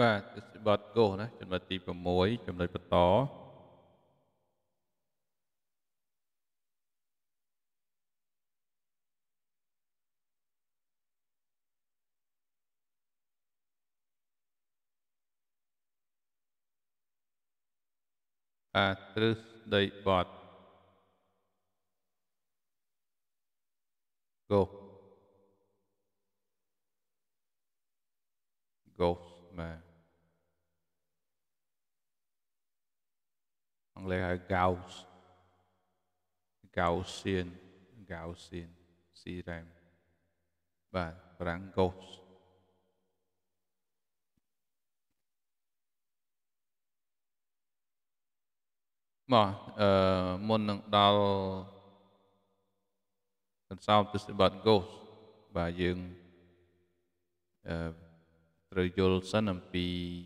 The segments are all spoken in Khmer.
បាទទិសបតកោណាចំណុចទី6ចំណុចបន្តបាទទ្រឹស្ដីបតកោ Ghost Man Hoặc là Gauss, Gaussian, Gaussian, Serum và Frankos. mà uh, ờ, môn nâng đào làm sao từ sự bật ghost và dương uh, rồi dồn sân làm vì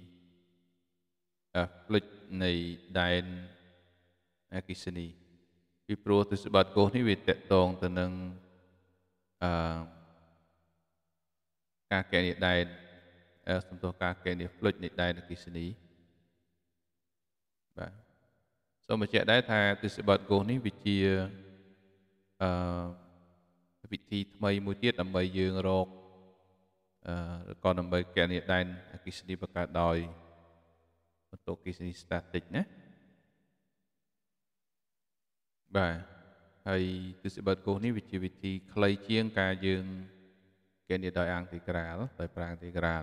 uh, lịch này đàn អកិសនីពីព្រោះទិសបាតកោសនេះវាតកតងទៅនឹងអឺការកែនេះដែរសំដៅការកែនេះផ្លុចនេះដែរអកិសនីបាទសូមបញ្ជាក់ដែរថាទិសបាតកោសនេះវាជាអឺវិធី ថ្មី មួយទៀតដើម្បីយើងរកអឺក៏ដើម្បីកែនេះដែរអកិសនីបង្កើតដោយបន្ទុកអកិសនី static ណាបាទហើយទិសបិទគោះនេះវាជាវិធីខ្លីជាងការយើងគេនិយាយដោយអង្គទីក្រាលដោយប្រាងទីក្រាល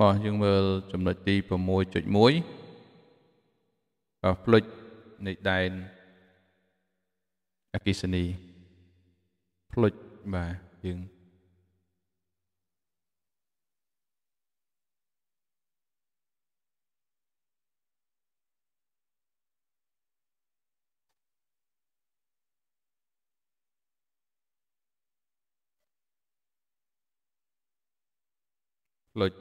មកយើងមើល ចំណុចទី6.1ផ្លិចនៃដែនអកិសនីផ្លិចបាទយើងផ្លិច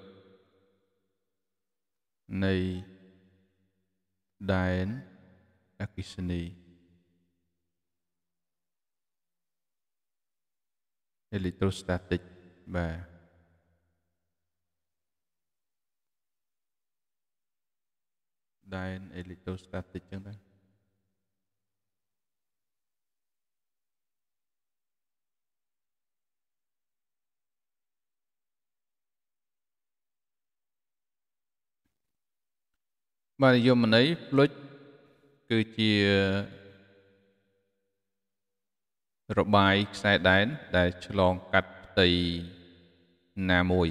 នៃដែនអកិសនីអេលិចត្រូស្តាទិកបាទដែនអេលិចត្រូស្តាទិកចឹងដែរបាទយមន័យភ្លុចគឺជារបាយខ្សែដែនដែលឆ្លងកាត់ផ្ទៃណាមួយ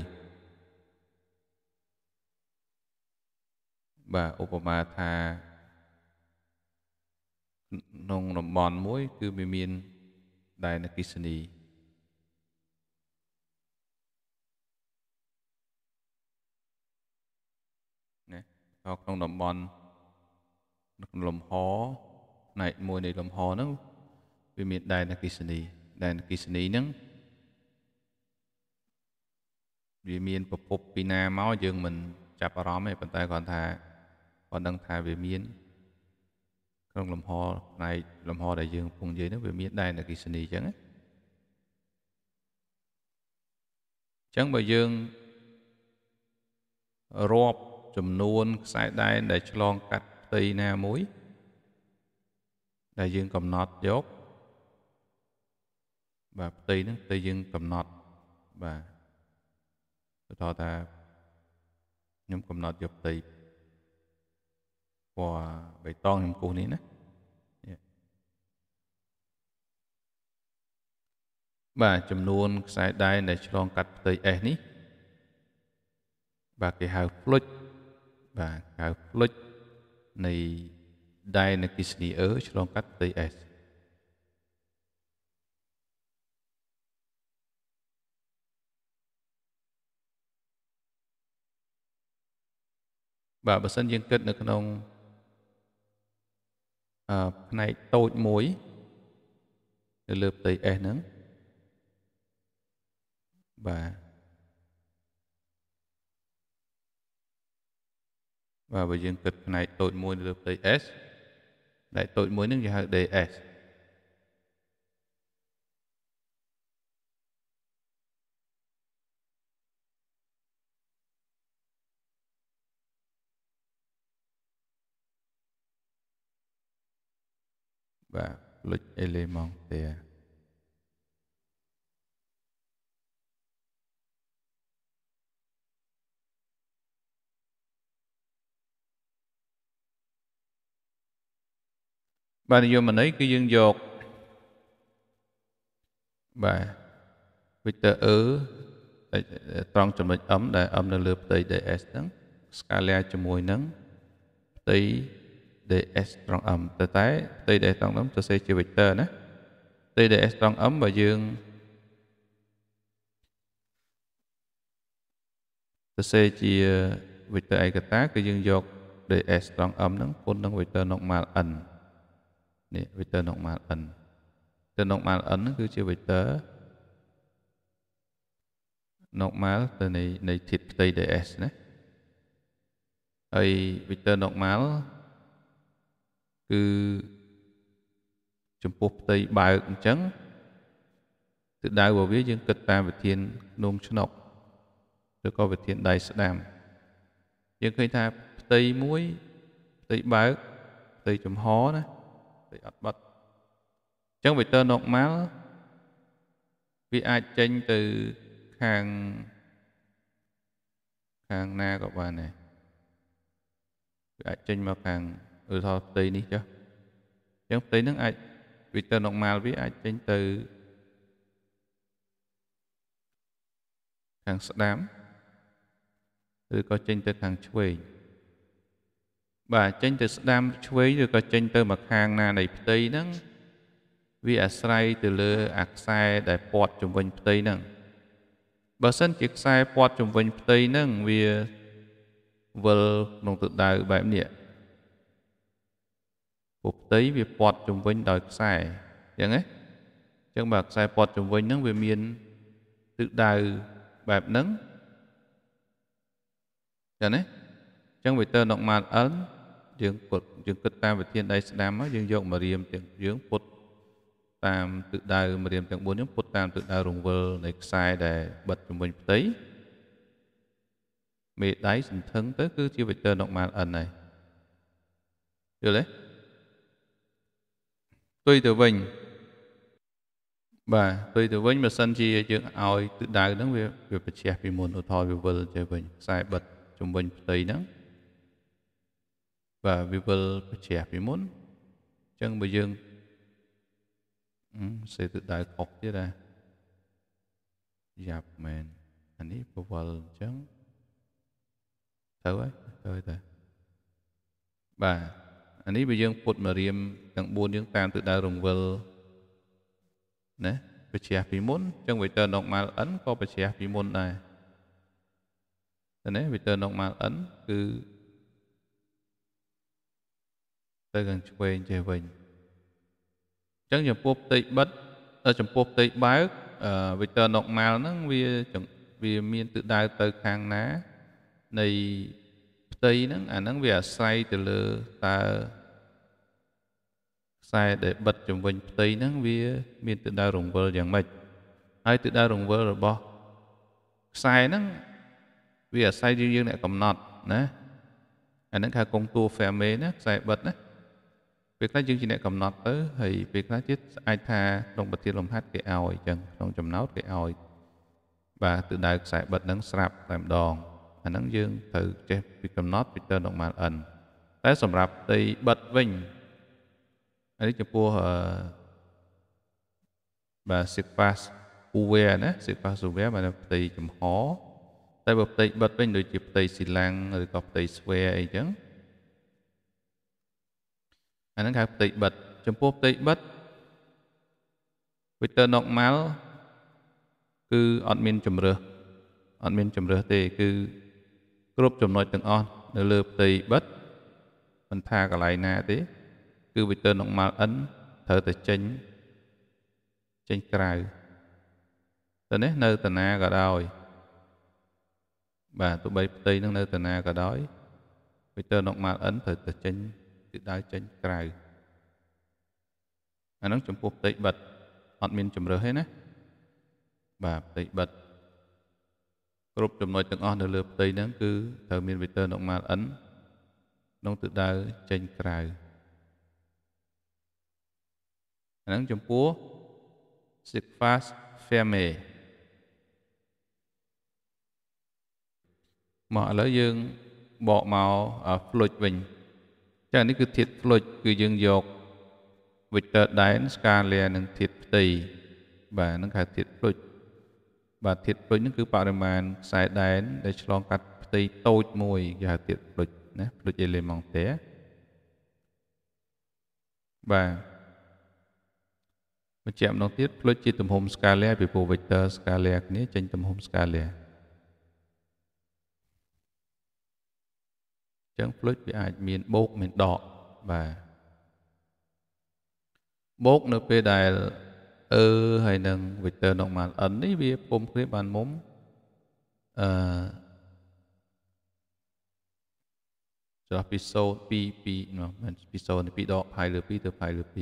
បាទឧបមាថាក្នុងតំបន់មួយ គឺវាមានដែនអកិសនីដល់ក្នុងតំបន់លំហផ្នែកមួយនៃលំហហ្នឹងវាមានដែនអគិសនីដែនអគិសនីហ្នឹងវាមាន ប្រភពពីណាមកយើងមិនចាប់អារម្មណ៍ទេប៉ុន្តែគាត់ថាគាត់ដឹងថាវាមានក្នុងលំហផ្នែកលំហដែលយើងពងនិយាយហ្នឹងវាមានដែនអគិសនីអញ្ចឹងណាអញ្ចឹងបើយើងរាប់ចំនួនខ្សែដែនដែលឆ្លងកាត់ផ្ទៃណាមួយដែលយើងកំណត់យកបាទផ្ទៃហ្នឹងផ្ទៃយើងកំណត់បាទទៅថាខ្ញុំកំណត់យកផ្ទៃពណ៌បៃតងខ្ញុំគូសនេះណាបាទចំនួនខ្សែដែនដែលឆ្លងកាត់ផ្ទៃ S នេះបាទគេហៅ flux បាទកៅផ្លុចនៃដែនអគិសនីអឺឆ្លងកាត់ផ្ទៃ S បាទបើសិនយើងគិតនៅ ក្នុងអឺផ្នែកតូចមួយ នៅលើផ្ទៃ S ហ្នឹងបាទបាទបើយើងគិតផ្នែកតូចមួយលើផ្ទៃ S ផ្នែកតូចមួយនឹងគេហៅ DS បាទ fluid element there បាទនិយមន័យគឺយើងយកបាទ vector e ត្រង់ចំណុច m ដែល m នៅលើផ្ទៃ ds ហ្នឹង scalar ជាមួយនឹងផ្ទៃ ds ត្រង់ m តែតែផ្ទៃ ds ត្រង់ m សរសេរជា vector ណាផ្ទៃ ds ត្រង់ m បើយើងសរសេរជា vector ឯកតាគឺយើងយក ds ត្រង់ m ហ្នឹងគុណនឹង vector normal n នេះ vector normal n vector normal n គឺជា vector normal ទៅនៃនៃធាតុផ្ទៃ ds ណាហើយ vector normal គឺចំពោះផ្ទៃបើកអញ្ចឹងទិដៅរបស់វាយើងគិតតាមវិធាននោមឆ្នុកឬក៏វិធានដៃស្ដាំយើងឃើញថាផ្ទៃមួយផ្ទៃបើកផ្ទៃចំហណាតិអត់បត់អញ្ចឹង vector មកមកវាអាចចេញទៅខាងខាងណាក៏បានដែរវាអាចចេញមកខាងឧទាហរណ៍ផ្ទៃនេះចុះអញ្ចឹងផ្ទៃហ្នឹងអាច vector normal វាអាចចេញទៅខាងស្ដាំឬក៏ចេញទៅខាងឆ្វេងបាទចេញទៅស្ដាំឆ្វេងឬក៏ចេញទៅមកខាងណានៃផ្ទៃហ្នឹងវាអាស្រ័យទៅលើអាខ្សែដែលព័ទ្ធជំវិញផ្ទៃហ្នឹងបើសិនជាខ្សែព័ទ្ធជំវិញផ្ទៃហ្នឹងវាវិលក្នុងទដៅបែបនេះពុផ្ទៃវាព័ទ្ធជំវិញដោយខ្សែអញ្ចឹងណាអញ្ចឹងបើខ្សែព័ទ្ធជំវិញហ្នឹងវាមានទិដៅបែបហ្នឹងចឹងណាអញ្ចឹង vector normal n យើងពុតយើងគិតតាមវិធានដៃស្ដាំយើងយកមករៀមទាំងយើងពុតតាមទិដៅមករៀមទាំង4យើងពុតតាមទិដៅរង្វិលនៃខ្សែដែលបិទជំនួយផ្ទៃមេដៃសន្ធឹងទៅគឺជា vector normal n ហើយយល់ទេទុយទៅវិញបាទទុយទៅវិញបើសិនជាយើងឲ្យទិដៅហ្នឹងវាវាប្រជះពីមុនឧទាហរណ៍វាវិលទៅវិញខ្សែបិទជំនួយផ្ទៃហ្នឹងបាទវាវិលបញ្ជាក់ពីមុនអញ្ចឹងបើយើងសេទៅដៅខុសទៀតណាយ៉ាប់មែនអានេះពវល់អញ្ចឹងទៅហើយទៅទៅបាទអានេះបើយើង ពុតមករៀមទាំង4យើងតាមទៅដៅរង្វិលណាបជាពីមុនអញ្ចឹង vector normal n ក៏បជាពីមុនដែរតែនេះ vector normal n គឺទៅខាងឆ្វេងចេះវិញអញ្ចឹងចំពោះផ្ទៃបិទចំពោះផ្ទៃបើក vector normal ហ្នឹងវាវាមានទិសដៅទៅខាងណានៃផ្ទៃហ្នឹងអាហ្នឹងវាអាស្រ័យទៅលើតើខ្សែដែលបិទជំវិញផ្ទៃហ្នឹងវាមានទិសដៅរង្វិលយ៉ាងម៉េចហើយទិសដៅរង្វិលរបស់ខ្សែហ្នឹងវាអាស្រ័យយើងអ្នកកំណត់ណាអាហ្នឹងខាងគង់តួ Fermi ណាខ្សែបិទណាពេលខ្លះយើងជាអ្នកកំណត់ទៅហើយពេលខ្លះទៀតអាចថាក្នុងប្រធានលំហាត់គេឲ្យអញ្ចឹងក្នុងចំណោតគេឲ្យបាទទិដៅខ្សែបិទនឹងស្រាប់តែម្ដងអាហ្នឹងយើងត្រូវចេះពីកំណត់ពីទៅដល់ម៉ាល់អិនតែសម្រាប់ផ្ទៃបិទវិញអានេះចំពោះអឺបាទ six pass over ណា six pass over បានផ្ទៃចំហតែបើផ្ទៃបិទវិញដូចជាផ្ទៃស៊ីឡាំងឬក៏ផ្ទៃស្វែអីចឹងអាហ្នឹងគេហៅផ្ទៃបិទចំពោះផ្ទៃបិទ Victor Nokmal គឺអត់មានជំរើសអត់មានជំរើសទេ គឺ គ្រប់ចំណុចទាំងអស់នៅលើផ្ទៃបិទមិនថាកន្លែងណាទេ គឺ Victor Nokmal N ត្រូវតែចេញចេញក្រៅទៅនេះ នៅតាណាក៏ដោយ បាទទោះបីផ្ទៃនឹងនៅតាណាក៏ដោយ Victor Nokmal N ត្រូវតែចេញគឺដើរចេញក្រៅអាហ្នឹងចំពោះផ្ទៃបិទអត់មានជំរើសទេណាបាទផ្ទៃបិទគ្រប់ចំណុចទាំងអស់នៅលើផ្ទៃហ្នឹងគឺត្រូវមាន vector normal n ក្នុងទិសដៅចេញក្រៅអាហ្នឹងចំពោះ sigma ferme មកឥឡូវយើងបកមក fluid វិញចឹងនេះគឺធាតុផ្លុចគឺយើងយក vector ដែន scalar និងធាតុផ្ទៃបាទនឹងហៅធាតុផ្លុចបាទធាតុផ្លុចនឹងគឺបរិមាណខ្សែដែនដែលឆ្លងកាត់ផ្ទៃតូចមួយគេហៅធាតុផ្លុចណាផ្លុច elementaire បាទបញ្ជាក់ម្ដងទៀតផ្លុចជាទំហំ scalar ពីព្រោះ vector scalar គ្នាចេញទំហំ scalar អញ្ចឹងផ្លុចវាអាចមានបោកមានដកបាទបោកនៅពេលដែលអឺហើយនឹង vector normal n នេះវាពុំគ្នាបានមុំអឺចុះពីសូ2 2នោះមិនពីសូនេះពីដកផៃលើ2ទៅផៃលើ2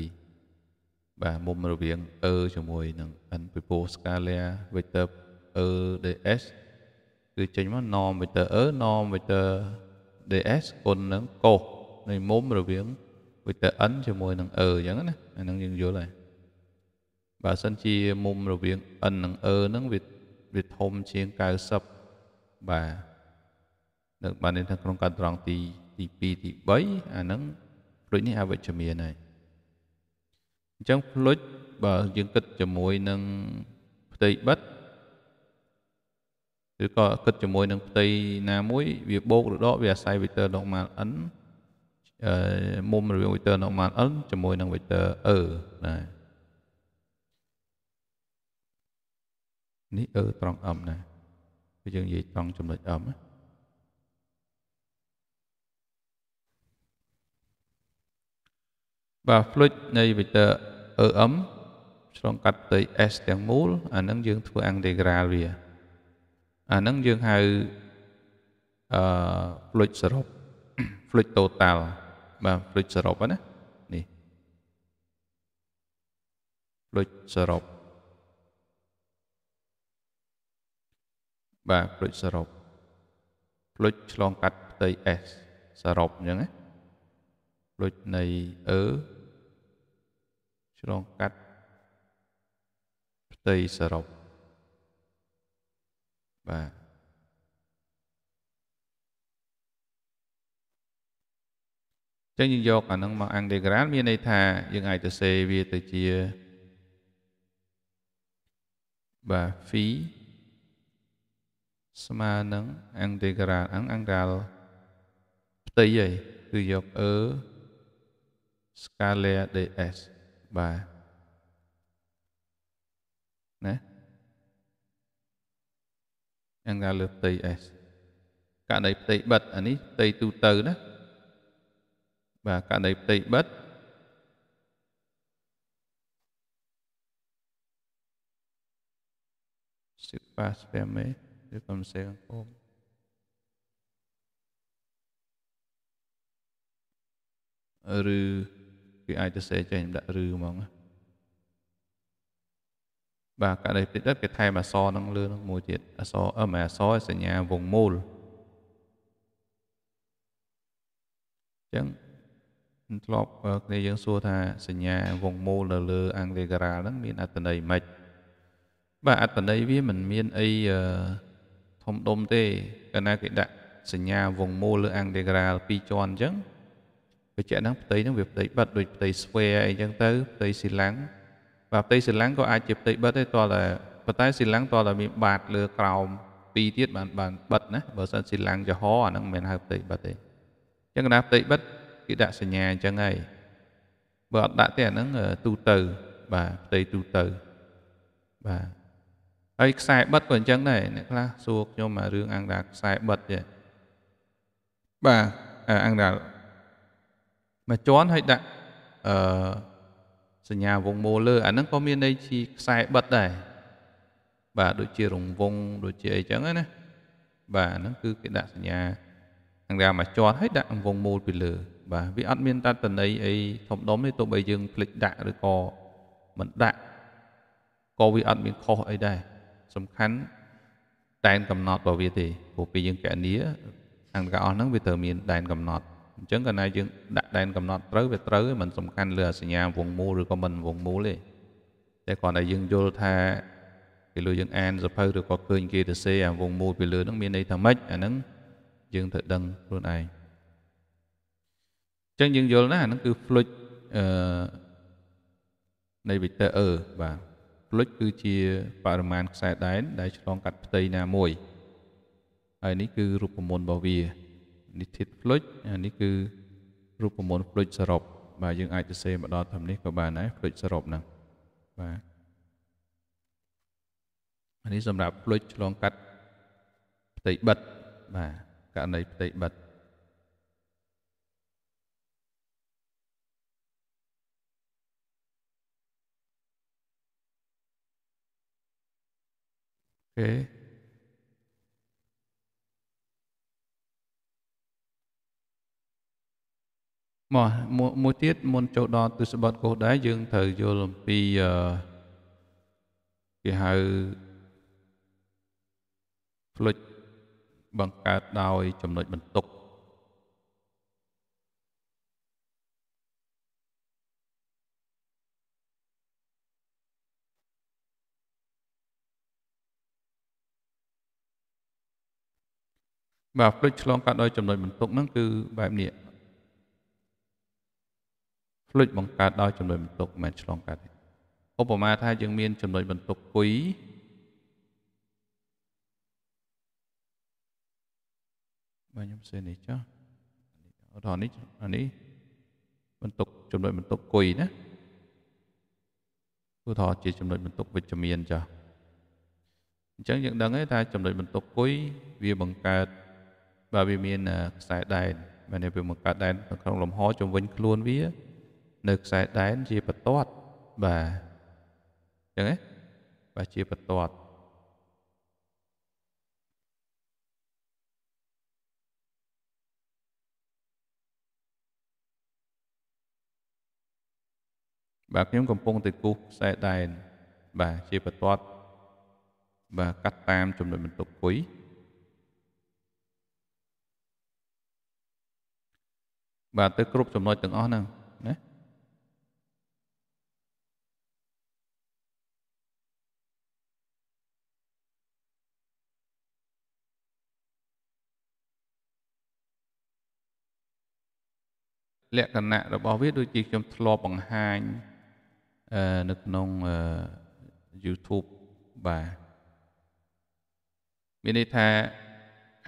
បាទមុំរវាងអឺជាមួយនឹង n ពីពោ scalar vector e ds គឺចេញមក norm vector e norm vector ds គុណនឹងកុសនៃមុំរវាង vector n ជាមួយនឹង e អញ្ចឹងណាអានឹងយើងយល់ហើយបើសិនជាមុំរវាង n និង e ហ្នឹងវាវាធំជាង90បាទនៅបាននេះថាក្នុងការត្រង់ទីទី2ទី3អាហ្នឹងភ្លុចនេះអវិជ្ជមានហើយអញ្ចឹងភ្លុចបើយើងគិតជាមួយនឹងផ្ទៃបិទឬក៏គិតជាមួយនឹងផ្ទៃណាមួយវាបូកឬដកវាអាស្រ័យ vector normal n អឺមុំរវាង vector normal n ជាមួយនឹង vector e ណានេះ e ត្រង់ m ណាគឺយើងនិយាយត្រង់ចំណុច m ណាបាទ fluid នៃ vector em ឆ្លងកាត់ទៅ s ទាំងមូលអានឹងយើងធ្វើ integral វាអាហ្នឹងយើងហៅអឺផ្លុចសរុបផ្លុច total បាទផ្លុចសរុបណានេះផ្លុចសរុបបាទផ្លុចសរុបផ្លុចឆ្លងកាត់ផ្ទៃ S សរុបអញ្ចឹងណាផ្លុចនៃ E ឆ្លងកាត់ផ្ទៃសរុបបាទចឹងយើងយកអានឹងមក underground មានន័យថា យើងអាចទៅសេវាទៅជាបាទ fee ស្មើនឹង underground អង្គ angle ផ្ទៃឯងគឺយក e scala ds បាទណាយ៉ាងណាលើផ្ទៃ S ករណីផ្ទៃបិទអានេះផ្ទៃទូទៅណាបាទករណីផ្ទៃបិទសិបាស្ពែមេឬកំសេងគោមឬគេអាចទៅសេចេញដាក់ឬហ្មងណាបាទករណីផ្ទិច đất គេថែមអសរនឹងលើនឹងមួយទៀតអសរអមអសរសញ្ញាវងមូលអញ្ចឹងធ្លាប់គ្នាយើងសួរថាសញ្ញាវងមូលនៅលើអង់គ្លេសការាលហ្នឹងមានអត្តន័យម៉េចបាទអត្តន័យវាមិនមានអីធំដុំទេកាលណាគេដាក់សញ្ញាវងមូលលើអង់គ្លេសការាលពីរជាន់អញ្ចឹងបច្ចៈហ្នឹងផ្ទៃហ្នឹងវាផ្ទៃបាត់ដូចផ្ទៃស្វែអីអញ្ចឹងទៅផ្ទៃស៊ីឡាំងបាទផ្ទៃសិលាំងក៏អាចជាផ្ទៃបិទដែរតើតែប៉ុន្តែសិលាំងតើតែមានបាតលើក្រោមពីរទៀតបានបានបិទណាបើសិនសិលាំងចំហអាហ្នឹងមិនមែនហៅផ្ទៃបិទទេអញ្ចឹងណាផ្ទៃបិទគេដាក់សញ្ញាអញ្ចឹងហើយបើអត់ដាក់ទេអាហ្នឹងទូទៅបាទផ្ទៃទូទៅបាទហើយខ្សែបិទក៏អញ្ចឹងដែរអ្នកខ្លះសួរខ្ញុំមករឿងអង្គដាខ្សែបិទទេបាទអង្គដាមួយជាន់ហើយដាក់អឺសញ្ញាវងមូលលើអាហ្នឹងក៏មានន័យជាខ្សែបិទដែរបាទដូចជារង្វង់ដូចជាអីចឹងណាបាទហ្នឹងគឺគេដាក់សញ្ញាខាងដើមមកជាត់ហើយដាក់រង្វង់មូលពីលើបាទវាអត់មានតតន័យអីធំដុំទេទោះបីយើងភ្លេចដាក់ឬក៏មិនដាក់ក៏វាអត់មានខុសអីដែរសំខាន់ដែនកំណត់របស់វាទេព្រោះពេលយើងកណនីខាងទាំងអស់ហ្នឹងវាត្រូវមានដែនកំណត់អញ្ចឹងកាលណាយើងដាក់ដែនកំណត់ត្រូវវាត្រូវមិនសំខាន់លើអសញ្ញាវងមូលឬក៏មិនវងមូលទេតែគ្រាន់តែយើងយល់ថាពីលើយើងអានសភៅឬក៏ឃើញគេទៅសេអាវងមូលពីលើហ្នឹងមានន័យថាម៉េចអាហ្នឹងយើងត្រូវដឹងខ្លួនឯងអញ្ចឹងយើងយល់ណាអាហ្នឹងគឺផ្លុចអឺនៃវិតើអឺបាទផ្លុចគឺជាបរិមាណខ្សែដែនដែលឆ្លងកាត់ផ្ទៃណាមួយហើយនេះគឺរូបមន្តរបស់វានេះធាតុ fluid អានេះគឺរូបមន្ត fluid សរុបបាទយើងអាចទៅសេមកដល់តាមនេះក៏បានដែរ fluid សរុបហ្នឹងបាទអានេះសម្រាប់ fluid ឆ្លងកាត់ផ្ទៃបិទបាទករណីផ្ទៃបិទអូខេមកមួយទៀតមុនចូលដល់ទិសបតកោសដែរយើងត្រូវយល់អំពីគេហៅផ្លុចបង្កើតដោយចំណុចបន្ទុកបាទផ្លុចឆ្លងកាត់ដោយចំណុចបន្ទុកហ្នឹងគឺបែបនេះឆ្លុចបង្កើតដោយចំណុចបន្ទុកមិនឆ្លងកាត់ទេឧបមាថាយើងមាន ចំណុចបន្ទុកគុយបាទខ្ញុំសេនេះចុះឧទាហរណ៍នេះអានេះបន្ទុកចំណុចបន្ទុកគុយណាឧទាហរណ៍ជាចំណុចបន្ទុកវិជ្ជមានចុះអញ្ចឹងយើងដឹងហើយថាចំណុចបន្ទុកគុយវាបង្កើតបាទវាមានខ្សែដែនបាទវាបង្កើតដែនក្នុងលំហ ជំនវិញខ្លួនវានៅខ្សែដែនជាបន្ទាត់បាទអញ្ចឹងហ៎បាទជាបន្ទាត់បាទខ្ញុំកំពុងតែគូសខ្សែដែន បាទជាបន្ទាត់បាទកាត់តាមចំណុចបន្ទុកគុយបាទទៅគ្រប់ចំណុចទាំងអស់ហ្នឹងលក្ខណៈរបស់វាដូចជាខ្ញុំធ្លាប់បង្ហាញនៅក្នុង YouTube បាទមានន័យថា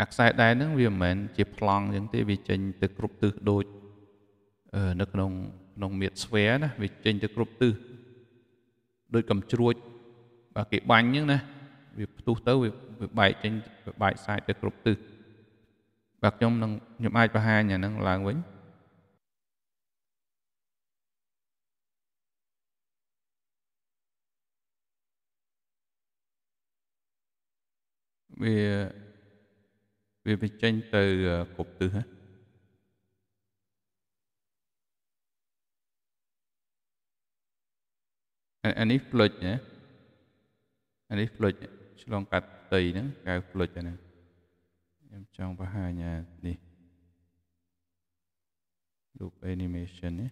អាខ្សែដៃហ្នឹងវាមិនមែនជាប្លង់អញ្ចឹងទេវាចេញទៅគ្រប់ទិសដូចនៅក្នុងក្នុងមាតស្វែណាវាចេញទៅគ្រប់ទិសដូចកំជ្រួចបាទគេបាញ់ហ្នឹងណា វាផ្ទុះទៅវាបែកចេញបែកសាច់ទៅគ្រប់ទិសបាទខ្ញុំនឹងខ្ញុំអាចបង្ហាញអាហ្នឹងឡើងវិញវាវាបញ្ចេញទៅគ្រប់ទិសហ្នឹងអានេះផ្លុចណាអានេះផ្លុចឆ្លងកាត់ផ្ទៃហ្នឹងកៅផ្លុចអាហ្នឹងខ្ញុំចង់បង្ហាញអានេះ loop animation នេះ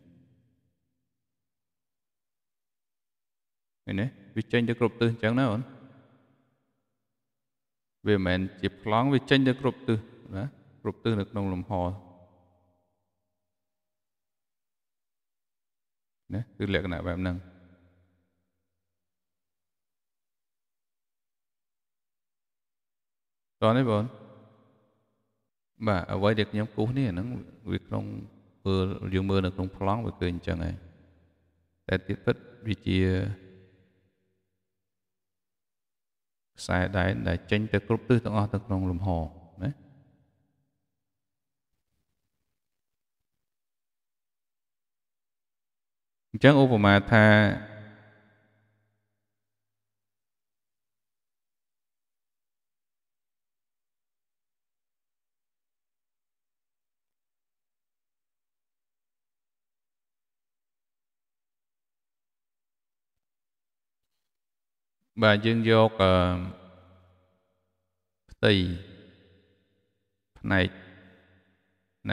ឃើញទេវាចេញទៅគ្រប់ទិសអញ្ចឹងណាអូនវាមិនមែនជាប្លង់វាចេញទៅគ្រប់ទិសណាគ្រប់ទិសនៅក្នុងលំហណាគឺលក្ខណៈបែបហ្នឹងតោះនេះបងបាទអ្វីដែលខ្ញុំគូសនេះហ្នឹងវាក្នុងពេលយើងមើលនៅក្នុងប្លង់វាគឺអញ្ចឹងហើយតែទៀតពិតវាជាខ្សែដែកដែលចេញទៅគ្រប់ទិសទាំងអស់ទៅក្នុងលំហណាអញ្ចឹងឧបមាថាបាទយើងយកផ្ទៃផ្នែក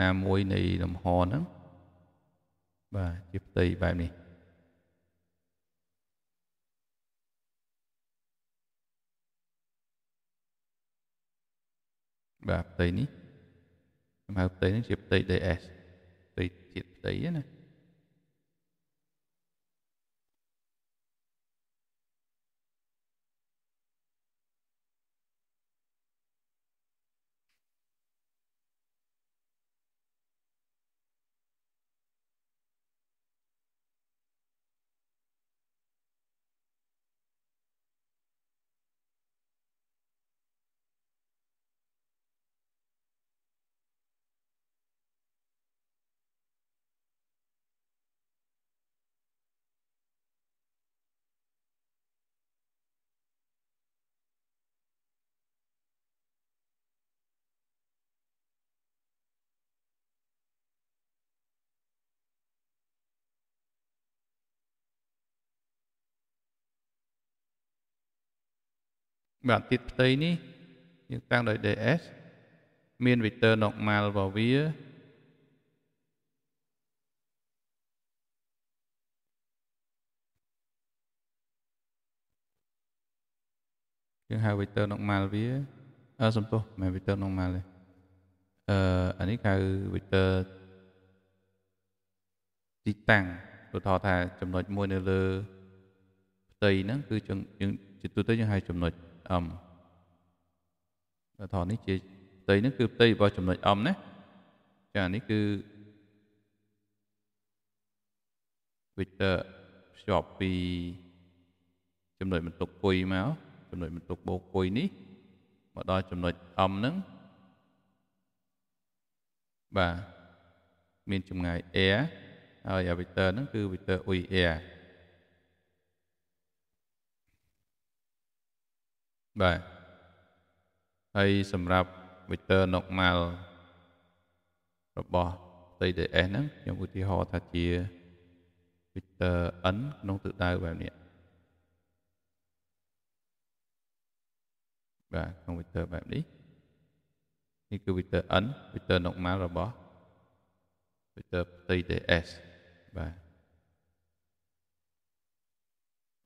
ណាមួយនៃលំហហ្នឹងបាទជាផ្ទៃបែបនេះបាទផ្ទៃនេះខ្ញុំហៅផ្ទៃនេះជាផ្ទៃ DS ផ្ទៃជាតិផ្ទៃណាបាទទិតផ្ទៃនេះយើងតាំងដោយ ds មាន vector normal របស់វាយើងហៅ vector normal វាអឺសំទោសមិន vector normal ទេអឺអានេះហៅ vector ទីតាំងព្រោះថាចំណុចមួយនៅលើផ្ទៃហ្នឹង គឺយើងជាទូទៅយើងហៅចំណុចអមដល់ថនេះជាផ្ទៃហ្នឹងគឺផ្ទៃរបស់ចំណុចអមណាចានេះគឺ vector ភ្ជាប់ពី ចំណុចបន្ទុកគុយមកចំណុចបន្ទុកបូកគុយនេះមកដល់ចំណុចអមហ្នឹងបាទមានចម្ងាយ air ហើយ vector ហ្នឹងគឺ vector uy air បាទហើយសម្រាប់ Victor Nokmal របស់ TDS ហ្នឹងខ្ញុំឧទាហរណ៍ថាជា Victor N ក្នុងទិសដៅបែបនេះបាទក្នុង Victor បែបនេះនេះគឺ Victor N Victor Nokmal របស់ Victor TDS បា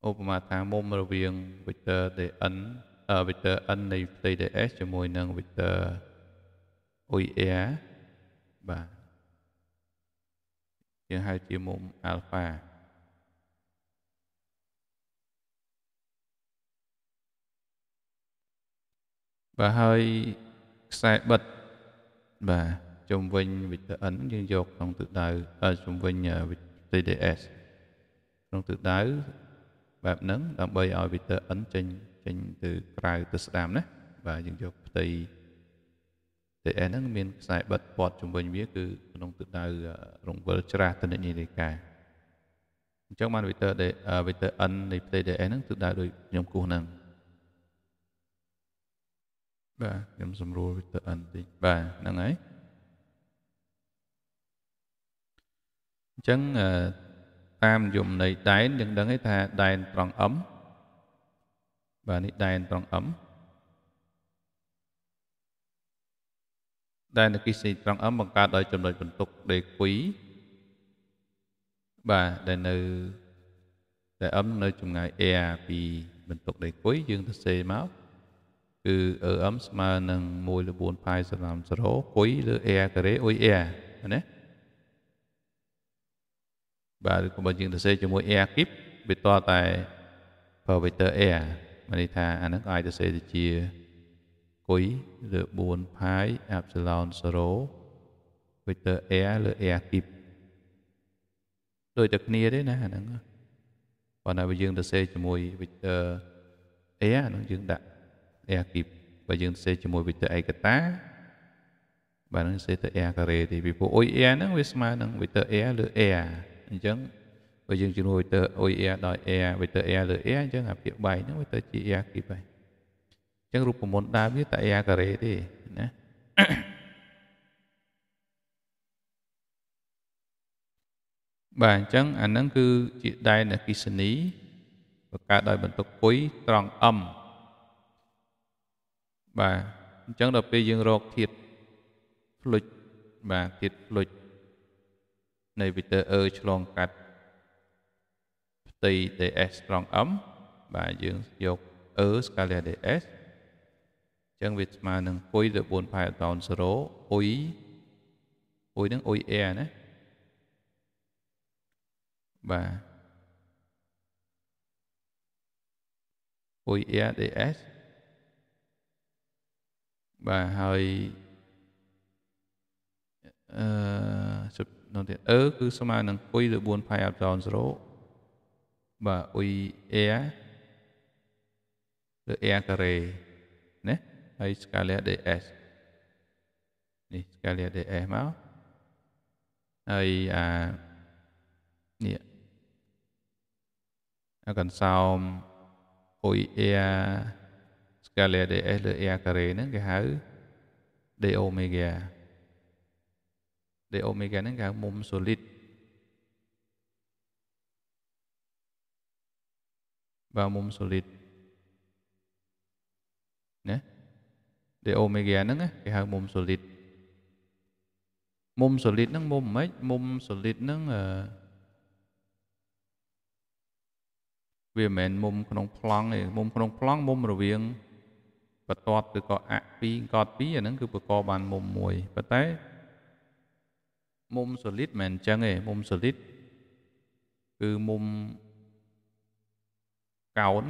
ទឧបមាថាមុំរវាង Victor DN Ờ, ờ, này uh, with the unnavy DS và with hai OER បាទយើងហៅជាមុំ alpha và và hơi bật ờ, ấn dọc trong tự the n យើងយកក្នុងទិដៅជំវិញ with TDS ក្នុងទិដៅបែបហ្នឹងដើម្បីឲ្យ with the ấn trên ចេញទៅក្រៅទៅស្ដាំណាបាទយើងយកផ្ទៃតែអែហ្នឹងមានខ្សែបិទព័ទ្ធជំវិញវាគឺក្នុងទិដៅរង្វិលច្រាស់តនិញរាយការអញ្ចឹងបាន vector ដែល vector n នៃផ្ទៃ DN ហ្នឹងទិដៅដូចខ្ញុំគូសហ្នឹងបាទខ្ញុំសម្រួល vector n តិចបាទហ្នឹងហើយអញ្ចឹងតាមយមន័យដែនយើងដឹងថាដែនត្រង់ m បាទនេះដែនប្រងអឹមដែនអគិសនីប្រងអឹមបង្កើតដោយចំណុចបន្ទុកដេគីបាទដែលនៅតែអឹមនៅចម្ងាយ air ពីបន្ទុកដេគីយើងទៅសេមកគឺ RM ស្មើនឹង1ល4 pi សំឡំ0គុយលើ air ការ៉េអ៊ុយ air ណាបាទឬក៏បើយើងទៅសេជាមួយ air kip វាតតែ parameter air មានន័យថាអានឹងអាចទៅសេទៅជាគុយលើ4ផាយ epsilon 0 vector r លើ r គីបដូចតែគ្នាទេណាអាហ្នឹងប៉ុន្តែបើយើងទៅសេជាមួយ vector r អាហ្នឹងយើងដាក់ r គីបបើយើងទៅសេជាមួយ vector ឯកតាបាទនឹងសេទៅ r ការ៉េទេពីព្រោះអុយ r ហ្នឹងវាស្មើនឹង vector r លើ r អញ្ចឹងបើយើងជំនួយទៅ OER ដល់ AR វាទៅ AR លើ AR អញ្ចឹងអាពាក្យបែកហ្នឹងវាទៅជា AR គីបហើយអញ្ចឹងរូបមន្តដើមវាតែ AR ការ៉េទេណាបាទអញ្ចឹងអាហ្នឹងគឺជាដែនអកិសនីបង្កើតដោយបន្ទុកពុយត្រង់ M បាទអញ្ចឹងដល់ពេលយើងរកធាតុភ្លុចបាទធាតុភ្លុចនៃ vector e ឆ្លងកាត់ TDS strong M បាទយើងយក E scalar DS អញ្ចឹងវាស្មើនឹងពុយ14 Python 0ពុយពុយនឹងអុយ A ណាបាទពុយ A DS បាទហើយអឺនៅទី E គឺស្មើនឹងពុយ14 Python 0 bà ui e được e carré nè hay scalar ds នេះ e. scalar ds e à, sau ui e scalar ds ឬ e Kare cái ហ្នឹងគេហៅ de omega de omega cái ហ្នឹងគេហៅមុំ solid vào mồm solid ណាដែលអូមេហ្គាហ្នឹងគេហៅមុំ solid មុំ solid ហ្នឹងមុំមិនហ្មងមុំ solid ហ្នឹងអឺវាមិនមែនមុំក្នុងប្លង់ទេមុំក្នុងប្លង់មុំរវាង បតតឬក៏អពីកតពីអាហ្នឹងគឺបកបានមុំមួយប៉ុន្តែមុំ solid មិនមែនអញ្ចឹងទេមុំ solid គឺមុំកោណ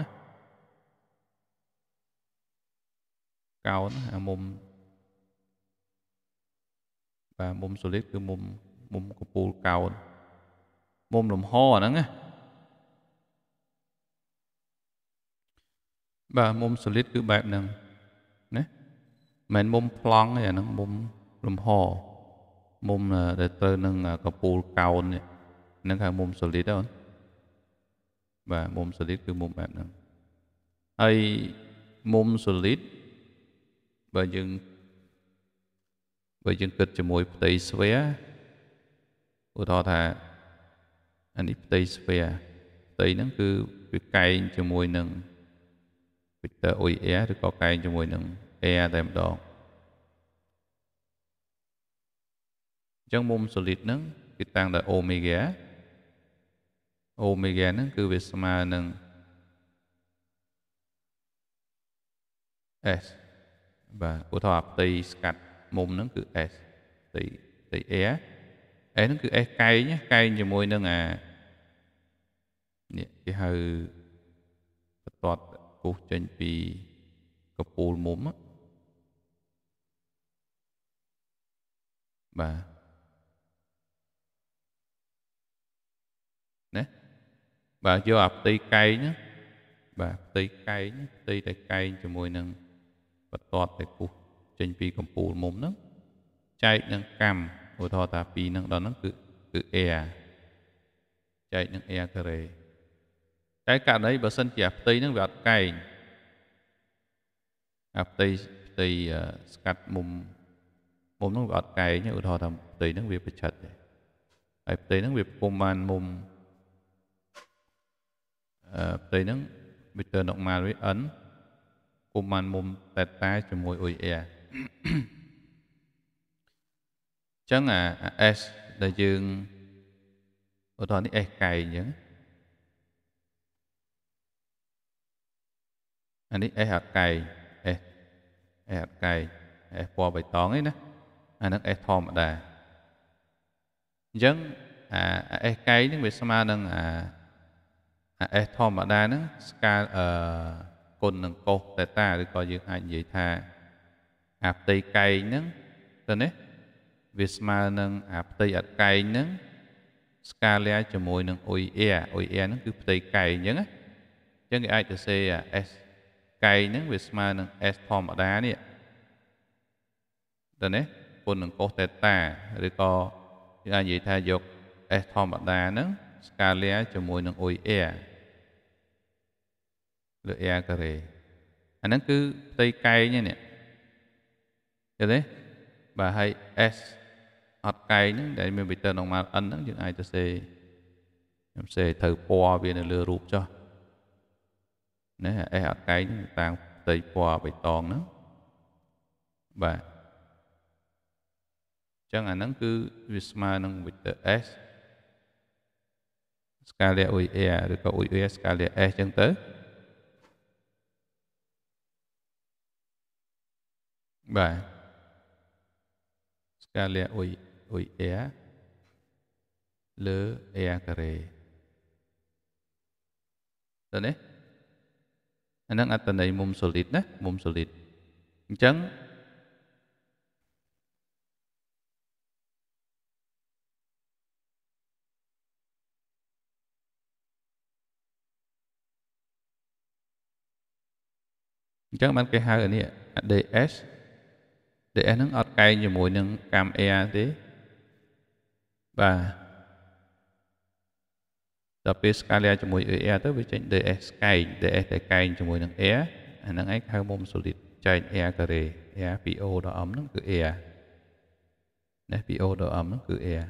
កោណអាមុំបាទមុំ solid គឺមុំមុំកពូលកោណមុំលំហហ្នឹងណាបាទមុំ solid គឺបែបហ្នឹងណាមិនមុំប្លង់ទេអាហ្នឹងមុំលំហមុំដែលត្រូវនឹងកពូលកោណនេះហ្នឹងហៅមុំ solid ហ្នឹងបាទមុំ solid គឺមុំបែបហ្នឹងហើយមុំ solid បើយើងបើយើងគិតជាមួយផ្ទៃស្វែឧទាហរណ៍ថាអានេះផ្ទៃស្វែផ្ទៃហ្នឹងគឺវាកែងជាមួយនឹង vector OR ឬក៏កែងជាមួយនឹង air តែម្ដងអញ្ចឹងមុំ solid ហ្នឹងគឺតាំងដល់ omega អូមេហ្គាហ្នឹងគឺវាស្មើនឹង S បាទឧទាហរណ៍ផ្ទៃស្កាត់មុំហ្នឹងគឺ S ផ្ទៃផ្ទៃ A S ហ្នឹងគឺ S កែងកែងជាមួយនឹងអានេះគេហៅបន្ទាត់ពុះចេញពីកពូលមុំបាទបាទយកអាផ្ទៃកែងណាបាទផ្ទៃកែងផ្ទៃតែកែងជាមួយនឹងបន្ទាត់តែពុះចេញពីកំពូលមុំហ្នឹងចែកនឹងកម្មឧទាហរណ៍ថាពីហ្នឹងដល់ហ្នឹងគឺគឺ air ចែកនឹង air ការ៉េតែករណីបើសិនជាអាផ្ទៃហ្នឹងវាអត់កែងអាផ្ទៃផ្ទៃស្កាត់មុំមុំហ្នឹងវាអត់កែងឧទាហរណ៍ថាផ្ទៃហ្នឹងវាប្រឆិតហើយផ្ទៃហ្នឹងវាផ្គុំបានមុំព្រៃហ្នឹង Victor Nokmal វា N គុំបានមុំតែតែជាមួយ OER ចឹងអា S ដែលយើងឧទាហរណ៍នេះ S កែងចឹងអានេះ S អកែង S S អកែង S ពណ៌បៃតងឯណាអានឹង S ធម្មតាអញ្ចឹងអា S កែងនឹងវាស្មើនឹងអាអាអេសធម្មតាហ្នឹងស្ការអឺគុណនឹងកុសតេតាឬក៏យើងអាចនិយាយថាអាផ្ទៃកែងហ្នឹងទៅនេះវាស្មើនឹងអាផ្ទៃអត់កែងហ្នឹងស្កាលាជាមួយនឹងអ៊ុយអែអ៊ុយអែហ្នឹងគឺផ្ទៃកែងអញ្ចឹងណាអញ្ចឹងគេអាចទៅសេអា S កែងហ្នឹងវាស្មើនឹង S ធម្មតានេះទៅនេះគុណនឹងកុសតេតាឬក៏យើងអាចនិយាយថាយក S ធម្មតាហ្នឹង Scalia ជាមួយនឹង OI Air ឬ Air ការ៉េអាហ្នឹងគឺផ្ទៃកែងនេះយល់ទេបាទហើយ S អត់កែងហ្នឹងដែលមាន vector normal n ហ្នឹងយើងអាចទៅសេខ្ញុំសេត្រូវពណ៌វានៅលើរូបចុះណា S អត់កែងតាមផ្ទៃពណ៌បៃតងហ្នឹងបាទចឹងអាហ្នឹងគឺវាស្មើនឹង vector S sekali UE ya, UE iya, ya, sekali S ya. eh, yang ter ba sekali le ya iya. Iya, kere tuh nih anak atau dari mum solid nih eh? អញ្ចឹងបានគេហៅអានេះ DS DS ហ្នឹងអត់កែងជាមួយនឹងកម្ម AR ទេបាទដល់ពេល scalar ជាមួយ AR ទៅវាចេញ DS កែង DS តែកែងជាមួយនឹង AR អាហ្នឹងឯងហៅមុំ solid ចែក AR ការ៉េ AR PO ដល់ M ហ្នឹងគឺ AR នេះ PO ដល់ M ហ្នឹងគឺ AR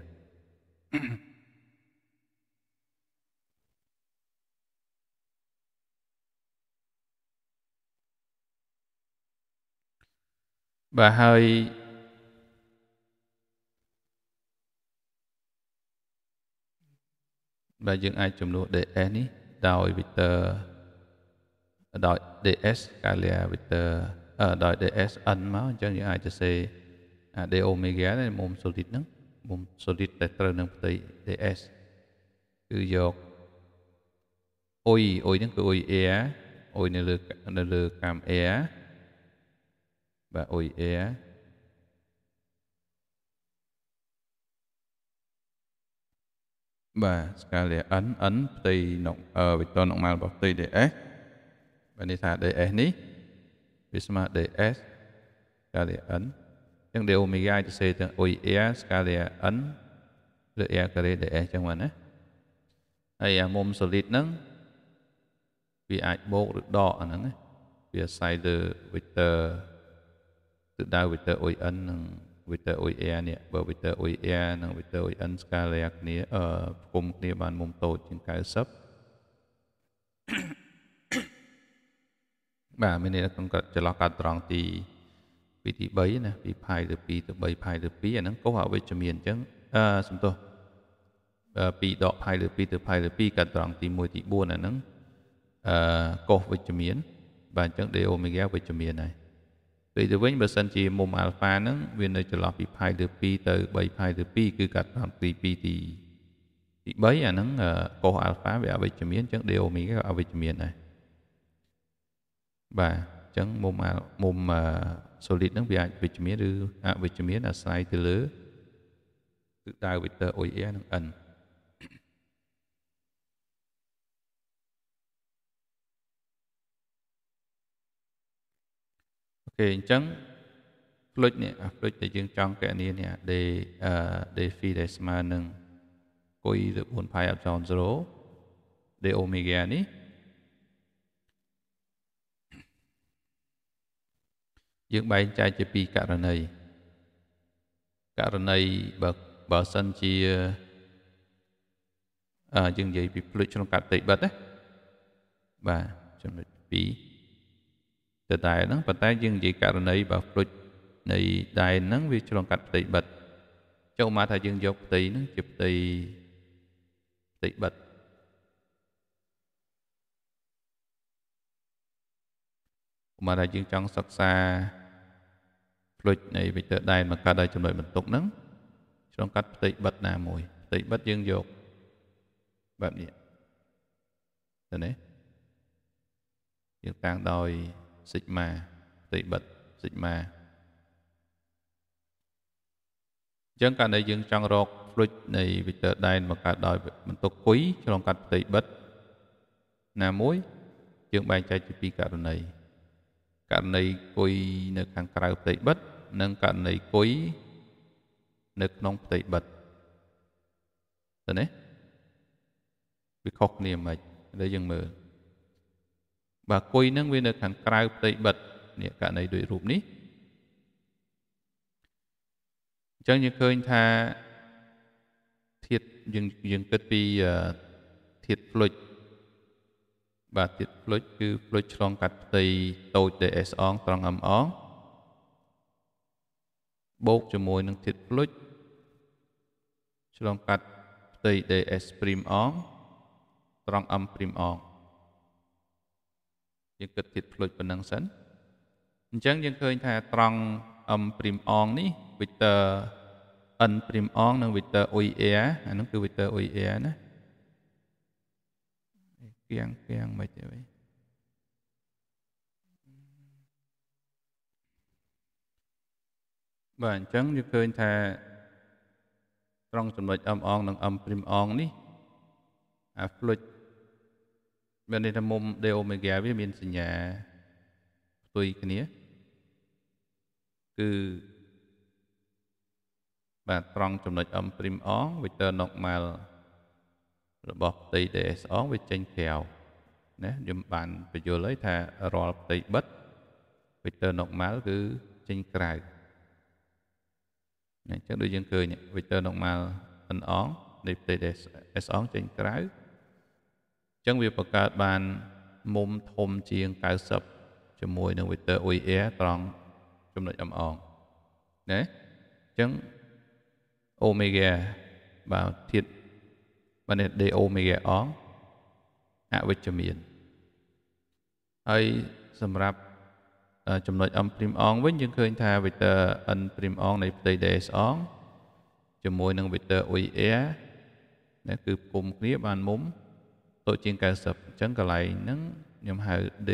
bà hơi bà dương ai chùm lụa để any đòi bị tờ đòi ds calia bị tờ ở đòi ds ăn máu cho những ai cho xe à, để omega này mồm solid nắng mồm solid tại trơn nâng tây ds cứ dọc ôi ôi những cái ôi e ôi nơi lừa nơi lừa cam e បាទអ៊ុយអែបាទស្កាលា n n ផ្ទៃនុកវិតននុកម៉ាល់របស់ផ្ទៃ ds បាទនេះថា ds នេះវាស្មើ ds ស្កាលា n ចឹង d អូមេហ្គាទៅសេទាំង ui a ស្កាលា n ឬ a ការ៉េ ds ចឹងបានណាហើយអាមុំ solid ហ្នឹងវាអាចបូកឬដកអាហ្នឹងណាវាអាស្រ័យលើ vector ទិដៅ vector ON និង vector OR នេះបើ vector OR និង vector ON scalar គ្នាអឺគុំគ្នាបានមុំតូចជាង90បាទមានន័យថាខ្ញុំក៏ចន្លោះកាត់ត្រង់ទីពីទី3ណាពីផាយទៅ2ទៅ3ផាយទៅ2អាហ្នឹងកុសអវិជ្ជមានអញ្ចឹងអឺសំទោសពីដកផាយលើ2ទៅផាយលើ2កាត់ត្រង់ទី1ទី4អាហ្នឹងអឺកុសវិជ្ជមាន បាទអញ្ចឹងដេអូមេហ្គាវិជ្ជមានហើយផ្ទុយទៅវិញបើសិនជាមុំអាល់ហ្វាហ្នឹង វានៅចន្លោះពីផាយលើ2ទៅ3ផាយលើ2គឺកាត់តាមទី2ទីទី3អាហ្នឹងកុសអាល់ហ្វាវាអវិជ្ជមានអញ្ចឹងដេអូមីក៏អវិជ្ជមានដែរបាទអញ្ចឹងមុំមុំ solid ហ្នឹងវាអាចវិជ្ជមាន ឬ អវិជ្ជមាន អាស្រ័យទៅលើគឺដៅ vector OA និង n គេអញ្ចឹងផ្លុចនេះផ្លុចដែលយើងចង់កណនីនេះ day day phi ដែលស្មើនឹងគុយទៅ4 pi epsilon 0 day omega នេះយើងបែងចែកជាពីរករណីករណីបើបើសិនជាអឺយើងនិយាយពីផ្លុចក្នុងកតិបិទណាបាទចំណុច2តដែលហ្នឹងប៉ុន្តែយើងនិយាយករណីរបស់ព្រុចនៃដែលហ្នឹងវាឆ្លងកាត់ផ្ទៃបិទចូលមកថាយើងយកផ្ទៃហ្នឹងជាផ្ទៃផ្ទៃបិទមកថាយើងចង់សិក្សាព្រុចនៃវិទ្យាដែលមកកាត់ដល់ចំណុចបន្ទុកហ្នឹងឆ្លងកាត់ផ្ទៃបិទណាមួយផ្ទៃបិទយើងយកបែបនេះទៅនេះយើងតាំងដោយសិក្មាតិបិតសិក្មាអញ្ចឹងកាលដែលយើងចង់រកភ្លុចនៃវិទ្យាដែនមកកើតដោយ បន្ទុកគុយឆ្លងកាត់ផ្ទៃបិទណាមួយយើងបែងចែកជាពីរករណីករណីគុយនៅខាងក្រៅផ្ទៃបិទនិងករណីគុយនៅក្នុងផ្ទៃបិទទៅនេះវាខុសគ្នាមិនខ្មិចដែលយើងមើលបាទគុយនឹងវានៅខាងក្រៅផ្ទៃបិទនេះករណីដូចរូបនេះអញ្ចឹងយើងឃើញថាធាតយើងយើងគិតពីធាតផ្លុចបាទធាតផ្លុចគឺផ្លុចឆ្លងកាត់ផ្ទៃតូច DS អងត្រង់ M អងបូកជាមួយនឹងធាតផ្លុចឆ្លងកាត់ផ្ទៃ DS ព្រីមអងត្រង់ M ព្រីមអងយើងគិតទៀតភ្លុចប៉ុណ្ណឹងសិនអញ្ចឹងយើងឃើញថាត្រង់ m ព្រីមអងនេះ vector n ព្រីមអងនិង vector OR អានោះគឺ vector OR ណាគៀងគៀងមិនទេវិញបាទអញ្ចឹងយើងឃើញថាត្រង់ចំណុច m អងនិង m ព្រីមអងនេះអា fluid មានន័យថាមុំដេអូមេហ្គាវាមានសញ្ញាផ្ទុយគ្នាគឺបាទត្រង់ចំណុច M' O vector normal របស់ផ្ទៃ DS អងវាចេញក្រៅណាខ្ញុំបានបញ្យល់ហើយថារាល់ផ្ទៃបិទ vector normal គឺចេញក្រៅអញ្ចឹងដូចយើងឃើញ vector normal N អងនៃផ្ទៃ DS អងចេញក្រៅចឹងវាបង្កើតបានមុំធំជាង90ជាមួយនឹង vector OER ត្រង់ចំណុចអំអងណាចឹង omega បាទធាតបាទ d omega អងអវិជ្ជមានហើយសម្រាប់ចំណុច m' អងវិញយើងឃើញ ថា vector n' អងនៃផ្ទៃ ds អងជាមួយនឹង vector OER ណាគឺគុំគ្នាបានមុំ0.5តូចជាង90អញ្ចឹងកន្លែងហ្នឹងខ្ញុំហៅ D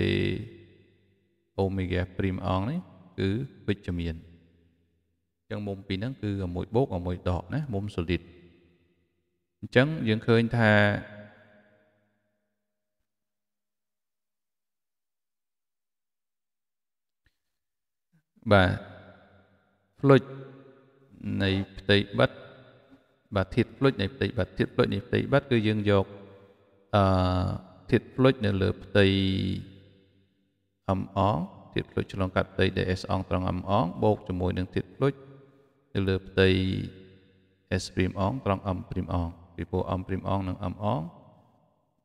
omega prime អងនេះគឺវិជ្ជមានអញ្ចឹងមុំពីរហ្នឹងគឺមួយបូកមួយដកណាមុំ solid អញ្ចឹងយើងឃើញថាបាទផ្លុចនៃផ្ទៃបិទបាទធាតុផ្លុចនៃផ្ទៃបិទធាតុផ្លុចនៃផ្ទៃបិទគឺយើងយកអឺធាតុផ្លុចនៅលើផ្ទៃ MR ធាតុផ្លុចឆ្លង កាត់ផ្ទៃ DS អងត្រង់ MR បូកជាមួយនឹងធាតុផ្លុចនៅលើផ្ទៃ S ព្រីមអងត្រង់ M ព្រីមអងពីព្រោះ M ព្រីមអងនិង M អង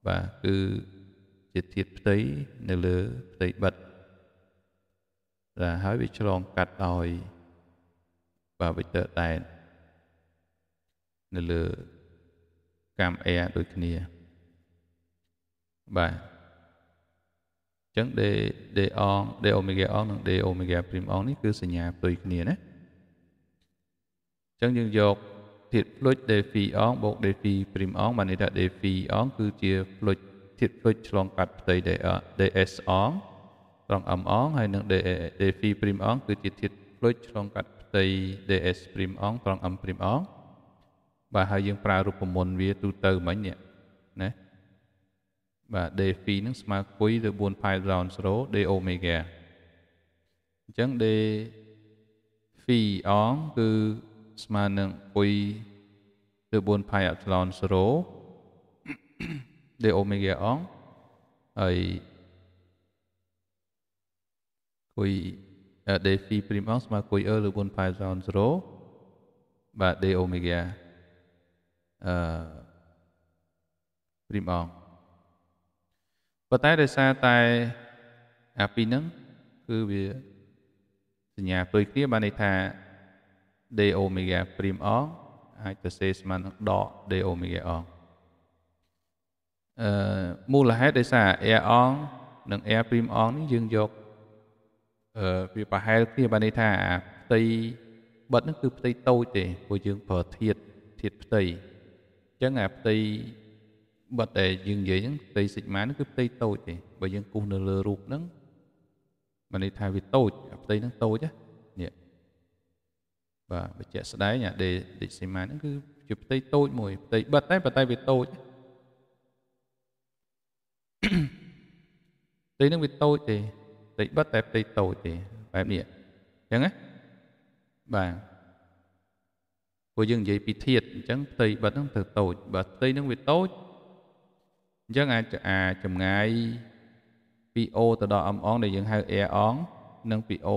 បាទគឺជាធាតុផ្ទៃនៅលើផ្ទៃបិទបាទហើយវាឆ្លងកាត់ដោយបាទ vector ដែតនៅលើកម្ម A ដូចគ្នាបាទអញ្ចឹង D D អង D អូមេហ្គាអងនិង D អូមេហ្គាព្រីមអងនេះគឺសញ្ញាផ្ទុយគ្នាណាអញ្ចឹងយើងយកធាតុផ្លុច D ហ្វីអងបូក D ហ្វីព្រីមអងបានន័យថា D ហ្វីអងគឺជាផ្លុចធាតុផ្លុចឆ្លងកាត់ផ្ទៃ D DS អងត្រង់ M អង ហើយនិង D D ហ្វីព្រីមអង គឺជាធាតុផ្លុចឆ្លងកាត់ផ្ទៃ DS ព្រីមអងត្រង់ M ព្រីមអងបាទហើយយើងប្រើរូបមន្តវាទូទៅមិញនេះណាបាទ day 2ហ្នឹងស្មើគួយទៅ4 5 round row day omega អញ្ចឹង day 2អង គឺស្មើនឹងគួយទៅ4 pi epsilon 0 day omega អងហើយគួយ day phi prime អងស្មើគួយ e លើ4 pi epsilon 0បាទ day omega អឺ prime អងប៉ុន្តែដោយសារតែអាពីរហ្នឹងគឺវាសញ្ញាពើគ្នាបានន័យថា d omega prime r អាចទៅសេស្មើនឹងដក d omega r អឺមូលហេតុដោយសារ air on និង air prime on នេះយើងយកអឺវាប្រហែលគ្នាបានន័យថាផ្ទៃបិទហ្នឹងគឺផ្ទៃតូចទេព្រោះយើងប្រើធាតធាតផ្ទៃអញ្ចឹងអាផ្ទៃបတ်តែយើងនិយាយហ្នឹងផ្ទៃសិចម៉ាហ្នឹងគឺផ្ទៃតូចទេបើយើងគូសនៅលើរូបហ្នឹងមានន័យថាវាតូចផ្ទៃហ្នឹងតូចណាបាទបច្ចៈស្ដែងអាដេដេសិម៉ាហ្នឹងគឺជាផ្ទៃតូចមួយផ្ទៃបិទតែប៉ុន្តែវាតូចផ្ទៃហ្នឹងវាតូចទេផ្ទៃបិទតែផ្ទៃតូចទេបែបនេះអញ្ចឹងណាបាទព្រោះយើងនិយាយពីធាតអញ្ចឹងផ្ទៃបិទហ្នឹងទៅតូចបើផ្ទៃហ្នឹងវាតូចអញ្ចឹងអាចអាចចម្ងាយពី O ទៅដល់ M អងដែលយើងហៅ air អង និងពី O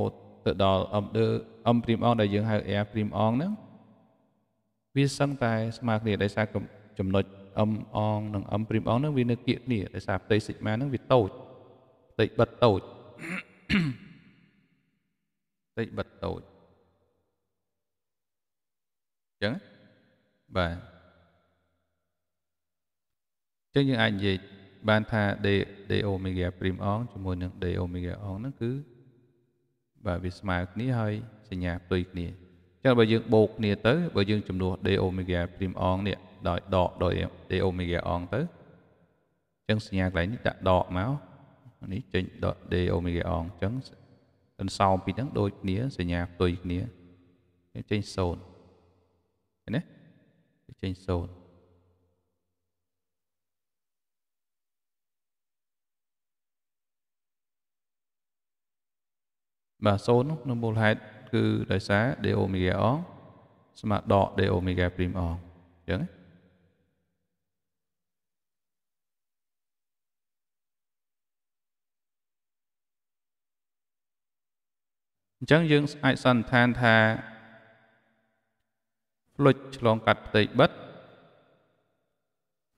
ទៅដល់ M ដឺ M ព្រីមអងដែលយើងហៅ air ព្រីមអងហ្នឹងវាសឹងតែស្មើគ្នាដោយសារចំណុច M អងនិង M ព្រីមអងហ្នឹងវានៅគៀកគ្នាដោយសារផ្ទៃសិក្មាហ្នឹងវាតូចផ្ទៃបិទតូចផ្ទៃបិទតូចអញ្ចឹងបាទចឹងយើងអាចនិយាយបានថា d d omega prime on ជាមួយនឹង d omega on ហ្នឹងគឺបាទវាស្មើគ្នាហើយសញ្ញាផ្ទុយគ្នាចឹងបើយើងបូកគ្នាទៅបើយើងចំនួន d omega prime on នេះដោយដកដោយ d omega on ទៅចឹងសញ្ញាកន្លែងនេះដាក់ដកមកនេះចេញដក d omega on ចឹងកន្សោមពីហ្នឹង ដូចគ្នាសញ្ញាផ្ទុយគ្នាចេញ0ឃើញទេចេញ0បាទសូននៅមូលហេតុគឺដោយសារ d omega អងស្មើដក d omega prime អងអញ្ចឹងអញ្ចឹងយើងអាចសន្និដ្ឋានថាផ្លុចឆ្លងកាត់ផ្ទៃបិទ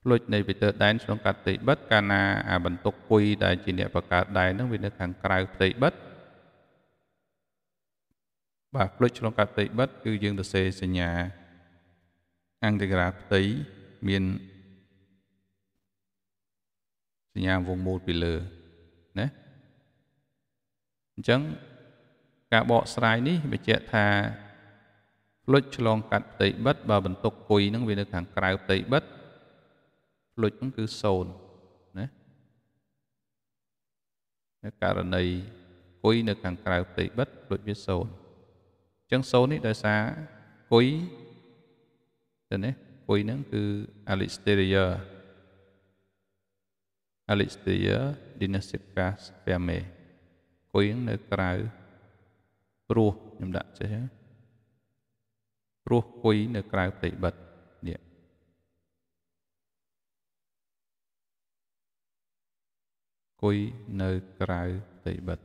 ផ្លុចនៃវិទ័រដែនឆ្លងកាត់ផ្ទៃបិទកាលណាអាបន្ទុកពុយដែលជាអ្នកបង្កើតដែនហ្នឹងវានៅខាងក្រៅផ្ទៃបិទអញបាទផ្លុចឆ្លងកាត់ផ្ទៃបិទគឺយើងទៅសេសញ្ញាអង្គក្រាផ្ទៃមានសញ្ញាវងមូលពីលើណាអញ្ចឹងការបកស្រាយនេះបញ្ជាក់ថាផ្លុចឆ្លងកាត់ផ្ទៃបិទបើបន្ទុកពុយហ្នឹងវានៅខាងក្រៅផ្ទៃបិទផ្លុចហ្នឹងគឺ0ណានៅករណីគុយនៅខាងក្រៅផ្ទៃបិទផ្លុចវា0ចឹងសូននេះដោយសារគុយទៅនេះគុយហ្នឹងគឺ Alisteria Alisteria dinasica sperme គុយហ្នឹងនៅក្រៅព្រោះខ្ញុំដាក់ចេះព្រោះគុយនៅក្រៅផ្ទៃបិទនេះគុយនៅក្រៅផ្ទៃបិទ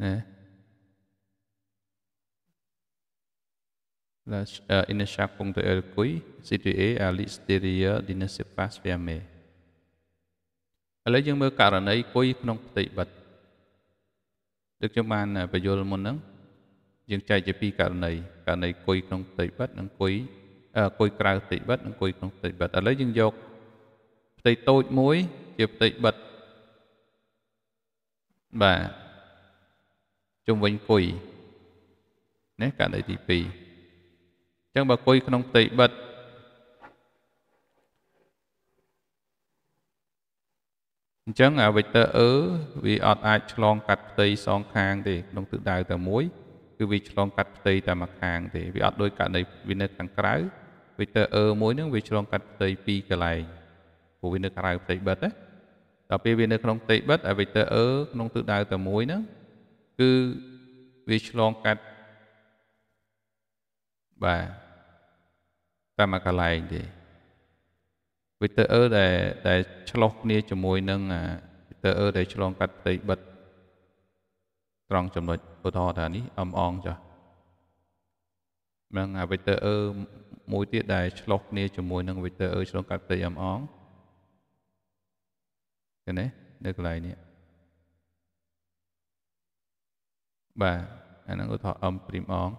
né? Las uh, Inesha punto el cui CTA alisteria dinesipas viame ឥឡូវយើងមើលករណីគុយក្នុងផ្ទៃបិទដូចខ្ញុំបានបញ្យលមុនហ្នឹងយើងចែកជាពីរករណីករណីគុយក្នុងផ្ទៃបិទនិងគុយគុយក្រៅផ្ទៃបិទនិងគុយក្នុងផ្ទៃបិទឥឡូវយើងយកផ្ទៃតូចមួយជាផ្ទៃបិទបាទជុំវិញគុយណាករណីទី2អញ្ចឹងបើគុយក្នុងផ្ទៃបិទអញ្ចឹងអា vector e វាអត់អាចឆ្លងកាត់ផ្ទៃសងខាងទេក្នុងទិសដៅតែមួយគឺវាឆ្លងកាត់ផ្ទៃតែមួយខាងទេ វាអត់ដូចករណីវានៅខាងក្រៅ vector e មួយហ្នឹងវាឆ្លងកាត់ផ្ទៃពីរកន្លែងព្រោះវានៅក្រៅផ្ទៃបិទណាដល់ពេលវានៅក្នុងផ្ទៃបិទអា vector e ក្នុងទិសដៅតែមួយហ្នឹងគឺវាឆ្លងកាត់បាទតែមួយកន្លែងទេវិទ្យាអឺដែលដែលឆ្លោះគ្នាជាមួយនឹងវិទ្យាអឺដែលឆ្លងកាត់ផ្ទៃបិទត្រង់ចំណុចឧទាហរណ៍ថានេះអមអងចាស់នឹងវិទ្យាអឺមួយទៀតដែលឆ្លោះគ្នាជាមួយនឹងវិទ្យាអឺឆ្លងកាត់ផ្ទៃអមអងឃើញទេនៅកន្លែងនេះបាទអានឹងឧទាហរណ៍អឹមព្រីមអង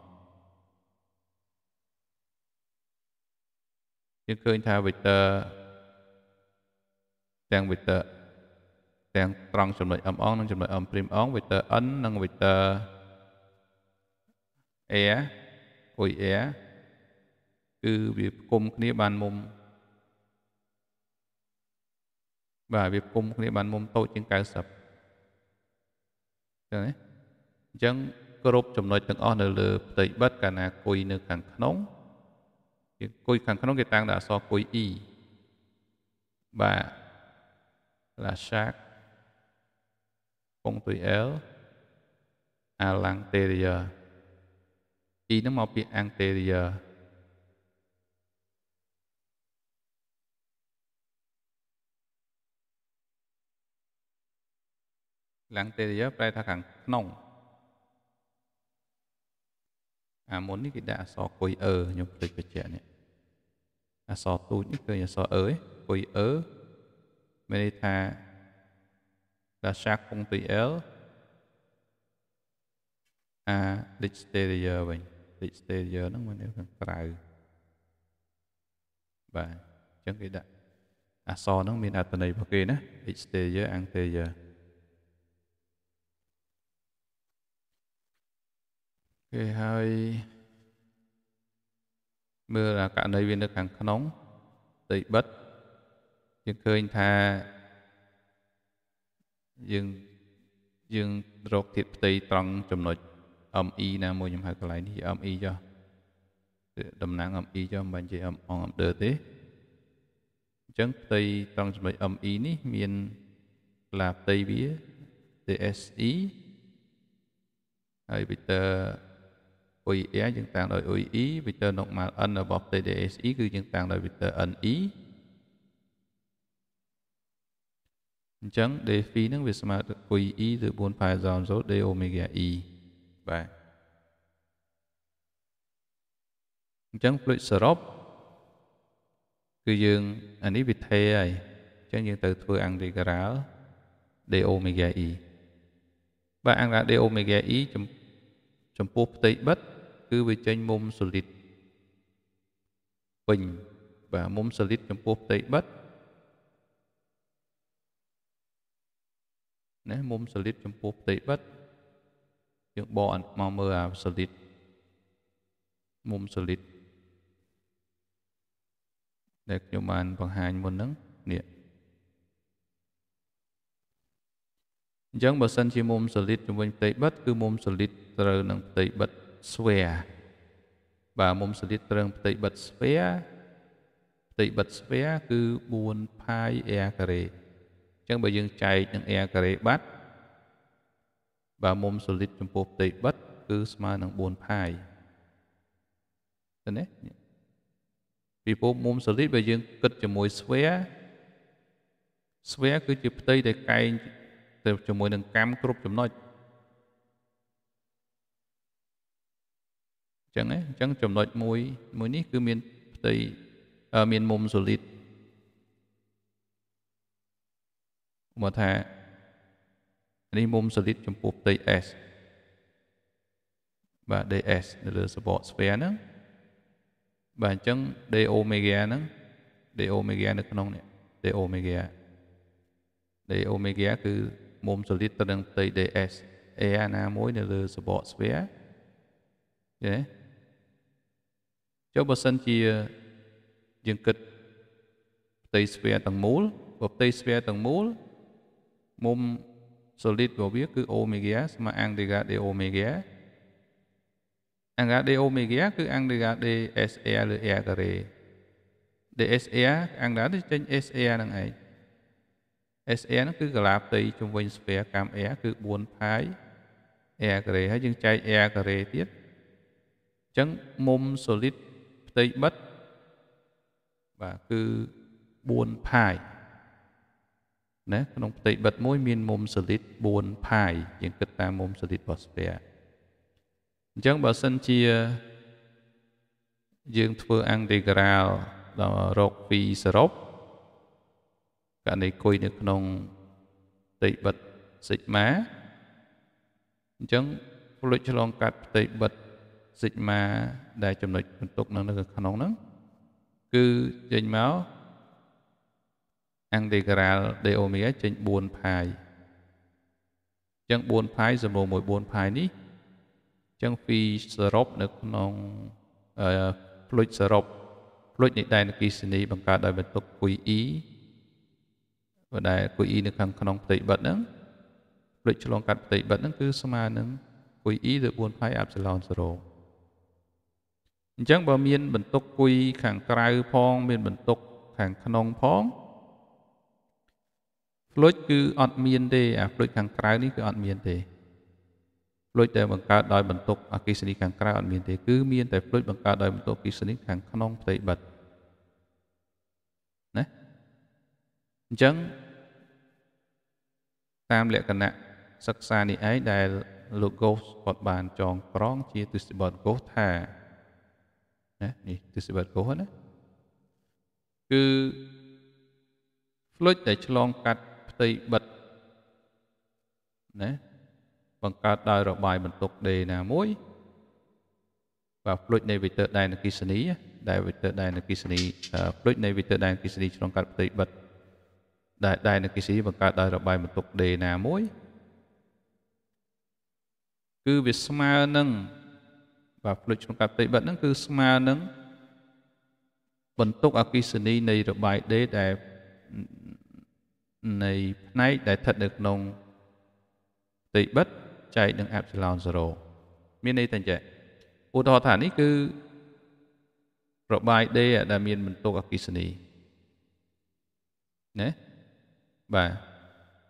យើងឃើញថា vector ទាំង vector ទាំងត្រង់ចំណុច m អងនិងចំណុច m ព្រីមអង vector n និង vector air អុយ air គឺវាគុំ គ្នាបានមុំបាទវាគុំគ្នាបានមុំតូចជាង90ចឹងណាអញ្ចឹងគ្រប់ចំណុចទាំងអស់នៅលើផ្ទៃបិទកាលណាគុយនៅខាងក្នុងគេគុយខាងក្នុង គេតាំងដាក់អក្សរគុយ E បាទ La Shack ពងទុយ L Alanteria E ហ្នឹងមកពី Anteria ឡាំងទេរយប្រែថាខាងក្នុងអាមុននេះគេដាក់អក្សរគុយអឺខ្ញុំភ្លេចបញ្ជាក់នេះអក្សរទូចនេះឃើញអក្សរអឺឯងគុយអឺមានន័យថាដាសាក់ពងទុយអលអា exterior វិញ exterior ហ្នឹងមានខាងក្រៅបាទអញ្ចឹងគេដាក់អក្សរហ្នឹងមានអត្ថន័យរបស់គេណា exterior anterior គេហើយមើលករណីវានៅខាង ក្នុងដីបិទយើងឃើញថាយើងយើងរកធាតុផ្ទៃត្រង់ចំណុច ME ណាមួយខ្ញុំហៅកន្លែងនេះ ME ចុះតំណាង ME ចុះមិនបាញ់ជា M អង under ទេអញ្ចឹងផ្ទៃត្រង់ចំណុច ME នេះមានឡាផ្ទៃវា TSE ហើយ vector អ៊ុយអ៊ែយើងតាំងដោយអ៊ុយអ៊ី vector normal n របស់ TDSE គឺយើងតាំងដោយ vector NE អញ្ចឹង d phi ហ្នឹងវាស្មើនឹង q e ទៅ4 pi សល់0 d omega e បាទអញ្ចឹងផ្លុចសរុបគឺយើងអានេះវិធីហើយអញ្ចឹងយើងទៅធ្វើអង្រីការ៉ាល់ d omega e បាទអង្រីការ៉ាល់ d omega e ចំចំពោះផ្ទៃបិទគឺវាចេញមុំសូលីតពេញបាទមុំសូលីតចំពោះផ្ទៃបិទណាមុំសូលីតចំពោះផ្ទៃបិទយើងបកមកមើលអាសូលីតមុំសូលីតដែលខ្ញុំបាន បង្ហាញមុនហ្នឹងនេះអញ្ចឹងបើសិនជាមុំសូលីតជំវិញផ្ទៃបិទគឺមុំសូលីតត្រូវនឹងផ្ទៃបិទស្វែបាទមុំសូលីតត្រូវផ្ទៃបិទស្វែផ្ទៃបិទស្វែគឺ4ផាយ a ការ៉េអញ្ចឹងបើយើងចែកនឹង a ការ៉េបាត់បាទមុំសូលីតចំពោះផ្ទៃបិទគឺស្មើនឹង4ផាយឃើញទេពីព្រោះមុំសូលីតបើយើងគិតជាមួយស្វែស្វែគឺជាផ្ទៃដែលកែងទៅជាមួយនឹងកម្មគ្រប់ចំណុចអញ្ចឹងអញ្ចឹងចំណុចមួយ មួយនេះ គឺមានផ្ទៃមានមុំ solid មកថានេះមុំ solid ចំពោះផ្ទៃ S បាទ DS នៅលើ support sphere ហ្នឹងបាទអញ្ចឹង D omega ហ្នឹង D omega នៅក្នុងនេះ D omega D omega គឺ mom so lit tadang tay de es e na mối nè lơ so bọt svea thế, cho bà sân chia ờ, dương kịch tây svea tầng múl và tây svea tầng múl mom so lit của biết cứ omega mà ăn de ga de omega ăn ga de omega cứ ăn de s e a l e a cà rê e. e a ăn đã thì trên e a năng ấy SA ហ្នឹងគឺកាឡាផ្ទៃជុំវិញស្ពែកម្ម air គឺ4ផាយ air ការ៉េហើយយើងចែក air ការ៉េទៀតអញ្ចឹងមុំ solid ផ្ទៃបិទបាទគឺ4ផាយណាក្នុងផ្ទៃបិទមួយមានមុំ solid 4ផាយយើងគិតតាមមុំ solid របស់ sphere អញ្ចឹងបើសិនជា យើងធ្វើ integral ដល់រក2សរុបករណីគុយនៅក្នុងផ្ទៃបិទសិក្មាអញ្ចឹងផ្លុចឆ្លងកាត់ផ្ទៃបិទសិក្មាដែលចំណុចបន្ទុកនៅក្នុងហ្នឹងគឺចេញមកអង្គដេក្រាលដេអូមៀចេញ4ផាយអញ្ចឹង4ផាយសម្រួលមួយ4ផាយនេះអញ្ចឹងពីសរុបនៅក្នុងផ្លុចសរុបផ្លុចនៃដែនអគិសនីបង្កើតដោយបន្ទុកគុយ E ដែលគុយអ៊ីនៅខាងក្នុងផ្ទៃបិទហ្នឹងដូចឆ្លងកាត់ផ្ទៃបិទហ្នឹងគឺស្មើនឹងគុយអ៊ីទៅ4ផៃអាប់សាឡុង0អញ្ចឹងបើមាន បន្ទុកគុយខាងក្រៅផង មាន បន្ទុកខាងក្នុងផងផ្លុចគឺអត់មានទេ អាផ្លុចខាងក្រៅនេះគឺអត់មាន ទេផ្លុចដែលបង្កើតដោយបន្ទុកអគិសនីខាងក្រៅអត់មានទេគឺមានតែផ្លុចបង្កើតដោយបន្ទុកអគិសនីខាងក្នុងផ្ទៃបិទអញ្ចឹងតាមលក្ខណៈសិក្សានេះឯងដែលលោក Ghost គាត់បានចងក្រងជាទិសបត Ghost ថាណានេះទិសបត Ghost ណាគឺ fluid ដែលឆ្លងកាត់ផ្ទៃបិទណាបង្កើតដោយរបាយបន្ទុកដេណាមួយបាទ fluid នៃ vector ដែនអគ្គិសនីដែល vector ដែនអគ្គិសនី fluid នៃ vector ដែនអគ្គិសនីឆ្លងកាត់ផ្ទៃបិទដែលដែលនគិសីបង្កើតដោយរបាយបន្ទុកដេណាមួយគឺវាស្មើនឹងបាទផ្លុចក្នុងការប្រតិបត្តិហ្នឹងគឺស្មើនឹងបន្ទុកអគិសនីនៃរបាយដេដែលនៃផ្នែកដែលស្ថិតនៅក្នុងប្រតិបត្តិចែកនឹងអេប្សិឡុន0មានន័យថាអញ្ចឹងឧទាហរណ៍ថានេះគឺរបាយដេដែលមានបន្ទុកអគិសនីណាបាទ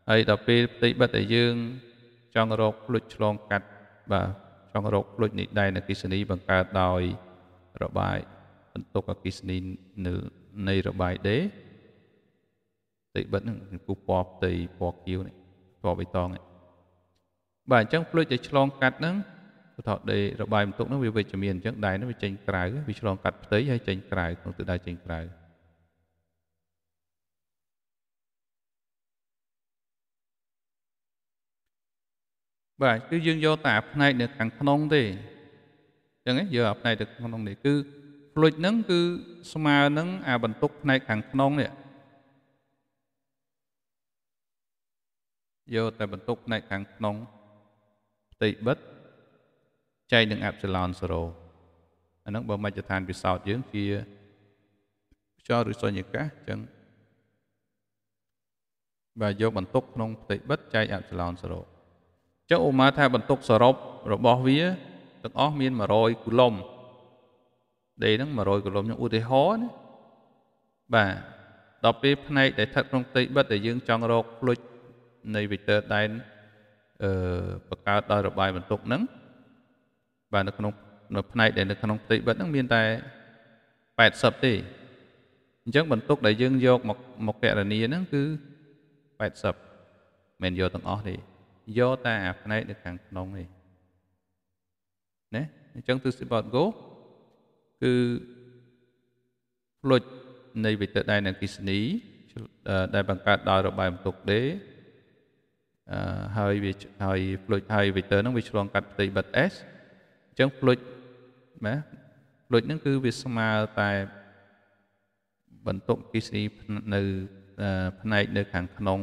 ហើយដល់ពេលផ្ទៃបិទតែយើងចង់រកភ្លុចឆ្លងកាត់ បាទចង់រកភ្លុចនេះដែរនៅកិសនីបង្កើតដោយរបាយបន្ទុកអកិសនីនៅនៃរបាយដេផ្ទៃបិទនឹងពូពណ៌ផ្ទៃពណ៌ខៀវនេះពណ៌បៃតងនេះបាទអញ្ចឹងភ្លុចតែឆ្លងកាត់ហ្នឹងពធដេរបាយបន្ទុកហ្នឹងវាវិជ្ជមានអញ្ចឹងដែរហ្នឹងវាចេញក្រៅវាឆ្លងកាត់ផ្ទៃហើយចេញក្រៅក្នុងទិដៅចេញក្រៅបាទគឺយើងយកតែផ្នែក នៅខាងក្នុងទេអញ្ចឹងយកអាផ្នែកទៅក្នុងនេះគឺផ្លុចហ្នឹងគឺ ស្មើនឹងអាបន្ទុកផ្នែកខាងក្នុងនេះយកតែបន្ទុកផ្នែកខាងក្នុងផ្ទៃបិទចែកនឹងអប្សិឡន0អាហ្នឹងបើមជ្ឈដ្ឋានពិសោធន៍យើងជាខ្យល់ឬសុញ្ញាកាសអញ្ចឹងបាទយកបន្ទុកក្នុងផ្ទៃបិទចែកអប្សិឡន0ចឹងឧមាថាបន្ទុកសរុបរបស់វាទាំងអស់មាន100គីឡូដេហ្នឹង100គីឡូខ្ញុំឧទាហរណ៍ណាបាទដល់ពេលផ្នែកដែលស្ថិតក្នុងផ្ទៃបិទដែលយើងចង់រកភ្លុចនៃវិទ័រដែនអឺបង្កើតដោយរបាយបន្ទុកហ្នឹងបាទនៅក្នុងនៅផ្នែកដែលនៅក្នុងផ្ទៃបិទហ្នឹងមានតែ80ទេអញ្ចឹងបន្ទុកដែលយើងយក មកមកពរនីហ្នឹងគឺ80មិនយកទាំងអស់ទេយកតែអាផ្នែកនៅខាងក្នុងនេះណាអញ្ចឹងទិស about go គឺផ្លុចនៃវិទ្យាដៃនៃគិសនីដែលបង្កើតដោយរបាយបន្ទុកដេអឺហើយវាហើយផ្លុចហើយ vector ហ្នឹងវាឆ្លងកាត់ផ្ទៃបិទ S អញ្ចឹងផ្លុចណាផ្លុចហ្នឹង គឺវាស្មើតែបន្ទុកគិសនីនៅផ្នែក នៅ ខាងក្នុង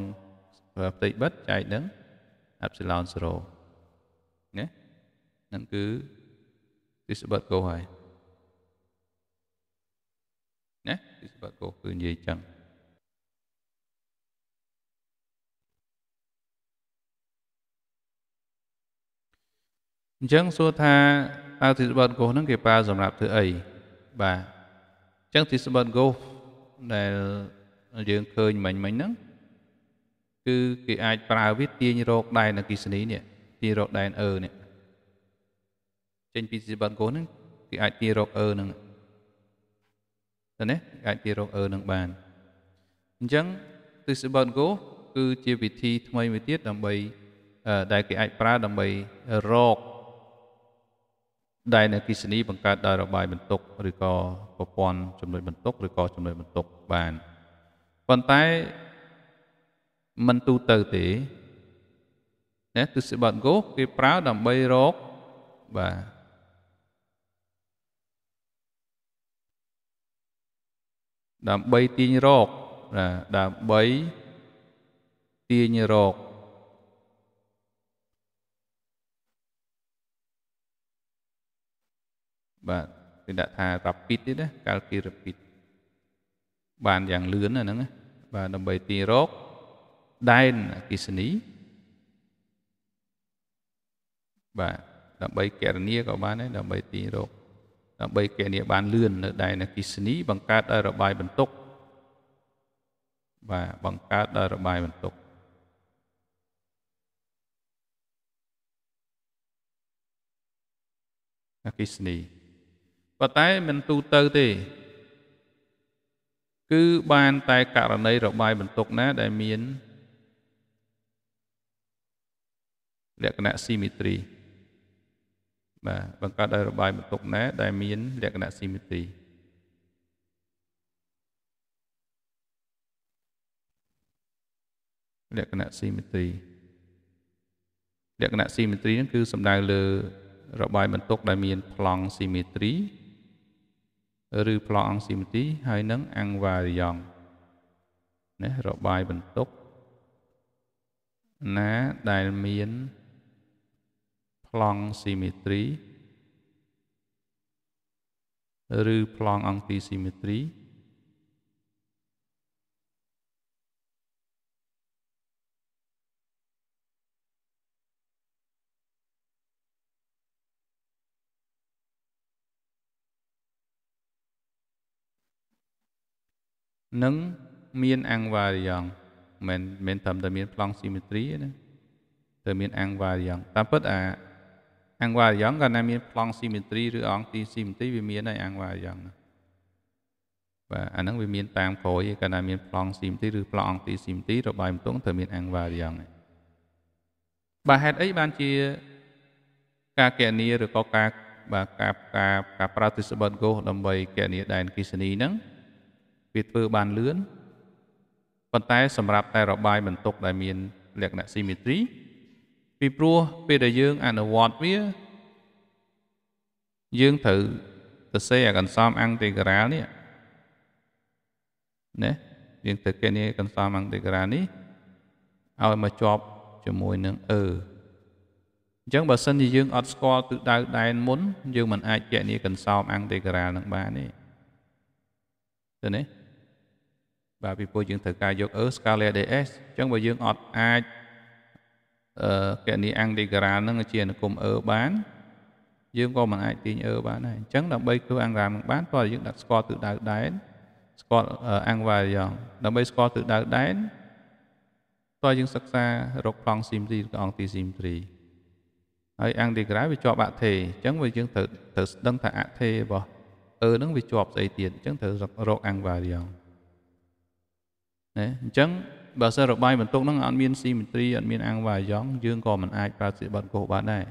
ផ្ទៃបិទចែកហ្នឹង epsilon 0ណានឹងគឺទិសបាត់កោហើយណាទិសបាត់កោគឺនិយាយចឹងអញ្ចឹងសួរថាតើទិសបាត់កោហ្នឹងគេប្រើសម្រាប់ធ្វើអីបាទអញ្ចឹងទិសបាត់កោដែលយើងឃើញមិញមិញហ្នឹងគឺគេអាចប្រើវាទាញរកដែនអគិសនីនេះទាញរកដែនអឺនេះចេញពីសិបានកូនហ្នឹងគេអាចទាញរកអឺហ្នឹងទៅណាអាចទាញរកអឺហ្នឹងបានអញ្ចឹងទិសិបានកូគឺជាវិធីថ្មីមួយទៀតដើម្បីដែលគេអាចប្រើដើម្បីរកដែលនៅគិសនីបង្កើតដោយរបាយបន្ទុកឬក៏ប្រព័ន្ធចំណុចបន្ទុកឬក៏ចំណុចបន្ទុកបានប៉ុន្តែមិនទូទៅទេណាទស្សបាត់ go គេប្រើដើម្បីរកបាទដើម្បីទាញរកណាដើម្បីទាញរកបាទគេដាក់ថា rapid ទេណា calculate rapid បានយ៉ាងលឿនអាហ្នឹងបាទដើម្បីទាញរកដែនអកិសនីបាទដើម្បីកេរនីក៏បានដែរដើម្បីទីរកដើម្បីកេរនីបានលឿននៅដែនអកិសនី បង្កើតឲ្យរបាយបន្ទុកបាទបង្កើតដោយរបាយបន្ទុកអកិសនីប៉ុន្តែមិនទូទៅទេ គឺបាន តែករណីរបាយបន្ទុកណាដែលមានលក្ខណៈ symmetry បាទបង្កើតដោយរបាយបន្ទុកណាដែលមានលក្ខណៈ symmetry លក្ខណៈ symmetry លក្ខណៈ symmetry ហ្នឹងគឺសំដៅលើ របាយបន្ទុក ដែលមានប្លង់ symmetry ឬប្លង់អង្គ symmetry ហើយនឹង invariant ណារបាយបន្ទុកណាដែលមានប្លង់ស៊ីមេទ្រីឬប្លង់អង្គទីស៊ីមេទ្រីនិងមានអង្វារយ៉ងមិនមែនត្រឹមតែមានប្លង់ស៊ីមេទ្រីទេណាតែមាន អង្វារយ៉ងតាមពិតអាអង្គអាយ៉ងក៏ណាមានប្លង់ស៊ីមេត្រីឬអង្គទីស៊ីមេត្រីវាមានហើយអង្គអាយ៉ងបាទអាហ្នឹងវាមាន តាមក្រោយឯកាលណាមានប្លង់ស៊ីមទីឬប្លង់អង្គទីស៊ីមទីរបាយមិនទង់ត្រូវមានអង្គវាយ៉ាងបាទហេតុអីបានជាការកណនីឬក៏ការបាទការ ការការប្រើ Disable Go ដើម្បីកណនីដែនគិសនីហ្នឹងវាធ្វើបានលឿនប៉ុន្តែសម្រាប់តែរបាយបន្ទុកដែលមានលក្ខណៈស៊ីមេត្រីពីព្រោះពេលដែលយើងអនុវត្តវាយើងត្រូវសរសេរអាកន្សំអង្គតិការានេះណាយើងត្រូវកេនីកន្សំអង្គតិការានេះឲ្យមកជាប់ជាមួយនឹងអឺអញ្ចឹងបើសិនជាយើងអត់ស្គាល់ទិសដៅដែនមុន យើងមិនអាចកេនីកន្សំអង្គតិការានឹងបានទេទៅនេះបាទពីព្រោះយើងត្រូវការយកអឺ Scala DS អញ្ចឹងបើយើងអត់អាចគណនីអង្គលីការ៉ានឹងជាអនុគមអឺបាន យើងក៏មិនអាចទាញអឺបានដែរអញ្ចឹងដើម្បីធ្វើអង្គការនឹងបានតោះយើងដាក់ស្គាល់ទិសដៅដែនស្គាល់អង្គវាយង ដើម្បីស្គាល់ទិសដៅដែនតោះយើងសិក្សារកប្លង់ស៊ីម3កងទីស៊ីម3ហើយអង្គទីក្រៅវាជាប់អធិអញ្ចឹងវាយើងត្រូវត្រូវស្ដឹងថាអធិរបស់អឺនឹងវាជាប់ស្អីទៀតអញ្ចឹងត្រូវរកអង្គវាយងណាអញ្ចឹងបើសិនរបាយបន្ទុកហ្នឹងអត់មានស៊ីមេត្រីអត់មានអាំងវ៉ាយ៉ងយើងក៏មិនអាចប្រើទិសបិទគោះបានដែរ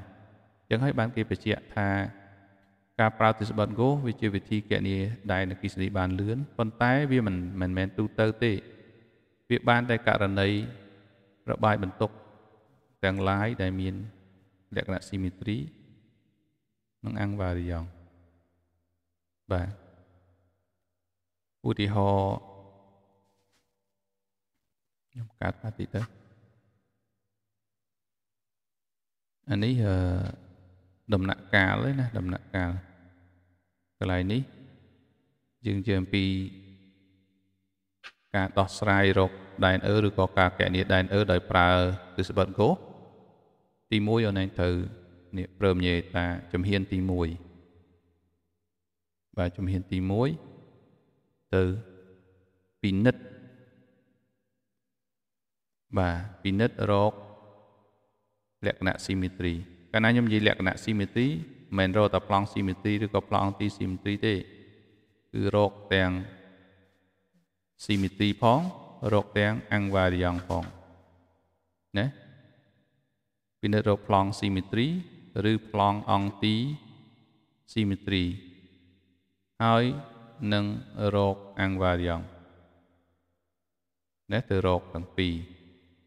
ចឹងហើយបានគេបញ្ជាក់ថា ការប្រើទិសបិទគោះវាជាវិធីគណនាដែលនគិសនីបានលឿនប៉ុន្តែវាមិនមិនមែនទូទៅទេវាបានតែករណីរបាយបន្ទុកទាំង lain ដែលមានលក្ខណៈស៊ីមេត្រី និងអាំងវ៉ាយ៉ងបាទឧទាហរណ៍ខ្ញុំកាត់បាត់តិចទៅអានេះអឺដំណាក់កាលឯណា ដំណាក់កាលកន្លែងនេះយើងជើងពីការដោះស្រាយរកដែនអឺឬក៏ការកណនីដែនអឺដោយប្រើទិសបិទគោទី1អូនឯងត្រូវនេះព្រមញេតាជំហានទី1បាទជំហានទី1ទៅពិនិត្យបាទពិនិត្យរកលក្ខណៈ symmetry កាលណាខ្ញុំនិយាយលក្ខណៈ symmetry មិនមែនរកតែប្លង់ symmetry ឬក៏ប្លង់ anti-symmetry ទេ គឺរកទាំង symmetry ផងរកទាំង invariant ផងណាពិនិត្យរកប្លង់ symmetry ឬប្លង់ anti symmetry ហើយនឹងរក invariant ណាទៅរកទាំងពីរ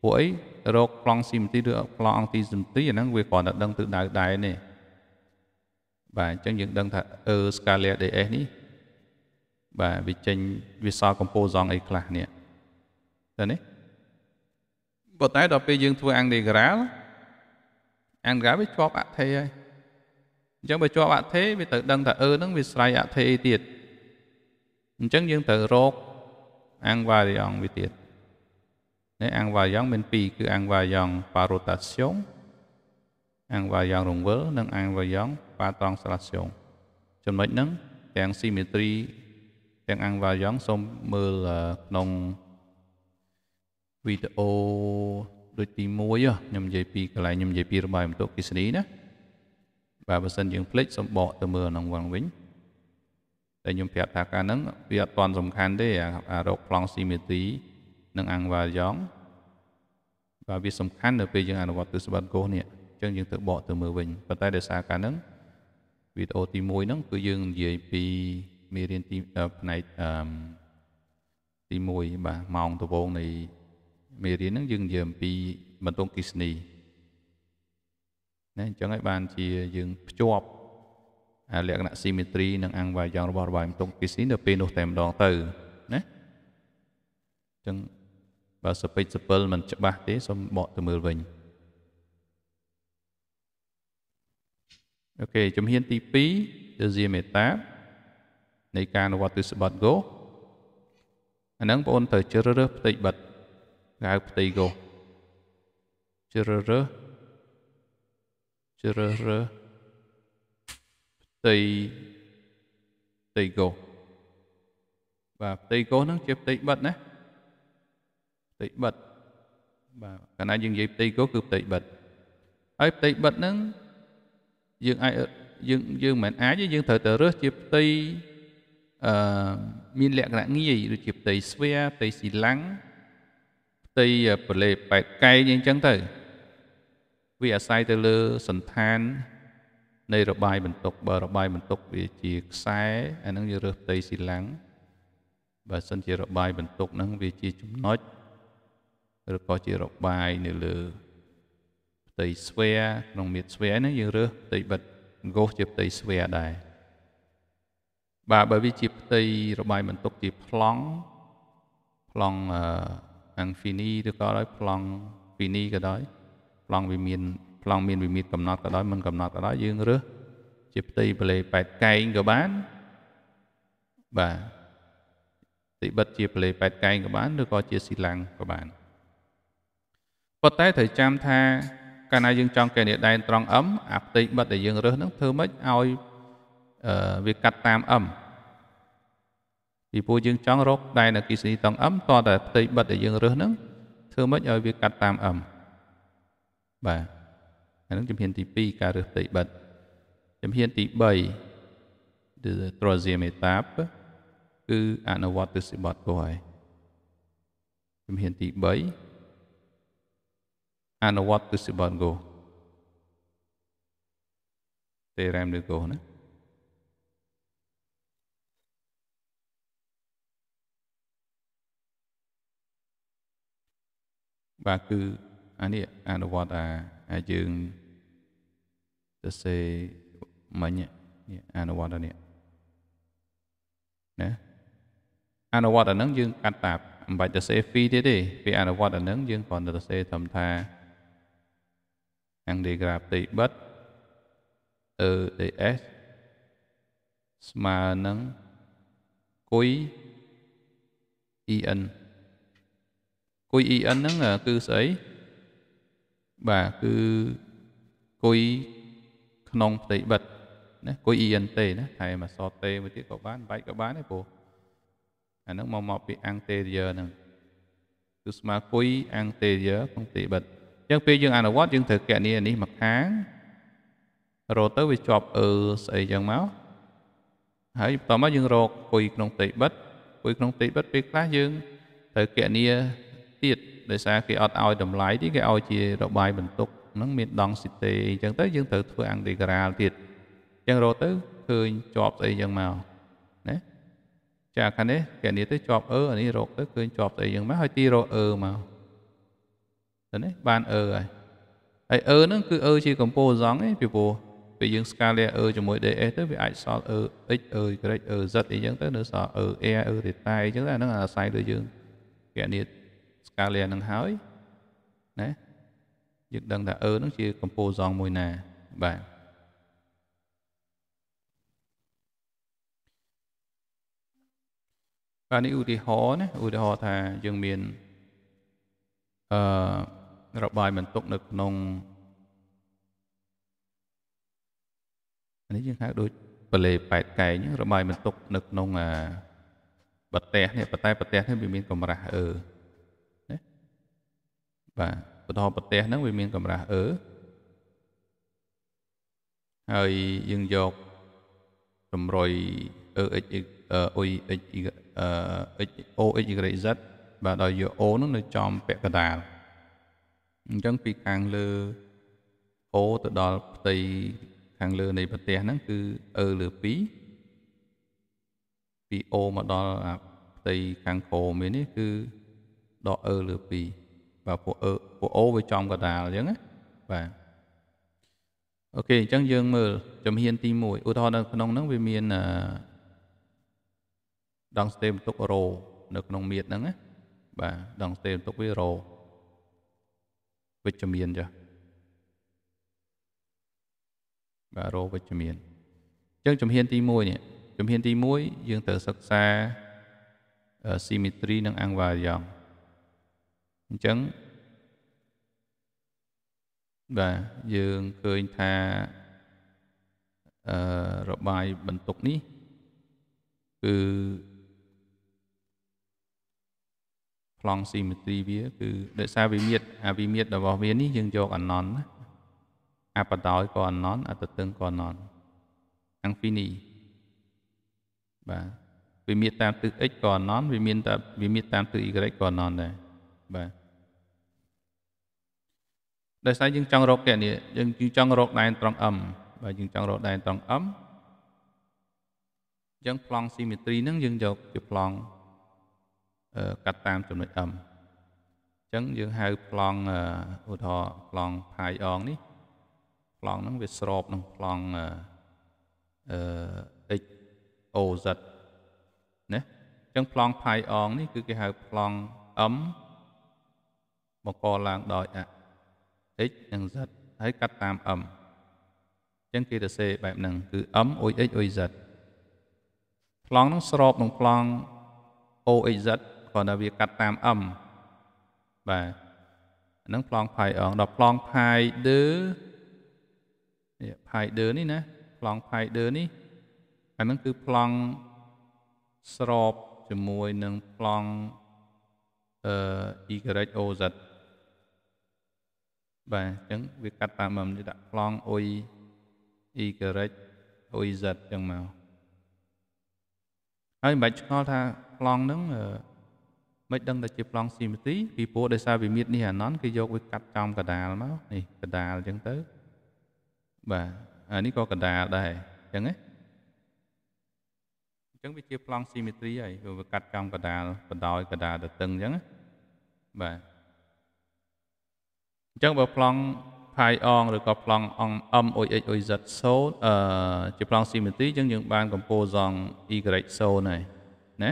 ពួកអីរោគប្លង់ស៊ីមទីឬប្លង់អង្គទីស៊ីមទីអាហ្នឹងវាគ្រាន់តែដឹងទិសដៅដែរនេះបាទអញ្ចឹងយើងដឹងថាអឺ scalar DS នេះបាទវាចេញវាសល់កម្ពូលសងអីខ្លះនេះទៅនេះប៉ុន្តែដល់ពេលយើងធ្វើអង្គនេក្រាលអង្គនេក្រាលវាជាប់អថេហើយអញ្ចឹងបើជាប់អថេវាត្រូវដឹងថាអឺហ្នឹងវាស្រ័យអថេទៀតអញ្ចឹងយើងត្រូវរកអង្គវារីអង្គវាទៀតនៃអង្វាយ៉ងមាន2គឺអង្វាយ៉ងប៉ារូតាស្យងអង្វាយ៉ងរង្វិលនិងអង្វាយ៉ងប៉ាត្រង់ស្លាស្យងចំណុចហ្នឹងទាំងស៊ីមេត្រីទាំងអង្វាយ៉ងសូមមើលក្នុងវីដេអូដូចទី1ខ្ញុំនិយាយពីកន្លែងខ្ញុំនិយាយពីរបាយបន្ទុកគិសនីណាបាទបើសិនយើងភ្លេចសូមបកទៅមើលក្នុងវងវិញតែខ្ញុំប្រាប់ថាការហ្នឹងវាអត់ទាន់សំខាន់ទេអារោគប្លង់ស៊ីមេត្រីនិងអង្វ៉ាយ៉ងបាទវាសំខាន់នៅពេលយើងអនុវត្តទិសបាត់គោះនេះអញ្ចឹងយើងទៅបកទៅមើលវិញប៉ុន្តែដោយសារកាលហ្នឹងវីដេអូទី1ហ្នឹងគឺយើងនិយាយពីមេរៀនទីផ្នែកអឺទី1បាទម៉ោងដំបូងនៃមេរៀនហ្នឹងយើងនិយាយអំពីបន្ទង់គិសនីណាអញ្ចឹងហើយបានជាយើងភ្ជាប់លក្ខណៈ symmetry និងអង្គវាយយ៉ាងរបស់របស់បន្ទង់គិសនីនៅពេលនោះតែម្ដងទៅណាអញ្ចឹងបើសពេចសពិលមិនច្បាស់ទេសូមបកទៅមើលវិញអូខេជំហានទី2ទជាមេត្តានៃការអនុវត្តទិសបត go អាហ្នឹងបងប្អូនត្រូវជ្រើសរើសផ្ទៃបិទហៅផ្ទៃ go ជ្រើសរើសជ្រើសរើសផ្ទៃផ្ទៃ go បាទផ្ទៃ go ហ្នឹងជាផ្ទៃបិទណាផ្ទៃបិទបាទកាលណាយើងនិយាយផ្ទៃគោគឺផ្ទៃបិទហើយផ្ទៃបិទហ្នឹងយើងអាចយើងយើងមិនអាចទេយើងត្រូវតែរើសជាផ្ទៃអឺមានលក្ខណៈងាយដូចជាផ្ទៃស្វាផ្ទៃស៊ីឡាំងផ្ទៃប្រលេប៉ែកកែងអីចឹងទៅវាអាស្រ័យទៅលើសន្តាននៃរបាយបន្ទុកបើរបាយបន្ទុកវាជាខ្សែអានឹងយើងរើសផ្ទៃស៊ីឡាំងបើសិនជារបាយបន្ទុកហ្នឹងវាជាចំណុចឬក៏ជារបាយនៅលើផ្ទៃស្វែក្នុងមាតស្វែហ្នឹងយើងរើសផ្ទៃបិទអង្គុសជាផ្ទៃស្វែដែរបាទបើវាជាផ្ទៃរបាយបន្ទុកជាប្លង់ប្លង់អង្ហ្វីនីឬក៏ដោយប្លង់ហ្វីនីក៏ដោយប្លង់វាមាន ប្លង់មានវិមិត្តកំណត់ក៏ដោយមិនកំណត់ក៏ដោយយើងរើសជាផ្ទៃបលេ8កែងក៏បានបាទតិបិតជាបលេ8កែងក៏បានឬក៏ជាស៊ីឡាំងក៏បានប៉ុន្តែត្រូវចាំថាកាលណាយើងចង់កេណីដែនត្រង់ M អាផ្ទៃបិទដែលយើងរើសហ្នឹងធ្វើម៉េចឲ្យវាកាត់តាម M ពីព្រោះយើងចង់រកដែនអគិសនីត្រង់ M តតែផ្ទៃបិទដែលយើងរើសហ្នឹងធ្វើម៉េចឲ្យវាកាត់តាម M បាទអានឹងជំហានទី2ការរើសផ្ទៃបិទជំហានទី3គឺត្រជាមេតាបគឺអនុវត្តទិសបតពោហើយជំហានទី3 and what does the bird go? There I am to go. No? và cứ anh ấy anh vọt à à dương tớ sẽ mấy nhé, anh vọt anh ấy nè anh vọt anh nâng dương cắt tạp bài tớ sẽ phi thế đi vì anh vọt anh nâng dương còn tớ sẽ thầm thà. antigraph ទី3 EDS ស្មើនឹងគុយ EN គុយ EN ហ្នឹងគឺស្អីបាទគឺគុយក្នុងផ្ទៃបិទណាគុយ EN ទេណាតែមកសតទេមួយទៀតក៏បានបាច់ក៏បានដែរព្រោះអាហ្នឹងមកមកពី anterior ហ្នឹងគឺស្មើគុយ anterior ក្នុងផ្ទៃបិទចឹងពេលយើងអនុវត្តយើងត្រូវកណនីនេះមកខាងរត់ទៅវាជាប់អឺស្អីចឹងមកហើយបន្ទាប់មកយើងរកពុយក្នុងតិបិតពុយក្នុងតិបិតពេលខ្លះយើងត្រូវកណនីទៀតដោយសារគេអត់ឲ្យ តម្លៃទីគេឲ្យជារបាយបន្ទុកហ្នឹងមានដងស៊ីតេអញ្ចឹងទៅយើងត្រូវធ្វើអង្គដេក្រាលទៀតអញ្ចឹងរត់ទៅឃើញជាប់ស្អីអញ្ចឹងមកណាចាខាងនេះកណនីទៅជាប់អឺអានេះរកទៅឃើញជាប់ស្អីអញ្ចឹងមកហើយទីរកអឺមកទៅនេះបានអឺហើយហើយអឺហ្នឹងគឺអឺជាកម្ពូសង់ឯងពីព្រោះពេលយើងស្កាលាអឺជាមួយ ds ទៅវាអាចសល់អឺ x អឺ y អឺ z អីចឹងទៅនៅសល់អឺ a អឺ theta អីចឹងទៅអាហ្នឹងអាស្រ័យលើយើងគណនាស្កាលាហ្នឹងហើយណាយើងដឹងថាអឺហ្នឹងជាកម្ពូសង់មួយណាបាទបាទនេះឧទាហរណ៍ណាឧទាហរណ៍ថាយើងមានអឺរបាយបន្ទុកនៅក្នុងនេះយើងហៅដូចបលេប៉ែតកែងរបាយបន្ទុកនៅក្នុងអាប្រទេសនេះប៉ុន្តែប្រទេសនេះវាមានកម្រាស់អឺណាបាទបន្តប្រទេសហ្នឹងវាមានកម្រាស់អឺហើយយើងយកតម្រុយ x x o x y z បាទដល់យក o ហ្នឹងនៅចំពាក់កណ្ដាលអញ្ចឹងពីខាងលើហូរទៅដល់ផ្ទៃខាងលើនៃ ប្រទេសហ្នឹងគឺអឺលើ2ពីអូមកដល់ផ្ទៃខាងក្រោមនេះគឺដកអឺលើ2បាទពួកអឺពួកអូវាចំកដាលអញ្ចឹងណាបាទអូខេអញ្ចឹងយើងមើលជំហាន ទី1ឧទាហរណ៍នៅក្នុងហ្នឹងវាមានអឺដងស្ទេបន្ទុករោនៅក្នុងមៀតហ្នឹងណាបាទដងស្ទេបន្ទុកវារោវិជ្ជមានចាបាទរោវិជ្ជមានអញ្ចឹងជំហានទី1នេះជំហានទី1យើងត្រូវសិក្សា symmetry និង angle យ៉ាងអញ្ចឹងបាទយើងឃើញថាអឺរបាយបន្ទុកនេះគឺប្លង់ស៊ីមេទ្រីវាគឺដោយសារវិមិត្តអាវិមិត្តរបស់វានេះយើងយកអណនណាអបដ ாய் ក៏អណនអតតឹងក៏អណនទាំងពីរនេះបាទវិមិត្តតាមទិស x ក៏អណនវិមានតាមវិមិត្តតាមទិស y ក៏អណនដែរបាទដោយសារយើងចង់រកគណនីយើងចង់រកដែនត្រង់ M បាទយើងចង់រកដែនត្រង់ M អញ្ចឹងប្លង់ស៊ីមេទ្រីហ្នឹងយើងយកជាប្លង់កាត់តាមចំណុច M អញ្ចឹងយើងហៅប្លង់ឧទាហរណ៍ប្លង់ផាយអងនេះប្លង់ហ្នឹងវាស្របនឹងប្លង់អឺ x OZ ណាអញ្ចឹងប្លង់ផាយអងនេះ គឺគេហៅប្លង់ M បង្កឡើងដោយអ x និង z ហើយកាត់តាម m អញ្ចឹងគេទៅសេបែបហ្នឹងគឺ m ox oz ប្លង់ហ្នឹងស្របនឹងប្លង់ oxz គ្រាន់តែវាកាត់តាមអឹមបាទហ្នឹងប្លង់ផាយអងដល់ប្លង់ផាយដឺនេះផាយដឺនេះណាប្លង់ផាយដឺនេះអាហ្នឹងគឺប្លង់ស្របជាមួយនឹងប្លង់អឺ YOZ បាទអញ្ចឹងវាកាត់តាមមកដាក់ប្លង់អ៊ុយ Y OZ អញ្ចឹងមកហើយមិនបាច់ឆ្ងល់ថាប្លង់ហ្នឹងអឺមិនដឹងតែជាប្លង់ស៊ីមេទីពីព្រោះដោយសារវិមិត្តនេះអាណន្តគេយកវាកាត់ចំកដាលមកនេះកដាលអញ្ចឹងទៅបាទអានេះក៏កដាលដែរអញ្ចឹងណាអញ្ចឹងវាជាប្លង់ស៊ីមេទ្រីហើយវាកាត់ចំកដាលបណ្ដោយកដាលទៅតឹងអញ្ចឹងបាទអញ្ចឹងបើប្លង់ pi អងឬក៏ប្លង់អង m o x o z សូនអឺជាប្លង់ស៊ីមេទ្រីអញ្ចឹងយើងបានកម្ពុជា e 0ហើយណា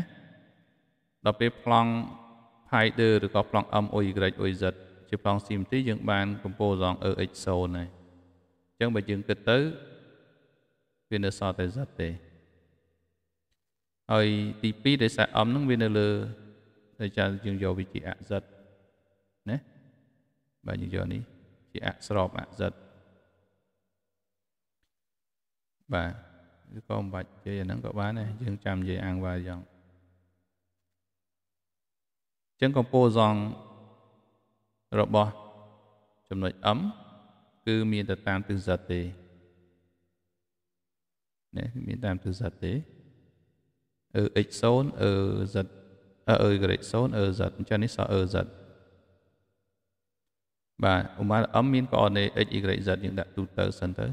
ដល់ពេលប្លង់ Pider ឬក៏ប្លង់ MYYZ ជាប្លង់ CMT យើងបានកំពូលឡង EX0 ហើយអញ្ចឹងបើយើងគិតទៅវានៅសល់តែ Z ទេហើយទី2ដោយសារ M ហ្នឹងវានៅលើដែលចាំយើងយកវាជាអសិតណាបាទយើងយកនេះជាអស្របអសិតបាទឬក៏មិនបាច់និយាយអាហ្នឹងក៏បានដែរយើងចាំនិយាយអាងវាយ៉ាងចឹងក៏ពោសងរបស់ចំណុចអឹមគឺមានតែតាមទិសិតទេណាមានតាមទិសិតទេអឺ x0 អឺ z អឺ y0 អឺ z អញ្ចឹងនេះសអឺ z បាទឧមាអឹមមានក្អន x y z យើងដាក់ទូទៅសិនទៅ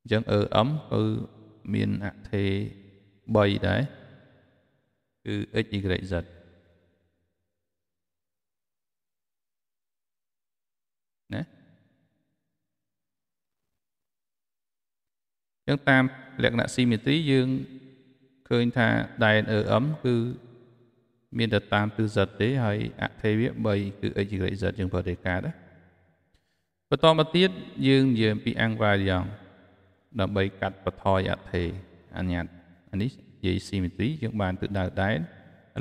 អញ្ចឹងអឺអឹមគឺមានអធិ3ដែរគឺ x y z ចឹងតាមលក្ខណៈ symmetry យើងឃើញថាដែន EM គឺមានតែតាមទិស z ទេហើយអថេវៈ3គឺ x ក្រេ z យើងប្រតិការដែរបន្តមកទៀតយើងនិយាយពី angle យ៉ាងដើម្បីកាត់បន្ថយអថេអញ្ញត្តិអានេះនិយាយ symmetry យើងបានទិសដៅដែនឥ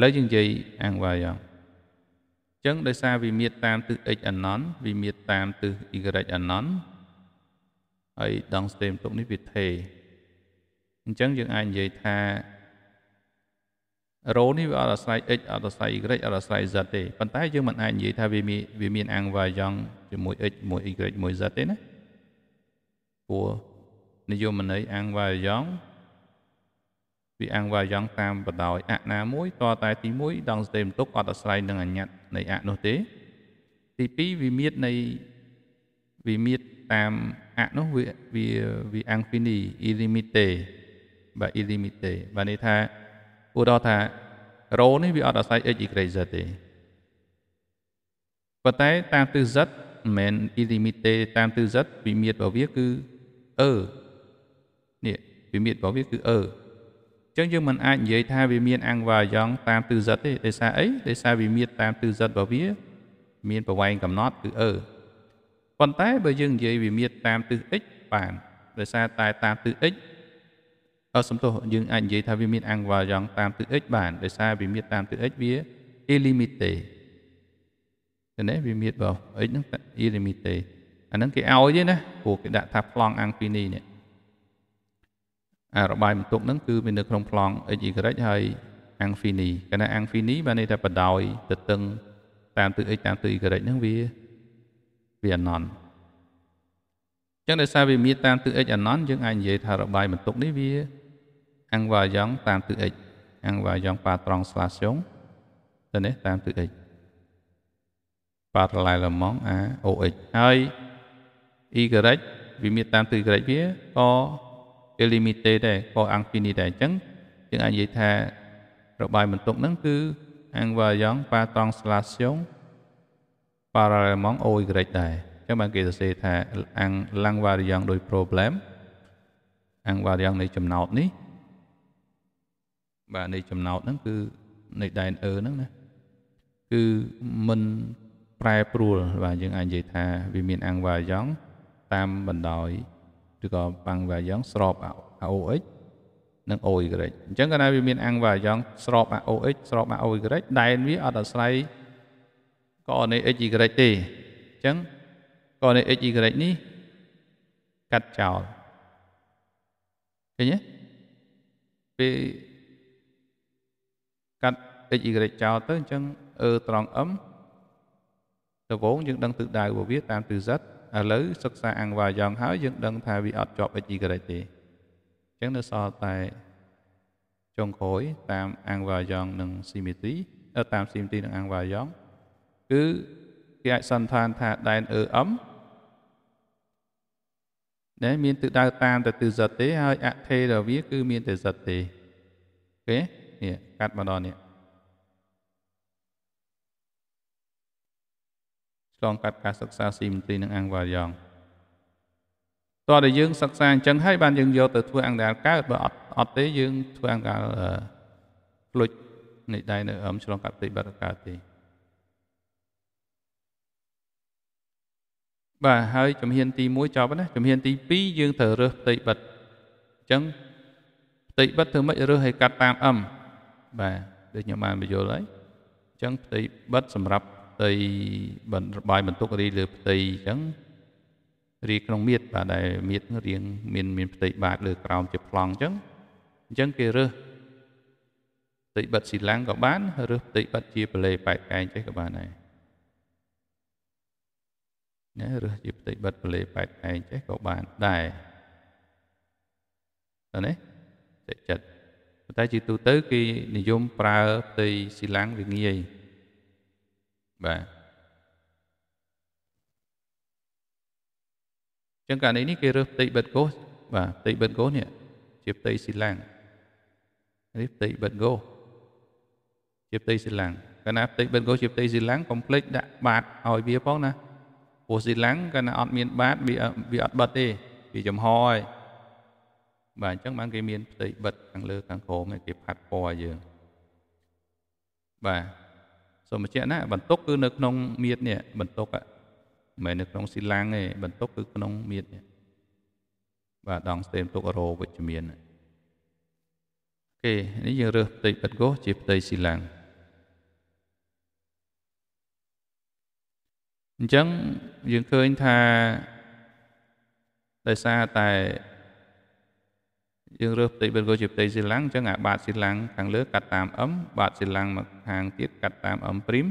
ឡូវយើងនិយាយ angle យ៉ាងចឹងដោយសារវិមាត្រតាមទិស x អណន្តវិមាត្រតាមទិស y អណន្តហើយដងស្ទេមទុកនេះវាថេរអញ្ចឹងយើងអាចនិយាយថារោនេះវាអត់អាស្រ័យ x អត់អាស្រ័យ y អត់អាស្រ័យ z ទេប៉ុន្តែយើងមិនអាចនិយាយថាវាមានវាមានអង្គវាយ៉ងជាមួយ x មួយ y មួយ z ទេណាព្រោះនិយមន័យអង្គវាយ៉ងវាអង្គវាយ៉ងតាមបដោយអណាមួយតតែទី1ដងស្ទេមទុកអត់អាស្រ័យនឹងអញ្ញត្តិនៃអនោះទេ ទី2វិមិត្តនៃវិមិត្តតាមអនោះវាវាវាអង្គពីនេះ illimite បាទ illimite បាទនេះថាឧទាហរណ៍ថា rho នេះវាអត់អាស្រ័យ x y z ទេប៉ុន្តែតាមទិស z មិនមែន illimite តាមទិស z វិមាត្ររបស់វាគឺ e នេះវិមាត្ររបស់វាគឺ e អញ្ចឹងយើងមិនអាចនិយាយថាវា មានអង្វាយ៉ងតាមទិស z ទេដោយសារអីដោយសារវិមាត្រតាមទិស z របស់វាមានប្រវែងកំណត់គឺ e ប៉ុន្តែបើយើងនិយាយវាមានតាមទិស x បានដោយសារតែតាមទិស x អត់សំទោសយើងអាចនិយាយថាវាមាន angle យ៉ាងតាមទិស x បានដោយសារវាមានតាមទិស x វា illimite ឃើញទេវាមានបើ x ហ្នឹង illimite អាហ្នឹងគេឲ្យទេណាព្រោះគេដាក់ថាប្លង់អង្គពីនេះនេះអារបាយបន្ទុកហ្នឹងគឺវានៅក្នុងប្លង់ x y ហើយអង្គហ្វីនីកាលណាអង្គហ្វីនីបានន័យថាបដោយទៅតឹងតាមទិស x តាមទិស y ហ្នឹងវាវាអនន្តចឹងដោយសារវាមានតាមទិស x អនន្តយើងអាចនិយាយថារបាយបន្ទុកនេះវាអង្គវាយ៉ងតាមទិស x អង្គវាយ៉ងប៉ាត្រង់ស្លាស្យងទៅនេះតាមទិស x ប៉ារ៉ាឡែលម៉ង់ AOX ហើយ y វាមានតាមទិស y វាក៏ eliminate ដែរក៏អង្គពីនេះដែរអញ្ចឹងយើងអាចនិយាយថារបាយបន្ទុកហ្នឹងគឺ អង្គវាយ៉ងប៉ាត្រង់ស្លាស្យង Paramount O Y ដែរអញ្ចឹងបានគេសរសេរថាអាំង lang variant ដោយ problem អាំង variant នៃចំណោទនេះបាទនៃចំណោទហ្នឹងគឺនៃដែន E ហ្នឹងណាគឺមិនប្រែប្រួលបាទយើង អាចនិយាយថា វាមានអាំង variant តាមបណ្ដោយឬក៏ប៉ាំង variant ស្រប AOX និង OY អញ្ចឹងកាលណាវាមានអាំង variant ស្រប AOX ស្រប OY ដែនវាអត់អាស្រ័យកនៃ x y ទេអញ្ចឹងកនៃ x y នេះកាត់ចោលឃើញទេពេលកាត់ x y ចោលទៅអញ្ចឹង e ត្រង់ m ដវងយើងដឹងទិសដៅរបស់វាតាមទិស z ឥឡូវសិក្សាអង្វាយ៉ងហើយយើងដឹង ថាវាអត់ជាប់ x y ទេអញ្ចឹងនៅសល់តែចុងក្រោយតាម អង្វាយ៉ងនិងស៊ីមេទ្រីតាមស៊ីមេទ្រីនិងអង្វាយ៉ងគឺគេអាចសន្និដ្ឋានថាដែន EM ដែលមានទិសដៅតាមទៅទិស Z ទេហើយអថេរវាគឺមានតែ Z ទេអូខេនេះកាត់មកដល់នេះឆ្លងកាត់ការសិក្សាស៊ីមន្ត្រីនិងអង្គវ៉ាយ៉ងតោះដែលយើងសិក្សាអញ្ចឹងហើយបានយើងយកទៅធ្វើអង្គដាលកើតបើអត់អត់ទេយើងធ្វើអង្គដាលផ្លុចនៃដៃនៅឆ្លងកាត់ទីបាត់កើតទេបាទហើយជំហានទី1ចប់ណាជំហានទី2យើងត្រូវរើសផ្ទៃបិទអញ្ចឹងផ្ទៃបិទធ្វើម៉េចរើសឲ្យកាត់តាមអឹមបាទដូចខ្ញុំបានបញ្យល់ហើយអញ្ចឹងផ្ទៃបិទសម្រាប់ផ្ទៃបន្ទបាយបន្ទុករីលើផ្ទៃអញ្ចឹងរីក្នុងមៀតបាទដែលមៀតរៀងមាន មានផ្ទៃបាតលើក្រោមជាប្លង់អញ្ចឹងអញ្ចឹងគេរើសផ្ទៃបិទស៊ីឡាំងក៏បានរើសផ្ទៃបិទជាបលេប៉ែកកែងចេះក៏បានដែរណាឬជាផ្ទៃបិទពលេប៉ែតឯងចេះក៏បានដែរឃើញទេចិត្តប៉ុន្តែជាទូទៅគេនិយមប្រើផ្ទៃស៊ីឡាំងវាងាយបាទចឹងករណីនេះគេរើសផ្ទៃបិទកោសបាទផ្ទៃបិទកោសនេះជាផ្ទៃស៊ីឡាំងនេះផ្ទៃបិទកោសជាផ្ទៃស៊ីឡាំងកាលណាផ្ទៃបិទកោសជាផ្ទៃស៊ីឡាំងកុំភ្លេចដាក់បាតឲ្យវាផងណាព្រោះស៊ីឡាំងគាត់ណាអត់មានបាតវាវាអត់បិទទេវាចំហហើយបាទអញ្ចឹងបានគេមានផ្ទៃបិទខាងលើខាងក្រោមគេផាត់ពណ៌យើងបាទសូមបញ្ជាក់ណា បន្ទុកគឺនៅក្នុងមៀតនេះបន្ទុកមិនមែននៅក្នុងស៊ីឡាំងទេបន្ទុកគឺក្នុងមៀតនេះបាទដងស្ទេមទុករោវិជ្ជមានគេនេះយើងរើសផ្ទៃបិទកោះជាផ្ទៃស៊ីឡាំងអញ្ចឹងយើងឃើញថាដោយសារតែយើងរើសផ្ទៃបិទក៏ជាផ្ទៃសិលាំងអញ្ចឹងអាបាតសិលាំងខាងលើ កាត់តាមអឹមបាតសិលាំងមកខាងទៀតកាត់តាមអឹមព្រីម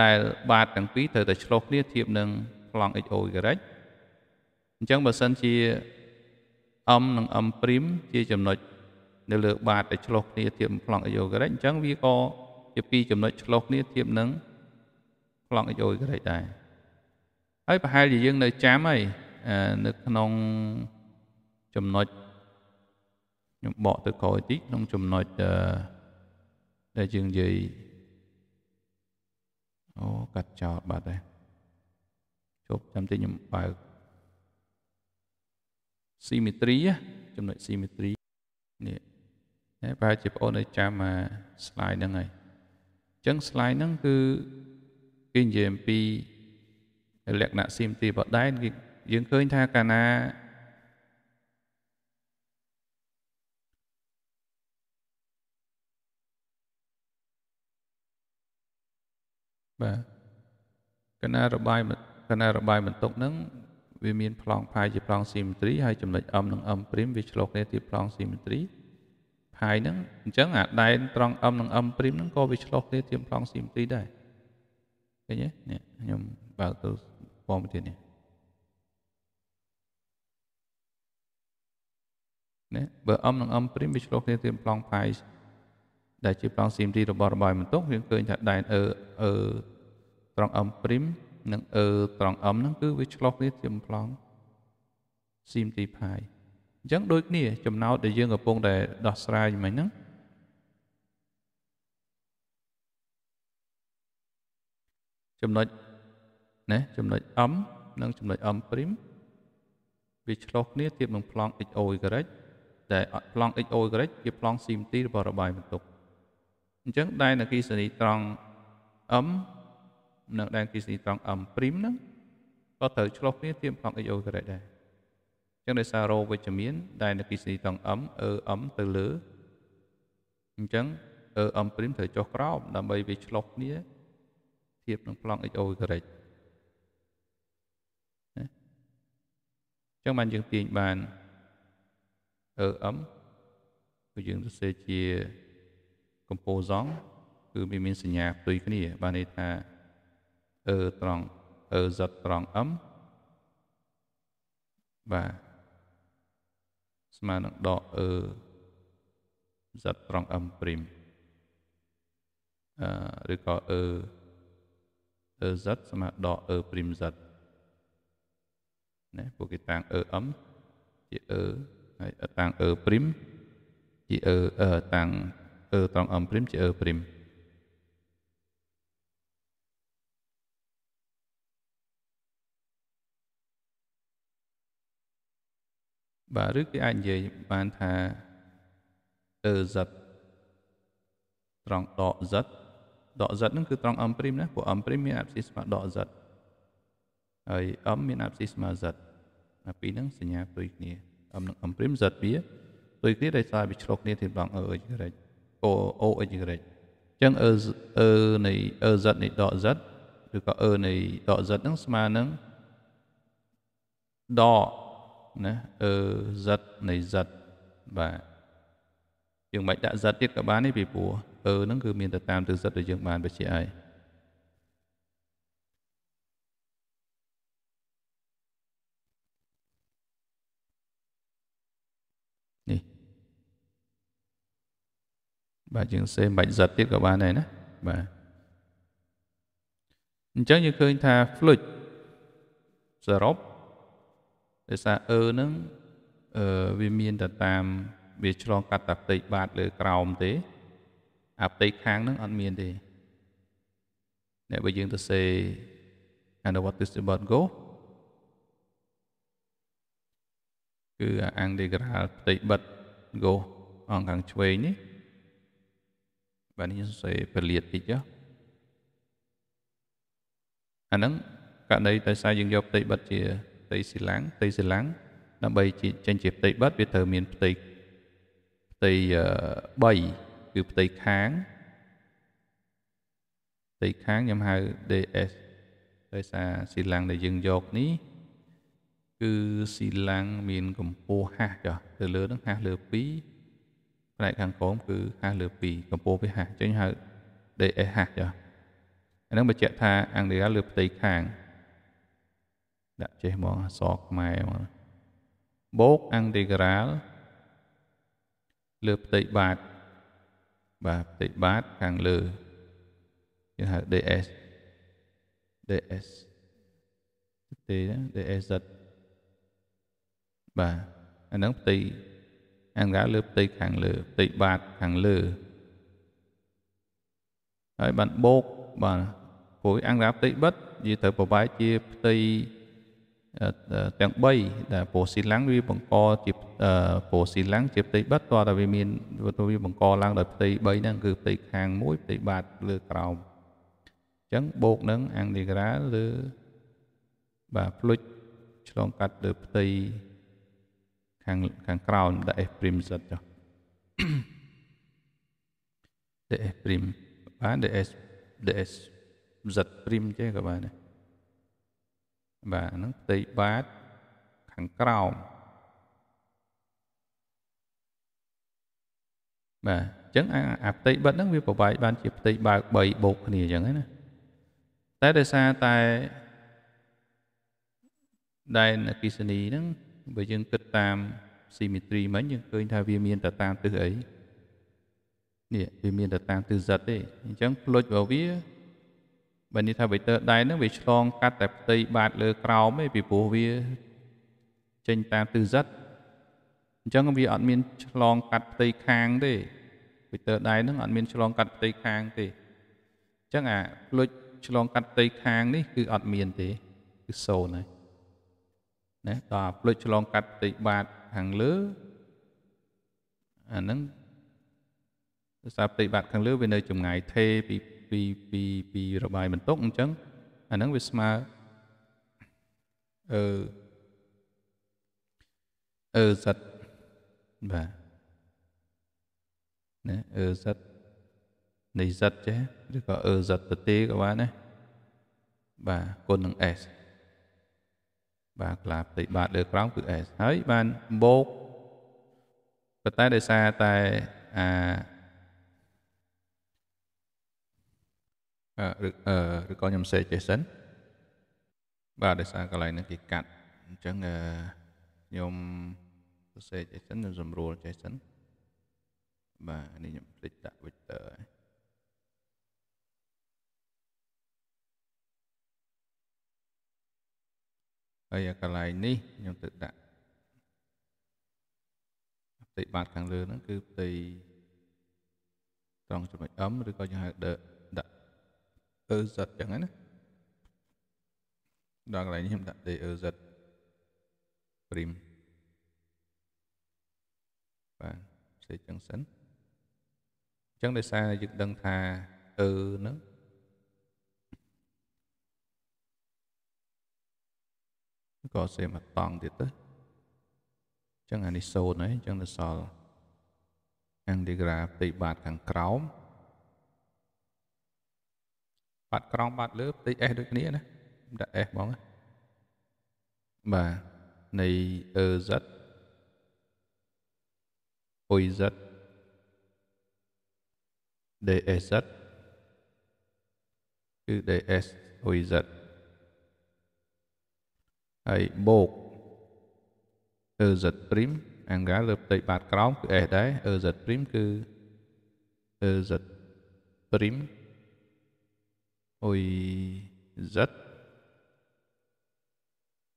ដែលបាតទាំងពីរត្រូវតែឆ្លុះគ្នាធៀបនឹងប្លង់ XO ការ៉ិចអញ្ចឹងបើសិនជាអឹមនិងអឹមព្រីមជាចំណុចនៅលើបាតដែលឆ្លុះគ្នាធៀបនឹងប្លង់ XO ការ៉ិចអញ្ចឹងវាក៏ជាពីរចំណុចឆ្លុះគ្នាធៀបនឹងប្លង់ x អូយក្រិចដែរហើយប្រហែលជាយើងនៅចាំហើយនៅក្នុងចំណុចខ្ញុំបកទៅក្រោយតិចក្នុងចំណុចដែលយើងនិយាយអូកាត់ចោលបាត់ហើយជប់ចាំតិចខ្ញុំបើក symmetry ចំណុច symmetry នេះហើយប្រហែលជាបងប្អូននៅចាំអា slide ហ្នឹងហើយអញ្ចឹង slide ហ្នឹងគឺគេនិយាយអំពីលក្ខណៈស៊ីមទីបដែនគេយើងឃើញថាកាលណាបាទកណារបាយកណារបាយបន្ទុកហ្នឹងវាមាន ប្លង់ផាយជាប្លង់ស៊ីមេត្រីហើយចំណុច M និង M' វាឆ្លុះគ្នាជាប្លង់ស៊ីមេត្រីផាយហ្នឹងអញ្ចឹងអា ដែនត្រង់ M និង M' ហ្នឹងក៏វាឆ្លុះគ្នាជាប្លង់ស៊ីមេត្រីដែរឃើញទេនេះខ្ញុំបើកទៅពណ៌មួយទៀតនេះណាបើអមនិងអមព្រីមវាឆ្លុះគ្នាទៅប្លង់ផៃដែលជាប្លង់ CMD របស់របស់មិនទុកយើងឃើញថាដែនអឺអឺត្រង់អមព្រីមនិងអឺត្រង់អមហ្នឹងគឺវាឆ្លុះគ្នាជាប្លង់ CMD ផៃអញ្ចឹងដូចគ្នាចំណោទដែលយើងកំពុងតែដោះស្រាយមិញហ្នឹងចំណុចណាចំណុច m និងចំណុច m' វាឆ្លុះគ្នាទៀតនឹងប្លង់ xo ក្រិចដែលប្លង់ xo ក្រិចជាប្លង់ស៊ីមទីរបស់របាយបន្ទុកអញ្ចឹងដែនអគិសនីត្រង់ m និងដែនអគិសនីត្រង់ m' ហ្នឹងក៏ត្រូវឆ្លុះគ្នាទៀតប្លង់ xo ក្រិចដែរអញ្ចឹងដោយសាររោវិជ្ជមានដែនអគិសនីត្រង់ m អឺ m ទៅលើអញ្ចឹងអឺ m' ត្រូវចុះក្រោមដើម្បីវាឆ្លុះគ្នាៀបនឹងប្លង់ XO correct ណាអញ្ចឹងបានយើងទាញបាន RM គឺយើងសរសេរជា composong គឺវាមានសញ្ញាផ្ទុយគ្នា បានន័យថា E ត្រង់ EZ ត្រង់ M បាទស្មើនឹងដក E Z ត្រង់ M' អឺឬក៏ E rất mà đỏ ở prim rất, đấy của cái tạng ở ấm chỉ ở đấy, ở tạng ờ, prim chỉ ở ở tạng ở tòng ấm prim chỉ ở prim và rước cái anh về bàn thà ở rất trong đỏ rất ដក z ហ្នឹងគឺត្រង់ m' ណាព្រោះ m' មានអាប់ស៊ីស្មើដក z ហើយ m មានអាប់ស៊ីស្មើ z អាពីរហ្នឹងសញ្ញាផ្ទុយគ្នា m និង m' z វាផ្ទុយគ្នាដោយសារវាឆ្លុះគ្នាទាំងដង o y អូ o y អញ្ចឹង e e នៃ e z នៃដក z ឬក៏ e នៃដក z ហ្នឹងស្មើនឹងដកណា e z នៃ z បាទយើងមិនបាច់ដាក់ z ទៀតក៏បានទេពីព្រោះទៅហ្នឹងគឺមានទៅតាមទិសិតដែលយើងបានបញ្ជាក់ហើយនេះបាទយើងសេមិនបាច់សិតទៀតក៏បានដែរណាបាទអញ្ចឹងយើងឃើញថា fluid សរុបដោយសារអឺហ្នឹងអឺវាមានតែតាមវាឆ្លងកាត់តាផ្ទៃបាតលើក្រោមទេអាផ្ទៃខាងហ្នឹងអត់មានទេអ្នកបើយើងទៅសេ and what is about go គឺអាងដេក្រាលផ្ទៃបិទ go អង្គខាងឆ្វេងនេះបាទនេះសេពលៀតតិចចុះអាហ្នឹងករណីតែសារយើងយកផ្ទៃបិទជាផ្ទៃសិលាំងផ្ទៃសិលាំងដើម្បីចេញជាផ្ទៃបិទវាត្រូវមានផ្ទៃផ្ទៃ3គឺផ្ទៃខាងផ្ទៃខាងខ្ញុំហៅ DS ដោយសារស៊ីឡាំងដែលយើងយកនេះគឺស៊ីឡាំងមានកម្ពស់ហាស់ចុះទៅលើនឹងហាស់លើ2ផ្នែកខាងក្រោមគឺហាស់លើ2កម្ពស់វាហាស់ចឹងហៅ DS ហាស់ចុះអានឹងបញ្ជាក់ថាអង់គ្លេសលើផ្ទៃខាងដាក់ចេះមកអសខ្មែរមកបូកអង់គ្លេសលើផ្ទៃបាតបាទបតិបាទខាងលើគេហៅ DS DS ទេណា DS បាទអាហ្នឹងផ្ទៃអង្ការលើផ្ទៃខាងលើផ្ទៃបាទខាងលើហើយបានបោកបាទព្រោះអង្ការផ្ទៃបិទនិយាយទៅប្របែកជាផ្ទៃទាំង3ដែលពោស៊ីឡាំងវាបង្កជាពោស៊ីឡាំងជាផ្ទៃបិទតើតែវាមានវាបង្កឡើងដោយផ្ទៃ3ហ្នឹងគឺផ្ទៃខាងមួយផ្ទៃបាតលើក្រោមអញ្ចឹងបូកនឹងអង់នេក្រាលើបាទផ្លុចឆ្លងកាត់លើផ្ទៃខាងខាងក្រោមដាក់ F' សិតចុះដាក់ F' បានដាក់ S ដាក់ S Z' ចេះក៏បានដែរបាទហ្នឹងផ្ទៃបាតខាងក្រោមបាទអញ្ចឹងអាផ្ទៃបិទហ្នឹងវា ប្របែកបានជាផ្ទៃបើក3បូកគ្នាអញ្ចឹងណាតែដោយសារតែដែនអគិសនីហ្នឹងបើយើងគិតតាម symmetry មិញយើងឃើញថាវាមានតែតាមទិសអីនេះវាមានតែតាមទិស z ទេអញ្ចឹងផ្លុចរបស់វាបើនេះថាវេទ័រដៃហ្នឹងវាឆ្លងកាត់តែផ្ទៃបាត លើក្រោមឯងពីព្រោះវាចេញតាមទិសិតអញ្ចឹងវាអត់មាន ឆ្លងកាត់ផ្ទៃខាងទេវេទ័រដៃហ្នឹងអត់មានឆ្លងកាត់ផ្ទៃខាងទេអញ្ចឹងអាលុចឆ្លងកាត់ផ្ទៃខាងនេះ គឺអត់មានទេគឺសូន្យហើយណាដល់ផ្លុចឆ្លងកាត់ផ្ទៃបាតខាងលើអាហ្នឹងដោយសារផ្ទៃបាតខាងលើវានៅចម្ងាយថេពីពីពីពីរបាយបន្ទុកអញ្ចឹងអាហ្នឹងវាស្មើអឺអឺសិតបាទណាអឺសិតនៃសិតចេះឬក៏អឺសិតទៅទេក៏បានណាបាទគុណនឹង S បាទក្លាផ្ទៃបាទលើក្រោមគឺ S ហើយបានបូកប៉ុន្តែដោយសារតែអាឬឬក៏ខ្ញុំសេចេះសិនបាទដោយសារកន្លែងនេះគេកាត់អញ្ចឹងខ្ញុំសេចេះសិនខ្ញុំសម្រួលចេះសិនបាទនេះខ្ញុំផ្លេចដាក់ vector ហើយហើយកន្លែងនេះខ្ញុំទៅដាក់ផ្ទៃបាតខាងលើហ្នឹងគឺផ្ទៃត្រង់ចំណុច M ឬក៏យើងហៅ the giật chẳng özetjängene đang lại nhiễm đặt để giật, prim và sẽ chẳng sánh chẳng để xa dựng đơn thà từ nó có sẽ mặt toàn thì tới chẳng là đi sâu đấy chẳng là sò ăn đi ra tị bạt càng kraum បាត់ក្រងបាត់លើផ្ទៃ S ដូចគ្នាណាដាក់ S ហ្មងបាទនៃ EZ OZ DSZ គឺ DS OZ ហើយបូក EZ prime អង្ការលើផ្ទៃបាតក្រោមគឺ S ដែរ EZ prime គឺ EZ prime Ôi rất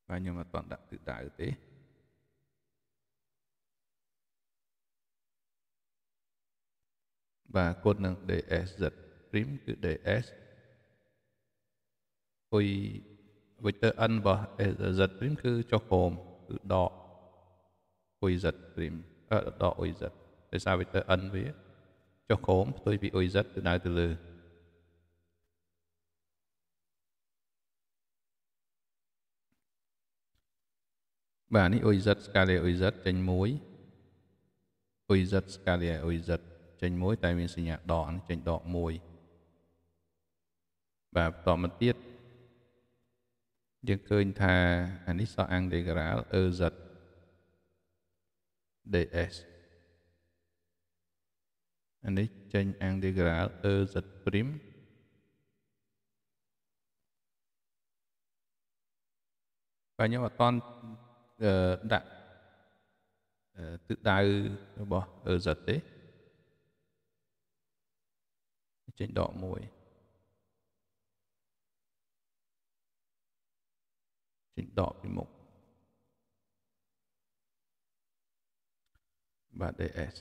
Và nhưng mà toàn đặng tự tại thế Và cô nâng đề S giật Rím cứ đề S Ôi Với tờ ăn và giật rím cứ cho khổm Cử đỏ Ôi giật rím Ờ đỏ ôi giật Tại sao với tờ ăn với cho khổm Tôi bị ôi giật từ nào từ lừa បាទនេះអ៊ុយសិតស្កាលីអ៊ុយសិតចេញ1អ៊ុយសិតស្កាលីអ៊ុយសិតចេញ1តែមានសញ្ញាដកចេញដក1បាទបន្តមកទៀតយើងឃើញថាអានេះសអង់ដេក្រាល EZ DS អានេះចេញអង់ដេក្រាល EZ prime បញ្ញោអត់តដាក់ទិដៅរបស់ EZ ទេចេញដកមួយចេញដកពីមុខបាទ DS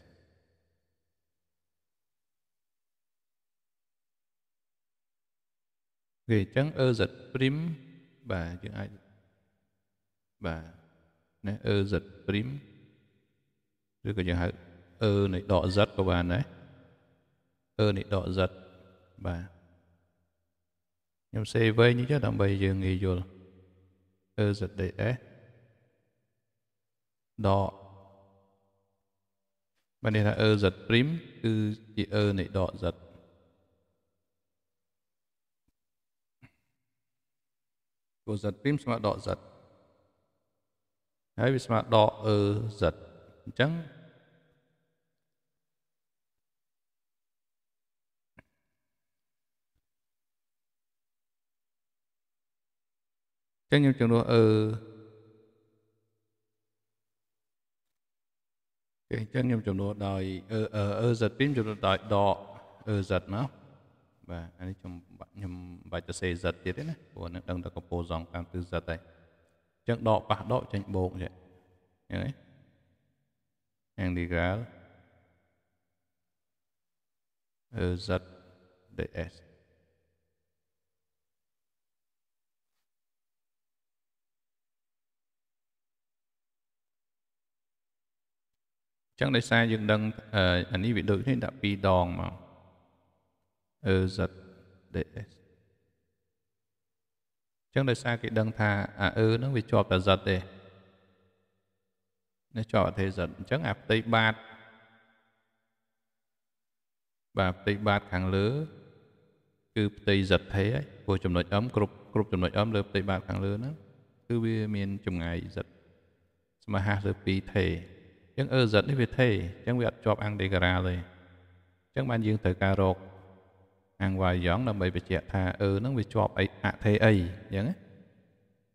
គេអញ្ចឹង EZ' បាទយើងអាចបាទ nè ơ giật prim Rồi cái chẳng hạn ơ này đọ giật của bạn đấy ơ này đọ giật bà nhưng cv như chắc đạm bây giờ nghỉ rồi ơ giật đấy đấy đọ bạn nên là ơ giật prim cứ chỉ ơ này đọ giật của giật prim xong là đọ giật Đấy, Bismarck đo ơ giật trắng Chắc nhóm trường đua ơ Okay, chắc nhóm trường đua đòi ơ ơ ờ, giật pin trường đua đòi đọ ơ giật nó và anh ấy chồng bạn nhầm bài cho xe giật tiết đấy này của nước đông đã có bộ dòng cam tư giật đây ចឹងដកប៉ះដកចេញបោកចេះឃើញទេយ៉ាងនេះក្រៅ ZDS ចឹងដោយសារយើងដឹងអានេះវាដូចនេះដាក់2ដងមក EZDS ចឹងដោយសារគេដឹងថាអាអឺហ្នឹងវាជាប់តែសិតទេនៅជាប់អធិសិតអញ្ចឹងអាផ្ទៃបាតបាទផ្ទៃបាតខាងលើគឺផ្ទៃសិទ្ធិហើយព្រោះចំណុចអឹមគ្រប់គ្រប់ចំណុចអឹមលើផ្ទៃបាតខាងលើហ្នឹងគឺវាមានចម្ងាយសិទ្ធិសមាហាលើ2ថេអញ្ចឹងអឺសិទ្ធិនេះវាថេអញ្ចឹងវាអត់ជាប់អង្គដេការ៉ាទេអញ្ចឹងបានយើងត្រូវការរកខាងវាយយ៉ងដើម្បីបញ្ជាក់ថាអឺនឹងវាជាប់អីអថេអីអញ្ចឹង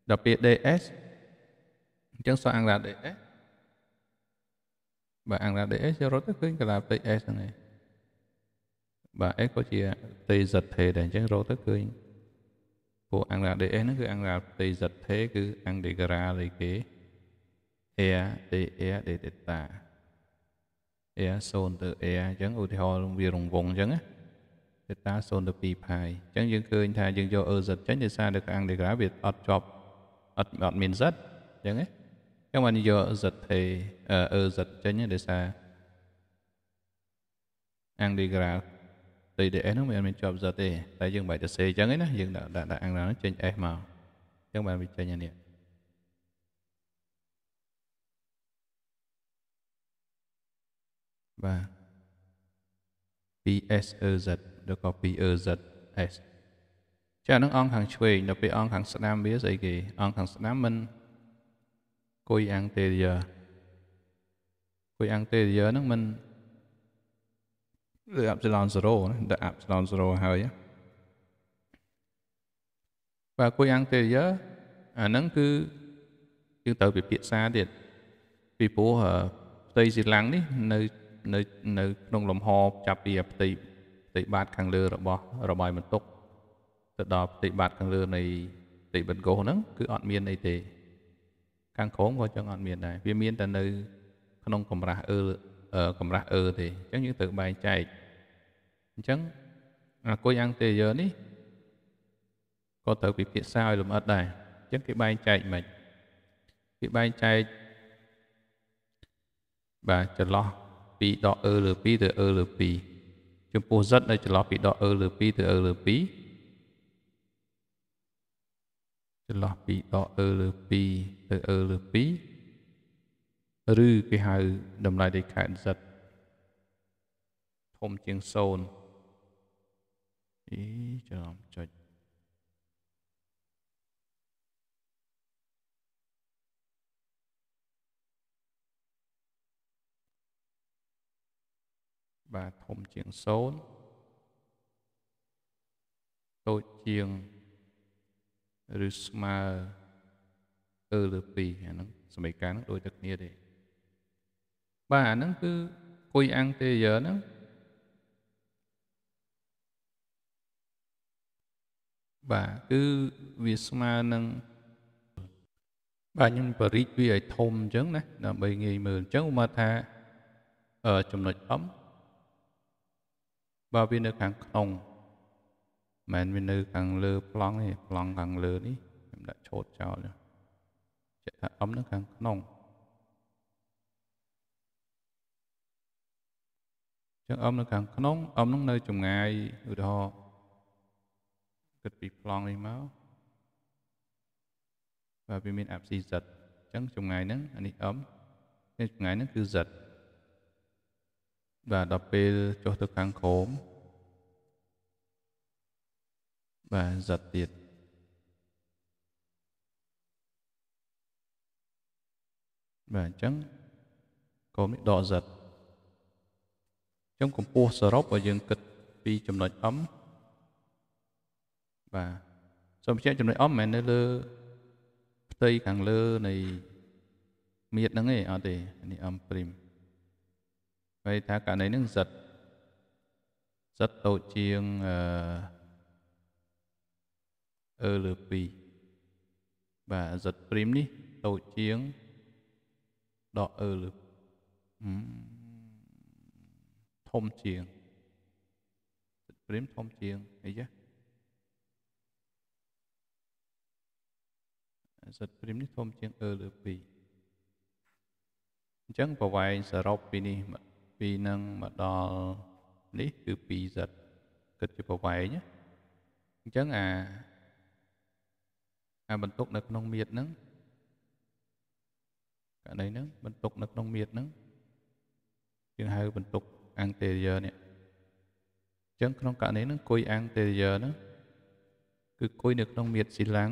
ដល់ពាក្យ DS អញ្ចឹងសោះអង្រា DS បាទអង្រា DS ចូលរត់ទៅឃើញកាឡាពេក S ហ្នឹងឯងបាទ S ក៏ជា TZT ដែរអញ្ចឹងរត់ទៅឃើញពួកអង្រា DS ហ្នឹងគឺអង្រា TZT គឺអង្ដេការ៉ាលេគេ air air data air 0ទៅ air អញ្ចឹងឧទាហរណ៍វារង្វង់អញ្ចឹងណា theta on the p pi ចឹងយើងឃើញថាយើងយក urgent ចេញដោយសារតែខាង diagram វាអត់ជាប់អត់អត់មាន z ចឹងហ៎ចឹងបានយក urgent ទេ urgent ចេញដោយសារ angle ទីដែល s ហ្នឹងវាអត់មានជាប់ z ទេតែយើងបែកទៅ c ចឹងឯណាយើងដាក់ដាក់ angle ហ្នឹងចេញ s មកចឹងបានវាចេញអានេះបាទ PSOZ ឬក៏ 2EZS ចានឹងអង្គខាងឆ្វេងដល់ពេលអង្គខាងស្ដាំវាស្អីគេអង្គខាងស្ដាំមិនគួយអង្គទេរីយ៉ាគួយអង្គទេរីយ៉ានឹងមិនឬអាប់សឡន0ណាដាក់អាប់សឡន0ហើយបាទគួយអង្គទេរីយ៉ាអាហ្នឹងគឺយើងត្រូវពិភាក្សាទៀតពីព្រោះផ្ទៃស៊ីឡាំងនេះនៅនៅនៅក្នុងលំហចាប់ពីផ្ទៃតិបាតខាងលើរបស់របយបន្ទុកទៅដល់ផ្ទៃបាតខាងលើនៃផ្ទៃបន្ទកោសហ្នឹងគឺអត់មានអីទេខាងក្រោមក៏ចឹងអត់មានដែរវាមានតែនៅក្នុងកម្រាស់អឺកម្រាស់អឺទេអញ្ចឹងយើងត្រូវបែងចែកអញ្ចឹងអាគុយអង្គទេយើនេះក៏ត្រូវពិភាក្សាឲ្យលម្អិតដែរអញ្ចឹងគេបែងចែកមិនគេបែងចែកបាទចន្លោះពីដកអឺលើ2ទៅអឺលើ2ចំពោះ z នៅចន្លោះពីដក e លើ2ទៅ e លើ2ចន្លោះពីដក e លើ2ទៅ e លើ2ឬគេហៅតម្លៃនៃខេត z ធំជាង0អីចំចុច0.5បាទធំជាង0តូចជាងឬស្មើទៅលើ2អាហ្នឹងសមីការហ្នឹងដូចតែគ្នាទេបាទអាហ្នឹងគឺគុយអាំងទេយើហ្នឹងបាទគឺវាស្មើនឹងបាទខ្ញុំបរិចវាឲ្យធំអញ្ចឹងណាដើម្បីងាយមើលអញ្ចឹងមកថាចំណុចអំបើវានៅខាងក្នុងមិនមែនវានៅខាងលើប្លង់ទេប្លង់ខាងលើនេះខ្ញុំដាក់ឆូតចោលចេះថាអំនៅខាងក្នុងចឹងអំនៅខាងក្នុងអំនឹងនៅចម្ងាយឧទាហរណ៍គិតពីប្លង់នេះមកបាទវាមានអាប់ស៊ីសិតចឹងចម្ងាយហ្នឹងអានេះអំចម្ងាយហ្នឹងគឺសិតបាទដល់ពេលចុះទៅខាងក្រោមបាទសត្វទៀតបាទអញ្ចឹងក្រោមនេះដកសត្វអញ្ចឹងកម្ពស់សរុបបើយើងគិតពីចំណុច M បាទសូមបញ្ជាក់ចំណុច M មិនមែននៅលើផ្ទៃខាងលើនៃមៀតហ្នឹងទេអត់ទេនេះ M' វ័យថាករណីនឹងសិតសិតតូចជាងអឺលើ2បាទសិតព្រីមនេះតូចជាងដកអឺលើធំជាងសិតព្រីមធំជាងអីចាសិតព្រីមនេះធំជាងអឺលើ2អញ្ចឹងប្រវែងសរុបពីនេះពីនឹងមកដល់នេះគឺ 2z គិតជាប្រវែងអញ្ចឹងអាអាបន្ទុកនៅក្នុងមាត្រហ្នឹងករណីហ្នឹងបន្ទុកនៅក្នុងមាត្រហ្នឹងយើងហៅបន្ទុក anterior នេះអញ្ចឹងក្នុងករណីហ្នឹងគុយ anterior ហ្នឹងគឺគុយនៅក្នុងមាត្រស៊ីឡាំង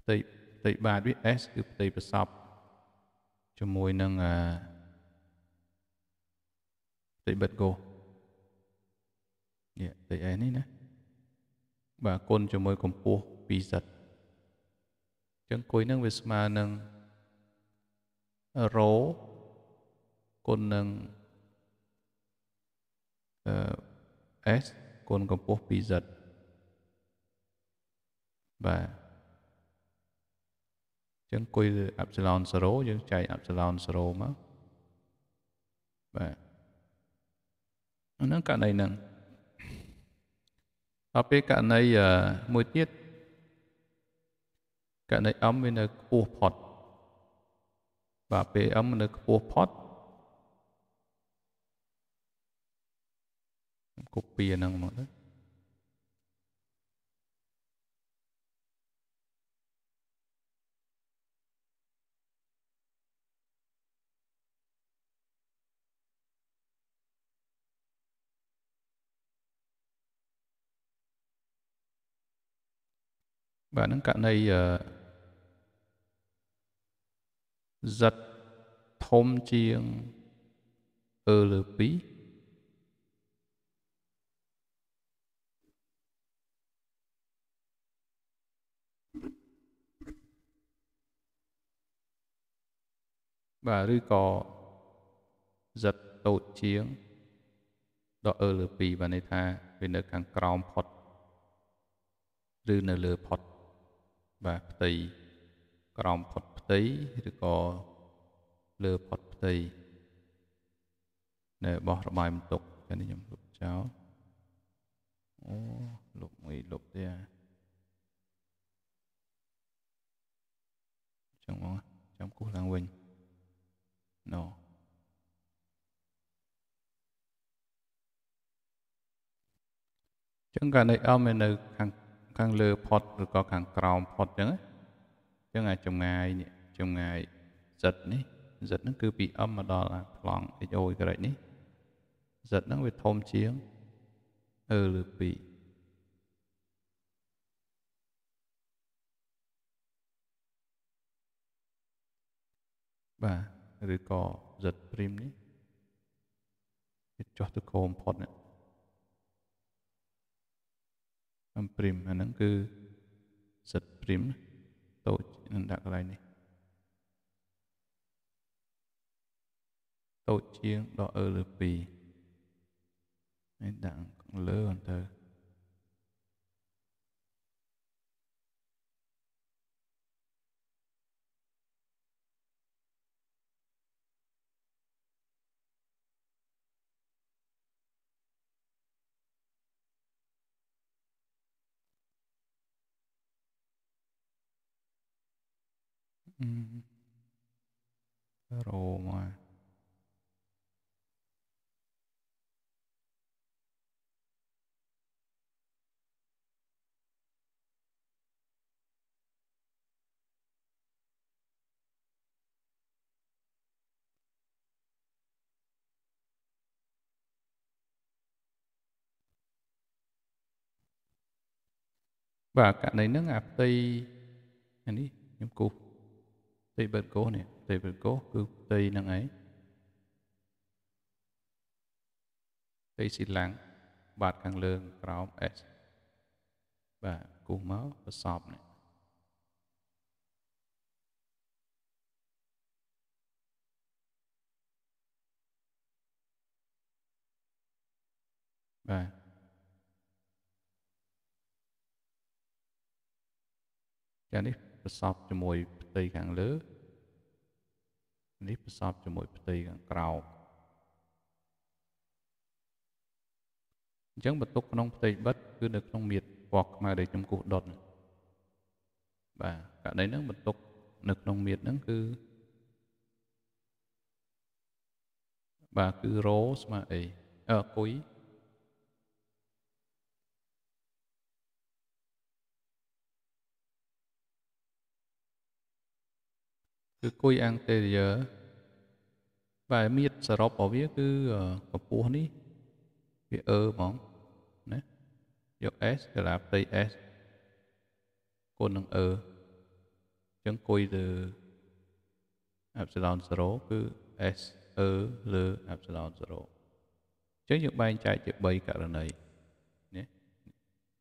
ផ្ទៃផ្ទៃបាតវា S គឺផ្ទៃប្រសពជាមួយនឹងអា bật cô ya tây ấy này nè bà côn cho môi cầm pua bị giật chẳng cối nâng về mà nâng ờ, rố côn nâng s ờ, côn cầm pua bị giật và chẳng cối epsilon sero chứ chạy epsilon sero mà và ហ្នឹងករណីហ្នឹងដល់ពេលករណីមួយទៀតករណីអំវានៅខ្ពស់ផុតបាទពេលអំនៅខ្ពស់ផុតកូពីហ្នឹងមកទៅបាទហ្នឹងករណី Z ធំជាង E លើ2បាទឬក៏សិតតូចជាងដល់អឺលើ2បាទន័យថាវានៅខាងក្រោមផុតឬនៅលើផុតបាទផ្ទៃក្រោមផុតផ្ទៃឬក៏លើផុតផ្ទៃនៅបោះរបាយបន្ទុកចានេះខ្ញុំលុបចោលអូលុបមួយលុបទៀតចឹងមកចាំគូសឡើងវិញណូចឹងករណីអមនៅខាងខាងលើផុតឬក៏ខាងក្រោមផុតអញ្ចឹងអញ្ចឹងអាចចម្ងាយនេះចម្ងាយសិតនេះ សិតហ្នឹងគឺពី M មកដល់ប្លង់ HO ក្រេចនេះសិតហ្នឹងវាធំជាងអឺលើ2បាទឬក៏ Z' នេះវាចុះទៅក្រោមផុតនេះអំព្រីមអាហ្នឹងគឺសិតព្រីមតូចនឹងដាក់កន្លែងនេះតូចជាងដកអឺលើ2ហើយដាក់លើបន្តទៅ Roma và cả đấy nước ngạp tây Anh đi nhóm cục ផ្ទៃបិទកោសនេះផ្ទៃបិទកោសគឺផ្ទៃហ្នឹងឯងផ្ទៃស៊ីឡាំងបាតខាងលើក្រោម S បាទគូសមកប្រសពនេះបាទចានេះប្រសពជាមួយទៃខាងលើ នេះផ្សំជាមួយផ្ទៃខាងក្រោមអញ្ចឹងបន្ទុកក្នុងផ្ទៃបិទគឺនៅក្នុងមាត្រពណ៌ខ្មៅដែលចំគោះដុតបាទករណីហ្នឹងបន្ទុកនៅក្នុងមាត្រហ្នឹងគឺបាទគឺរោស្មើអីអើគុយគឺគុយអង់ទេរីយើបើមៀតសរុបរបស់វាគឺកម្ពស់នេះវាអឺហ្មងណាយក S សម្រាប់ផ្ទៃ S គុណនឹងអឺចឹងគុយលើអេប្សិឡុន0គឺ S អឺលើអេប្សិឡុន0ចឹងយើងបែងចែកជា3ករណីណា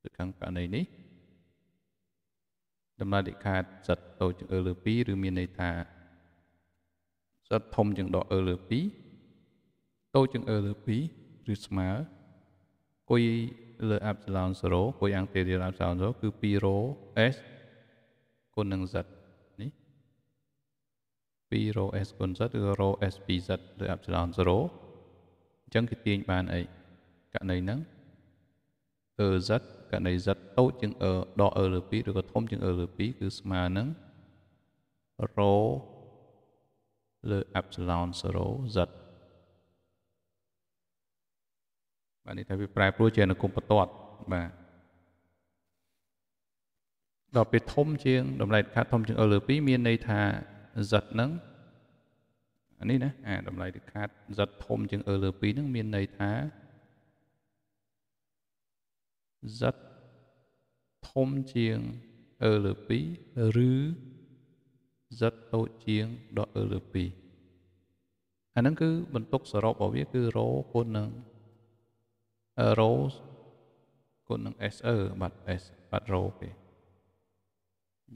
ដូចខាងករណីនេះដំណើរលិខាតសិតតូចអឺលើ2ឬមានន័យថាផ្សិតធំជាងដកអឺលើ2តូចជាងអឺលើ2ឬស្មើគុយលើអាប់សាឡុង0គុយអង្គទេរៀលអាប់សាឡុង0គឺ2រោ s គុណនឹង z នេះ2រោ s គុណ z ឬរោ s 2z ឬអាប់សាឡុង0អញ្ចឹងគេទាញបានអីករណីហ្នឹង z ករណី z តូចជាង e ដក e លើ2ឬក៏ធំជាង e លើ2គឺស្មើនឹង rho លើ epsilon 0 z បាទនេះថាវាប្រែប្រួលជាអនុគមបន្ទាត់បាទដល់ពេលធំជាងតម្លៃខាតធំជាង O លើ2មានន័យថា Z ហ្នឹងអានេះណាអាតម្លៃខាត Z ធំជាង O លើ2ហ្នឹងមានន័យថា Z ធំជាង O លើ2ឬ Z តូចជាងដក L លើ2អាហ្នឹងគឺ បន្ទុកសរុបរបស់វាគឺ rho គុណនឹង rho គុណនឹង SE បាទ S បាទ rho គេ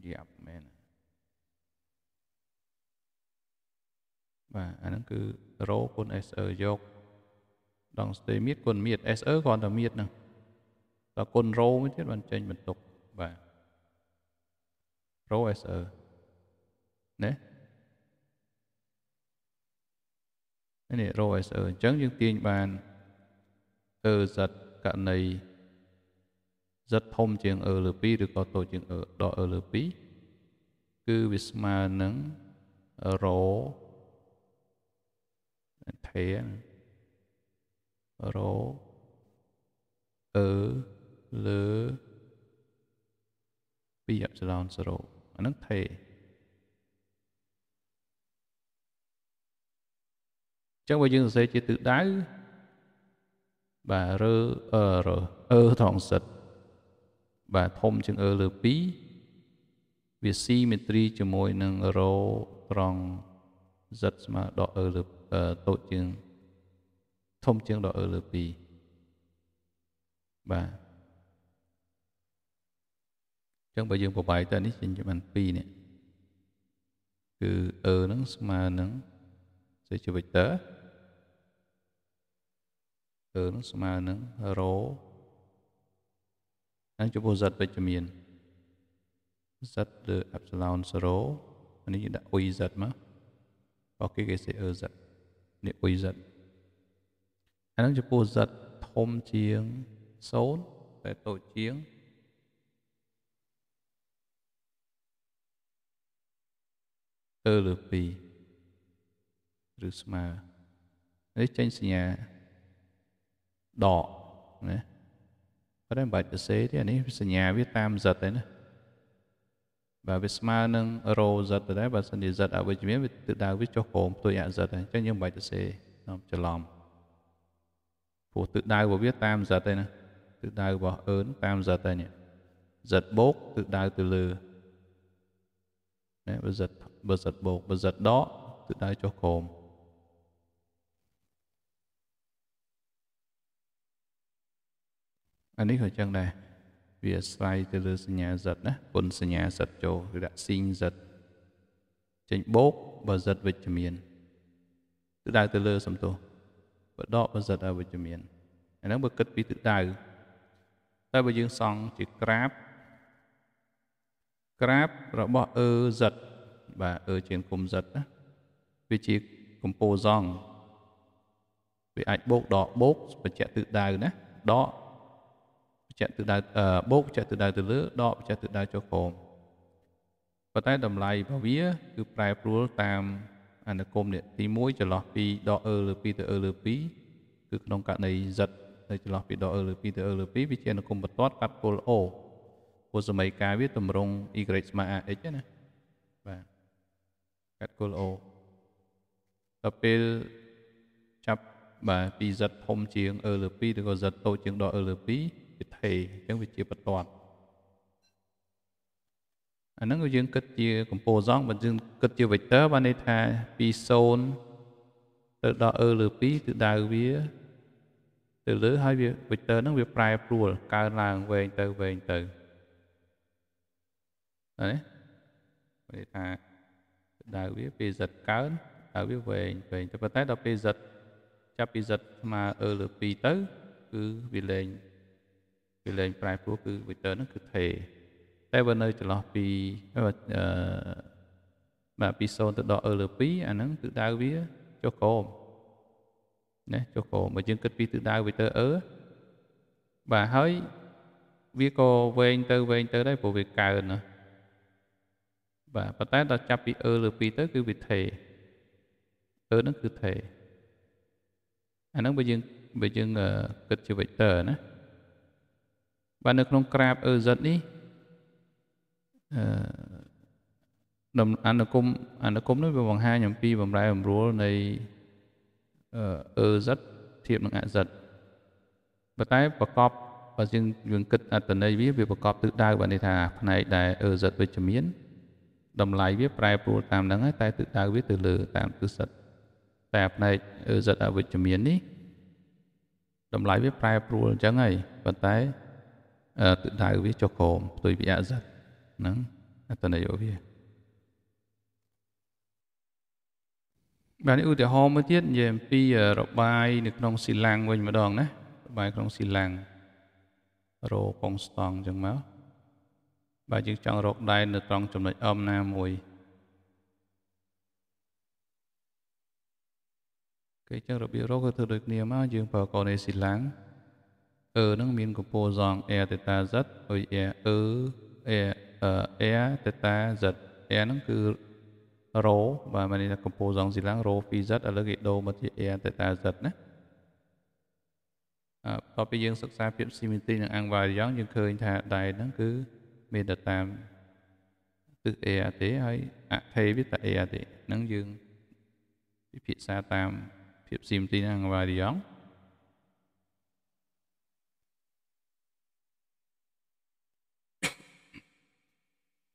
យ៉ាប់មែនបាទអាហ្នឹងគឺ rho គុណ SE យកដងស្ទេមៀតគុណមៀត SE គ្រាន់តែមៀតហ្នឹងដល់គុណ rho មួយទៀតបានចេញបន្ទុកបាទ rho SE ណានេះរោ SE អញ្ចឹងយើងទាញបាន EZ កណី Z ធំជាង E លើ2ឬក៏តូចជាង E ដល់ E លើ2គឺវាស្មើនឹងរោថេរោ E លើ2អេប្សិឡុន0អានឹងថេរចឹងបើយើងសរសេរជាទិសដៅបាទរើអឺរើអឺថងសិតបាទធំជាងអឺលើ2វាស៊ីមេទ្រីជាមួយនឹងរោត្រង់ z ស្មើដកអឺលើតូចជាងធំជាងដកអឺលើ2បាទចឹងបើយើងប្របាយតើនេះជាបាន2នេះគឺអឺនឹងស្មើនឹងសេជា vector ើនឹងស្មើនឹងរោហើយចំពោះសិតវិជ្ជមានសិតលើអេប្សិឡោន0នេះដាក់អ៊ុយសិតមកបើគេគេសេអឺសិតនេះអ៊ុយសិតអានឹងចំពោះសិតធំជាង0តែតូចជាងទៅលើ2ឬស្មើនេះចេញសញ្ញា đỏ đấy. có đem bảy chữ xế thì anh ấy nhà viết tam giật đấy nữa và viết sma nâng rô giật rồi đấy và sân đi giật ở bên dưới viết tự đào viết cho khổm tôi ạ giật đấy cho nhưng bảy chữ xế nó cho lòng phụ tự đào của viết tam giật đây nữa tự đào bỏ ớn tam giật đây nhỉ giật bốt tự đào từ lừa đấy và giật và giật bột và giật đó tự đào cho khổm. អានេះក៏ចឹងដែរវាអាស្រ័យទៅលើសញ្ញាសិតណាពុនសញ្ញាសិតចូលគឺដាក់ស៊ីងសិតចេញបូកបើសិតវិជ្ជមានទៅដៅទៅលើសំទោសបដកបើសិតអវិជ្ជមានអាហ្នឹងបើគិតពីទិដៅតែបើយើងសង់ជាក្រាបក្រាបរបស់អឺសិតបាទអឺជាងគុំសិតណាវាជាកំពូសងវាអាចបូកដកបូកបញ្ជាក់ទិដៅណាដកចេះទិដៅបោកចេះទិដៅទៅលើដកចេះទិដៅចុះក្រោមប៉ុន្តែតម្លៃរបស់វាគឺប្រែប្រួលតាម អនុគមនេះទី1ចន្លោះពីដកអឺលើ2ទៅអឺលើ2គឺក្នុងករណី Z នៅចន្លោះពីដកអឺលើ2ទៅអឺលើ2វាជាអនុគមបន្ទាត់កាត់ពល O ពលសម័យកាលវាតម្រង់ Y ស្មើ AX ណាបាទកាត់គល់ O ដល់ពេលចាប់បាទពី Z ធំជាង E លើ2ឬក៏ Z តូចជាងដល់ E លើ2វិថីអញ្ចឹងវាជាបន្ទាត់អាហ្នឹងយើងគិតជាកម្ពូលសងបើយើងគិតជា vector បានន័យថាពី0ទៅដល់ e លើ2គឺដៅវាទៅលើហើយវា vector ហ្នឹងវាប្រែប្រួលកើនឡើងវែងទៅវែងទៅអីគេថាដៅវាពេល z កើនដៅវាវែងវែងទៅប៉ុន្តែដល់ពេល z ចាប់ពី z ស្មើ e លើ2ទៅគឺវាលែងគឺលែងប្រែប្រួលគឺ Twitter ហ្នឹងគឺថេរតែបើនៅចន្លោះពីអឺបាទពី0ទៅដល់អឺលើ2អាហ្នឹងទិសដៅវាចុះក្រោមណាចុះក្រោមបើយើងគិតពីទិសដៅ Twitter អឺបាទហើយវាក៏វែងទៅវែងទៅដែរព្រោះវាកើនណាបាទប៉ុន្តែដល់ចាប់ពីអឺលើ2ទៅគឺវាថេរអឺហ្នឹងគឺថេរអាហ្នឹងបើយើងបើយើងគិតជា vector ណាបាទនៅក្នុងក្រាប EZ នេះអឺអនុគមអនុគមនេះវាបង្ហាញអំពីបំរែបំរួលនៃ EZ ធៀបនឹងអសិទ្ធប៉ុន្តែប្រកបបើយើងយើងគិតអត្តន័យវាវាប្រកបទិសដៅបាននេះថាផ្នែកដែល EZ វិជ្ជមានតម្លៃវាប្រែប្រួលតាមហ្នឹងហើយតែទិសដៅវាទៅលើតាមទិសសិទ្ធតែផ្នែក EZ អវិជ្ជមាននេះតម្លៃវាប្រែប្រួលអញ្ចឹងហើយប៉ុន្តែទិដៅវាចុះក្រោមផ្ទុយពីអស័តហ្នឹងអត្តនយោវាបាទឧទាហរណ៍មួយទៀតនិយាយអំពីរបាយនៅក្នុងស៊ីឡាំងវិញម្ដងណារបាយក្នុងស៊ីឡាំងរោកងស្តង់អញ្ចឹងមកបាទយើងចង់រកដែននៅត្រង់ចំណុចអមណាមួយគេចឹងរបៀបរកគឺធ្វើដូចគ្នាមកយើងប្រើកោនេស៊ីឡាំង ơ nâng miên của po dòng e theta z ơi e ơ e ờ e theta z e nâng cứ rho và mình là của po dòng gì lang rho phi z ở lớp gạch đô mà thì e theta z nè តទៅយើងសិក្សាភាព à, symmetry នឹង angle យ៉ាងយើងឃើញថាដៃហ្នឹងគឺមានតែតាមទិស A ទេហើយអថេវាតែ à, e, A ទេហ្នឹងយើងពិភាក្សាតាមភាព symmetry នឹង angle យ៉ាង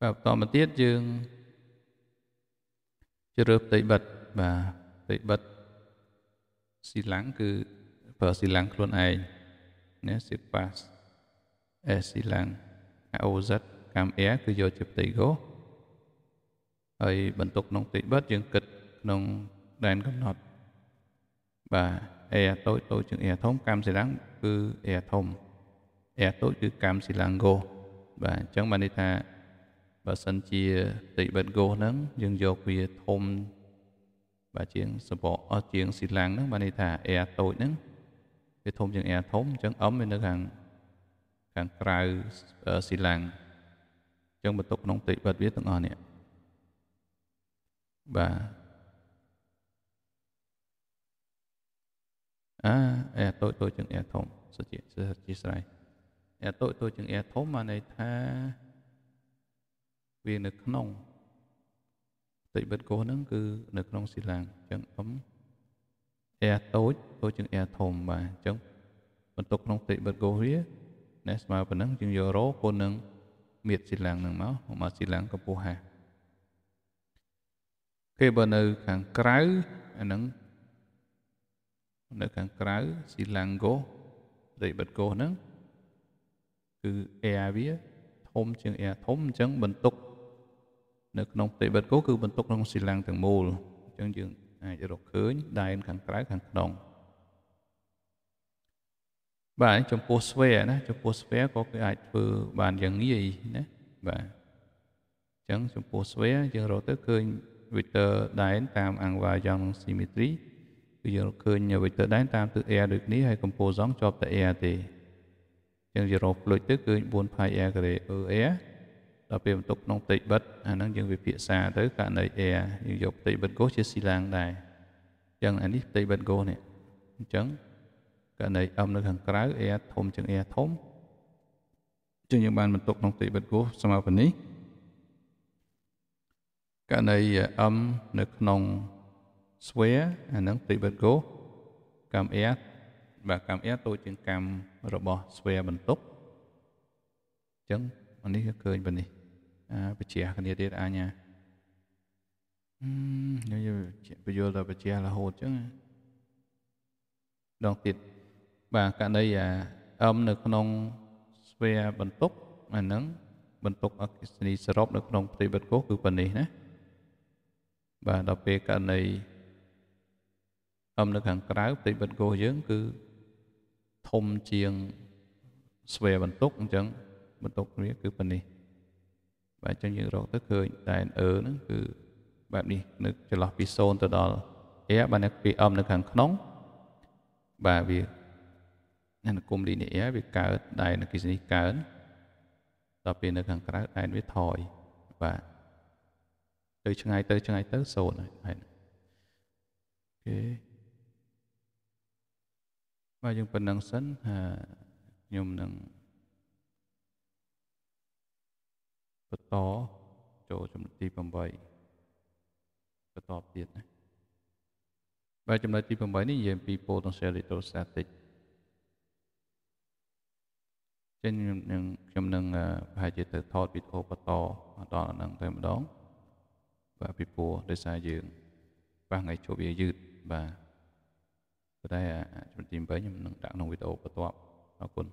បាទបន្តមកទៀតយើងជ្រើសផ្ទៃបិទបាទផ្ទៃបិទស៊ីឡាំងគឺប្រើស៊ីឡាំងខ្លួនឯងណាស៊ីប៉ាសអេស៊ីឡាំង AOZ កម្ម Air គឺយកជាផ្ទៃ Go ហើយបន្ទុកក្នុងផ្ទៃបិទយើងគិតក្នុងដែនកំណត់បាទ Air តូចតូចជាង Air ធំកម្មស៊ីឡាំងគឺ Air ធំ Air តូចគឺកម្មស៊ីឡាំង Go បាទអញ្ចឹងបានន័យថាបើសិនជាតិបិតគោហ្នឹងយើងយកវាធំបាទជាងសបកអស់ជាងស៊ីឡាំងហ្នឹងបានន័យថាអែតូចហ្នឹងវាធំជាងអែធំអញ្ចឹងអឹមវានៅខាងខាងក្រៅស៊ីឡាំងអញ្ចឹងបន្ទុកក្នុងតិបិតវាទាំងអស់នេះបាទអាអែតូចតូចជាងអែធំសុជាសុជាស្រ័យអែតូចតូចជាងអែធំបានន័យថាវានៅក្នុងតិបិតកោហ្នឹងគឺនៅក្នុងសិលាអញ្ចឹងអឹមអែតូចតូចជាងអែធំបាទអញ្ចឹង បន្ទុកក្នុងតិបិតកោវាអ្នកស្មើប៉ុណ្ណឹងជាងយករោគុណនឹងមៀតសិលាហ្នឹងមកមកសិលាកំពស់ហាគេបើនៅខាងក្រៅអាហ្នឹងនៅខាងក្រៅសិលាកោតិបិតកោហ្នឹងគឺអែវាធំជាងអែធំអញ្ចឹងបន្ទុកនៅក្នុងផ្ទៃបិទគោគឺបន្ទុកក្នុងសិលាងទាំងមូលអញ្ចឹងយើងអាចរកឃើញដែនខាងក្រៅខាងក្នុងបាទចំពោះស្វែណាចំពោះស្វែក៏គេអាចធ្វើបានយ៉ាងងាយណាបាទអញ្ចឹងចំពោះស្វែយើងរកទៅឃើញ vector ដែន តាម angle យ៉ាង symmetry គឺយើងឃើញ vector ដែនតាមទិស r ដូចនេះហើយ composite ជាប់ទៅ r ទេអញ្ចឹងយើងរកផ្លុចទៅឃើញ 4πr ការ៉េ er ដល់ពេលបន្ទុកក្នុងផ្ទៃបិទអាហ្នឹងយើងវិភាសាទៅករណី air យើងយកផ្ទៃបិទគោះជាស៊ីឡាងដែរអញ្ចឹងអានេះផ្ទៃបិទគោះនេះអញ្ចឹងករណី m នៅខាងក្រៅ air ធំជាង air ធំជាងយើងបានបន្ទុកក្នុងផ្ទៃបិទគោះស្មើប៉ុណ្នេះករណី m នៅក្នុង square អាហ្នឹងផ្ទៃបិទគោះកម្ម air បាទកម្ម air តូចជាងកម្មរបស់ square បន្ទុកអញ្ចឹងអានេះគឺឃើញប៉ុណ្នេះបជាគ្នាទៀតអញ្ញាអឺយល់បញ្យល់ដល់បជារហូតចឹងដងទៀតបាទករណីអាអមនៅក្នុងស្វាបន្ទុកអាហ្នឹងបន្ទុកអកេសនីសរុបនៅក្នុងប្រតិបត្តិកោគឺប៉ុណ្នេះណាបាទដល់ពេលករណីអមនៅខាងក្រៅប្រតិបត្តិកោយើង គឺធំជាងស្វាបន្ទុកអញ្ចឹងបន្ទុកវាគឺប៉ុណ្នេះបាទអញ្ចឹងយើងរកទៅឃើញតែនអឺហ្នឹងគឺបែបនេះនៅចន្លោះពី0ទៅដល់ air បាទនៅពីអមនៅខាងក្នុងបាទវាអានុគមលីនីអែវាកើតដែនអគិសនីកើតដល់ពេលនៅខាងក្រៅដែនវាថយបាទទៅឆ្ងាយទៅឆ្ងាយទៅសូន្យហើយអូខេបាទយើងប៉ុណ្្នឹងសិនថាខ្ញុំនឹងបន្តចូលចំណុចទី8បន្តទៀតណាបាទចំណុចទី8នេះនិយាយអំពី potential electrostatic ចឹងខ្ញុំនឹងខ្ញុំនឹងប្រហែលជាទៅថតវីដេអូបន្តដល់អានឹងតែម្ដងបាទពីព្រោះដោយសារយើងប៉ះថ្ងៃជួបវាយឺតបាទតែចំណុចទី8ខ្ញុំនឹងដាក់ក្នុងវីដេអូបន្ទាប់អរគុណ